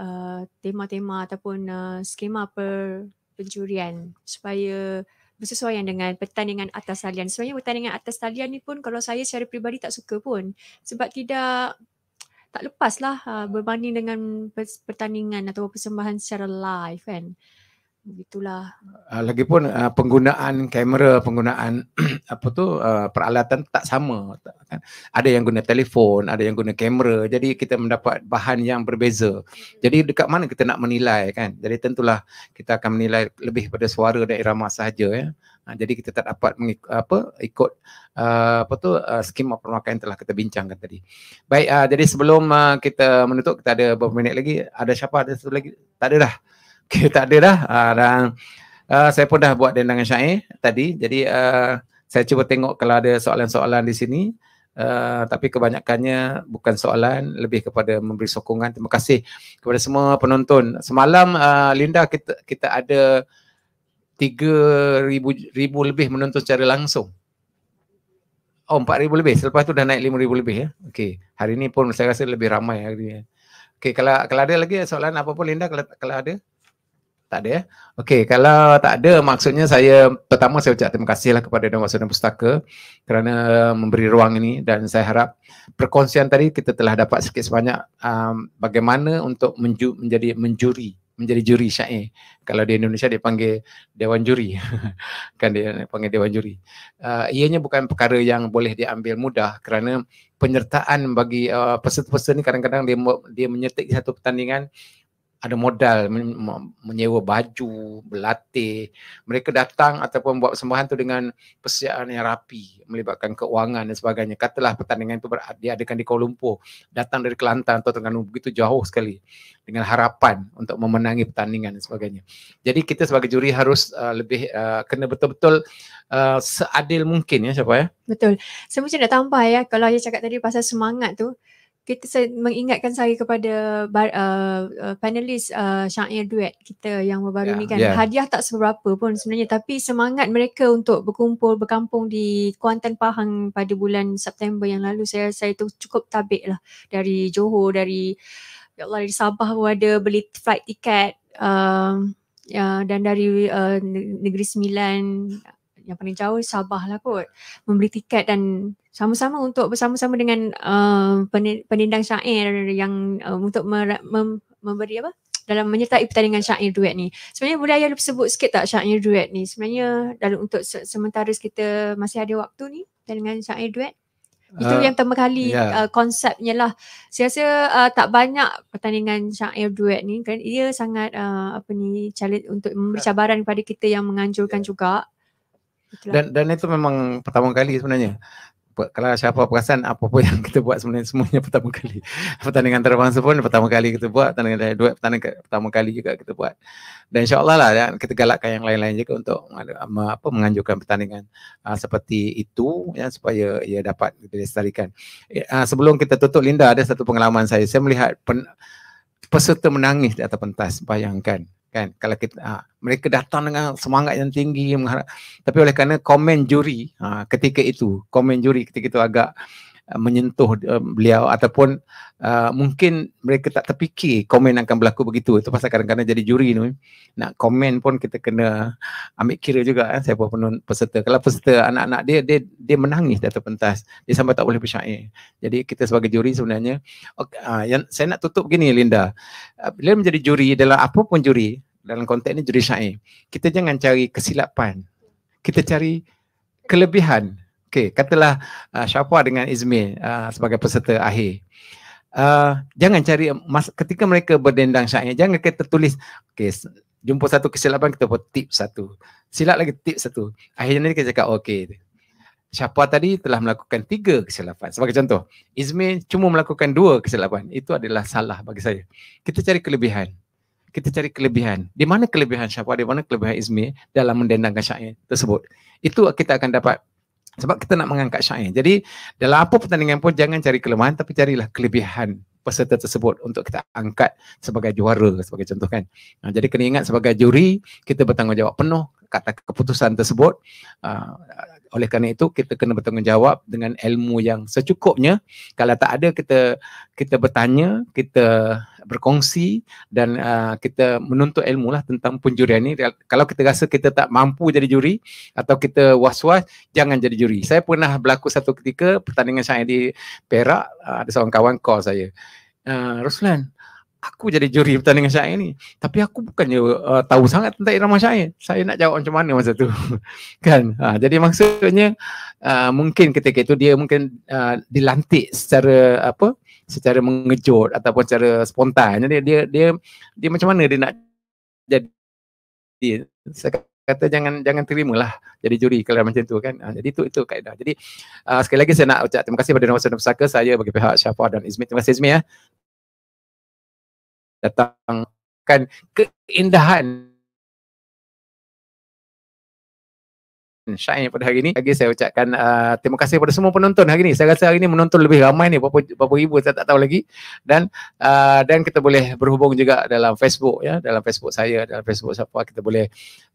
uh, tema-tema ataupun uh, skema per penjurian supaya bersesuaian dengan pertandingan atas talian. Sebenarnya pertandingan atas talian ni pun kalau saya secara peribadi tak suka pun sebab tidak tak lepas lah uh, berbanding dengan pertandingan atau persembahan secara live kan begitulah. Uh, lagipun uh, penggunaan kamera, penggunaan [CLEARS THROAT] apa tu uh, peralatan tak sama. Tak, kan? Ada yang guna telefon, ada yang guna kamera. Jadi kita mendapat bahan yang berbeza. Hmm. Jadi dekat mana kita nak menilai kan? Jadi tentulah kita akan menilai lebih pada suara dan irama sahaja ya. Ha, jadi kita tak dapat mengik- apa ikut uh, apa tu uh, skema permakaian telah kita bincangkan tadi. Baik uh, jadi sebelum uh, kita menutup kita ada beberapa minit lagi ada siapa ada satu lagi tak ada dah. Okay, [LAUGHS] tak ada dah. Uh, ah, dan uh, saya pun dah buat dendangan syair tadi. Jadi uh, saya cuba tengok kalau ada soalan-soalan di sini. Uh, tapi kebanyakannya bukan soalan lebih kepada memberi sokongan terima kasih kepada semua penonton semalam uh, Linda kita kita ada 3000 ribu, ribu lebih menonton secara langsung oh 4000 lebih selepas tu dah naik 5000 lebih ya Okay hari ni pun saya rasa lebih ramai hari ni ya. Okay kalau kalau ada lagi soalan apa pun Linda kalau kalau ada tak ada ya? Okey, kalau tak ada maksudnya saya pertama saya ucap terima kasihlah kepada Dewan Wasana Pustaka kerana eh, memberi ruang ini dan saya harap perkongsian tadi kita telah dapat sikit sebanyak um, bagaimana untuk menju- menjadi menjuri menjadi juri syair. Kalau di Indonesia dia panggil dewan juri. [LAUGHS] kan dia panggil dewan juri. Uh, ianya bukan perkara yang boleh diambil mudah kerana penyertaan bagi uh, peserta-peserta ni kadang-kadang dia dia menyertai satu pertandingan ada modal menyewa baju, berlatih. Mereka datang ataupun buat sembahan tu dengan persiapan yang rapi, melibatkan keuangan dan sebagainya. Katalah pertandingan itu diadakan di Kuala Lumpur, datang dari Kelantan atau Terengganu begitu jauh sekali dengan harapan untuk memenangi pertandingan dan sebagainya. Jadi kita sebagai juri harus uh, lebih uh, kena betul-betul uh, seadil mungkin ya siapa ya. Betul. Saya mungkin nak tambah ya kalau saya cakap tadi pasal semangat tu, kita mengingatkan saya kepada uh, panelis uh, syair duet kita yang baru yeah. ni ya, kan yeah. hadiah tak seberapa pun sebenarnya tapi semangat mereka untuk berkumpul berkampung di Kuantan Pahang pada bulan September yang lalu saya saya tu cukup tabik lah dari Johor dari ya Allah dari Sabah pun ada beli flight tiket um, ya, dan dari uh, negeri Sembilan yang paling jauh Sabah lah kot membeli tiket dan sama-sama untuk bersama-sama dengan uh, penindang syair yang uh, untuk mem- memberi apa dalam menyertai pertandingan syair duet ni. Sebenarnya boleh ayah sebut sikit tak syair duet ni? Sebenarnya dalam untuk se- sementara kita masih ada waktu ni pertandingan syair duet. Itu eh, yang pertama kali yeah. Ya. uh, konsepnya lah. Saya rasa uh, tak banyak pertandingan syair duet ni kerana ia sangat uh, apa ni challenge untuk memberi cabaran kepada kita yang menganjurkan yeah. juga. Dan dan itu memang pertama kali sebenarnya kalau siapa perasan apa pun yang kita buat sebenarnya semuanya [LAUGHS] pertama kali pertandingan terbang pun pertama kali kita buat pertandingan dua pertandingan pertama kali juga kita buat dan insyaallah lah ya, kita galakkan yang lain-lain juga untuk apa menganjurkan pertandingan uh, seperti itu ya supaya ia dapat dilestarikan uh, sebelum kita tutup Linda ada satu pengalaman saya saya melihat pen, peserta menangis di atas pentas bayangkan kan kalau kita ha, mereka datang dengan semangat yang tinggi mengharap tapi oleh kerana komen juri ha, ketika itu komen juri ketika itu agak menyentuh uh, beliau ataupun uh, mungkin mereka tak terfikir komen akan berlaku begitu itu pasal kadang-kadang jadi juri ni nak komen pun kita kena ambil kira juga kan eh, siapa penonton peserta kalau peserta anak-anak dia dia dia menangis di atas pentas dia sampai tak boleh bersyair jadi kita sebagai juri sebenarnya okay, uh, yang saya nak tutup begini Linda uh, bila menjadi juri dalam apa pun juri dalam konteks ni juri syair kita jangan cari kesilapan kita cari kelebihan Okay, katalah uh, ah, Syafa dengan Izmi uh, ah, sebagai peserta akhir. Uh, jangan cari mas- ketika mereka berdendang syair, jangan kita tulis okey, jumpa satu kesilapan kita buat tip satu. Silap lagi tip satu. Akhirnya kita cakap okey. Siapa tadi telah melakukan tiga kesilapan. Sebagai contoh, Izmi cuma melakukan dua kesilapan. Itu adalah salah bagi saya. Kita cari kelebihan. Kita cari kelebihan. Di mana kelebihan siapa? di mana kelebihan Izmi dalam mendendangkan syair tersebut. Itu kita akan dapat sebab kita nak mengangkat syair. Jadi dalam apa pertandingan pun jangan cari kelemahan tapi carilah kelebihan peserta tersebut untuk kita angkat sebagai juara sebagai contoh kan. Nah, ha, jadi kena ingat sebagai juri kita bertanggungjawab penuh kata keputusan tersebut uh, oleh kerana itu kita kena bertanggungjawab dengan ilmu yang secukupnya. Kalau tak ada kita kita bertanya, kita berkongsi dan uh, kita menuntut ilmu lah tentang penjurian ini. Kalau kita rasa kita tak mampu jadi juri atau kita was-was, jangan jadi juri. Saya pernah berlaku satu ketika pertandingan saya di Perak, uh, ada seorang kawan call saya. Uh, Ruslan, aku jadi juri pertandingan saya ni. Tapi aku bukannya uh, tahu sangat tentang irama saya. Saya nak jawab macam mana masa tu. [LAUGHS] kan? Ha, jadi maksudnya uh, mungkin ketika itu dia mungkin uh, dilantik secara apa? secara mengejut ataupun secara spontan. Jadi dia dia dia, dia macam mana dia nak jadi dia saya kata jangan jangan terimalah jadi juri kalau macam tu kan. Ha, jadi itu itu kaedah. Jadi uh, sekali lagi saya nak ucap terima kasih kepada Nawasan Pusaka saya bagi pihak Syafa dan Izmi. Terima kasih Izmi ya datangkan keindahan Syain pada hari ini. Lagi saya ucapkan uh, terima kasih kepada semua penonton hari ini. Saya rasa hari ini menonton lebih ramai ni berapa, berapa ribu saya tak tahu lagi. Dan uh, dan kita boleh berhubung juga dalam Facebook ya, dalam Facebook saya, dalam Facebook siapa kita boleh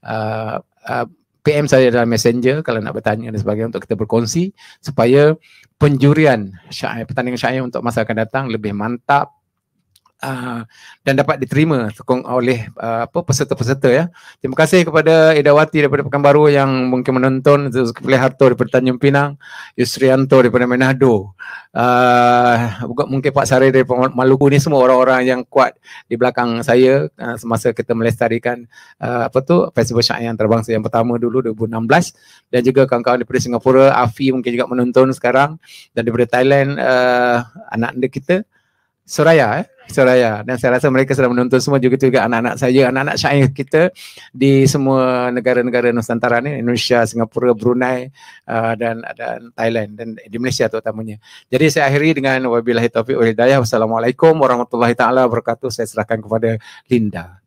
uh, uh, PM saya dalam Messenger kalau nak bertanya dan sebagainya untuk kita berkongsi supaya penjurian syai, pertandingan syair untuk masa akan datang lebih mantap, Ah, dan dapat diterima sokong oleh uh, apa peserta-peserta ya. Terima kasih kepada Edawati daripada Pekanbaru yang mungkin menonton Zulkifli Harto daripada Tanjung Pinang, Yusrianto daripada Manado. Uh, mungkin Pak Sari dari Maluku ni semua orang-orang yang kuat di belakang saya uh, semasa kita melestarikan uh, apa tu festival syair yang terbangsa yang pertama dulu 2016 dan juga kawan-kawan daripada Singapura, Afi mungkin juga menonton sekarang dan daripada Thailand uh, anak anda kita Suraya, eh? Soraya dan saya rasa mereka sedang menonton semua juga juga anak-anak saya anak-anak syair kita di semua negara-negara Nusantara ni Indonesia, Singapura, Brunei uh, dan ada Thailand dan di Malaysia terutamanya. Jadi saya akhiri dengan wabillahi taufiq wal hidayah. Wassalamualaikum warahmatullahi taala wabarakatuh. Saya serahkan kepada Linda.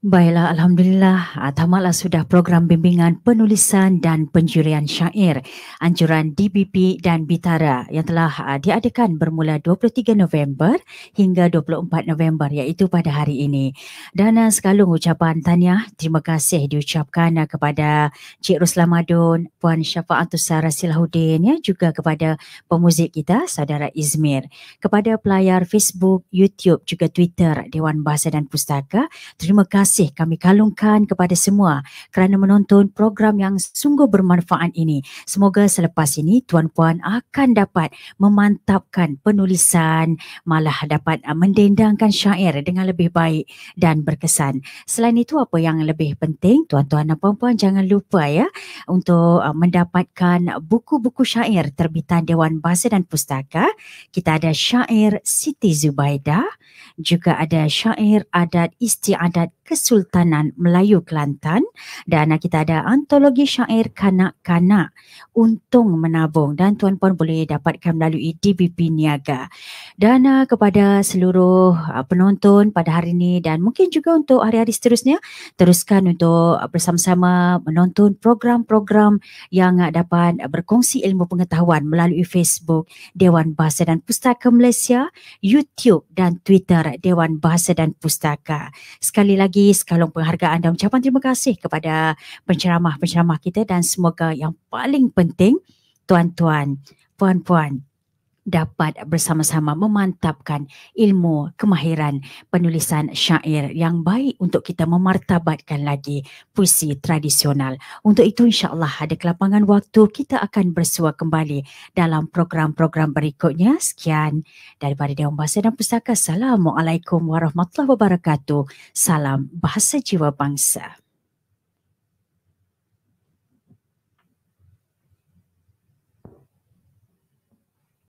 Baiklah, Alhamdulillah. Ah, tamatlah sudah program bimbingan penulisan dan penjurian syair anjuran DBP dan Bitara yang telah ah, diadakan bermula 23 November hingga 24 November iaitu pada hari ini. Dan ah, sekalung ucapan tanya, terima kasih diucapkan kepada Cik Ruslamadun, Puan Syafaatus Sarah Silahuddin ya, juga kepada pemuzik kita, Saudara Izmir. Kepada pelayar Facebook, YouTube, juga Twitter, Dewan Bahasa dan Pustaka, terima kasih kasih kami kalungkan kepada semua kerana menonton program yang sungguh bermanfaat ini. Semoga selepas ini tuan puan akan dapat memantapkan penulisan, malah dapat mendendangkan syair dengan lebih baik dan berkesan. Selain itu apa yang lebih penting tuan-tuan dan puan-puan jangan lupa ya untuk uh, mendapatkan buku-buku syair terbitan Dewan Bahasa dan Pustaka. Kita ada syair Siti Zubaidah, juga ada syair adat istiadat Kesultanan Melayu Kelantan dan uh, kita ada antologi syair kanak-kanak Untung Menabung dan tuan-puan boleh dapatkan melalui DBP Niaga dan uh, kepada seluruh uh, penonton pada hari ini dan mungkin juga untuk hari-hari seterusnya teruskan untuk uh, bersama-sama menonton program-program yang uh, dapat uh, berkongsi ilmu pengetahuan melalui Facebook Dewan Bahasa dan Pustaka Malaysia, YouTube dan Twitter Dewan Bahasa dan Pustaka. Sekali lagi sekalung penghargaan dan ucapan terima kasih kepada penceramah-penceramah kita dan semoga yang paling penting tuan-tuan, puan-puan dapat bersama-sama memantapkan ilmu kemahiran penulisan syair yang baik untuk kita memartabatkan lagi puisi tradisional. Untuk itu insyaAllah ada kelapangan waktu kita akan bersua kembali dalam program-program berikutnya. Sekian daripada Dewan Bahasa dan Pustaka. Assalamualaikum warahmatullahi wabarakatuh. Salam Bahasa Jiwa Bangsa.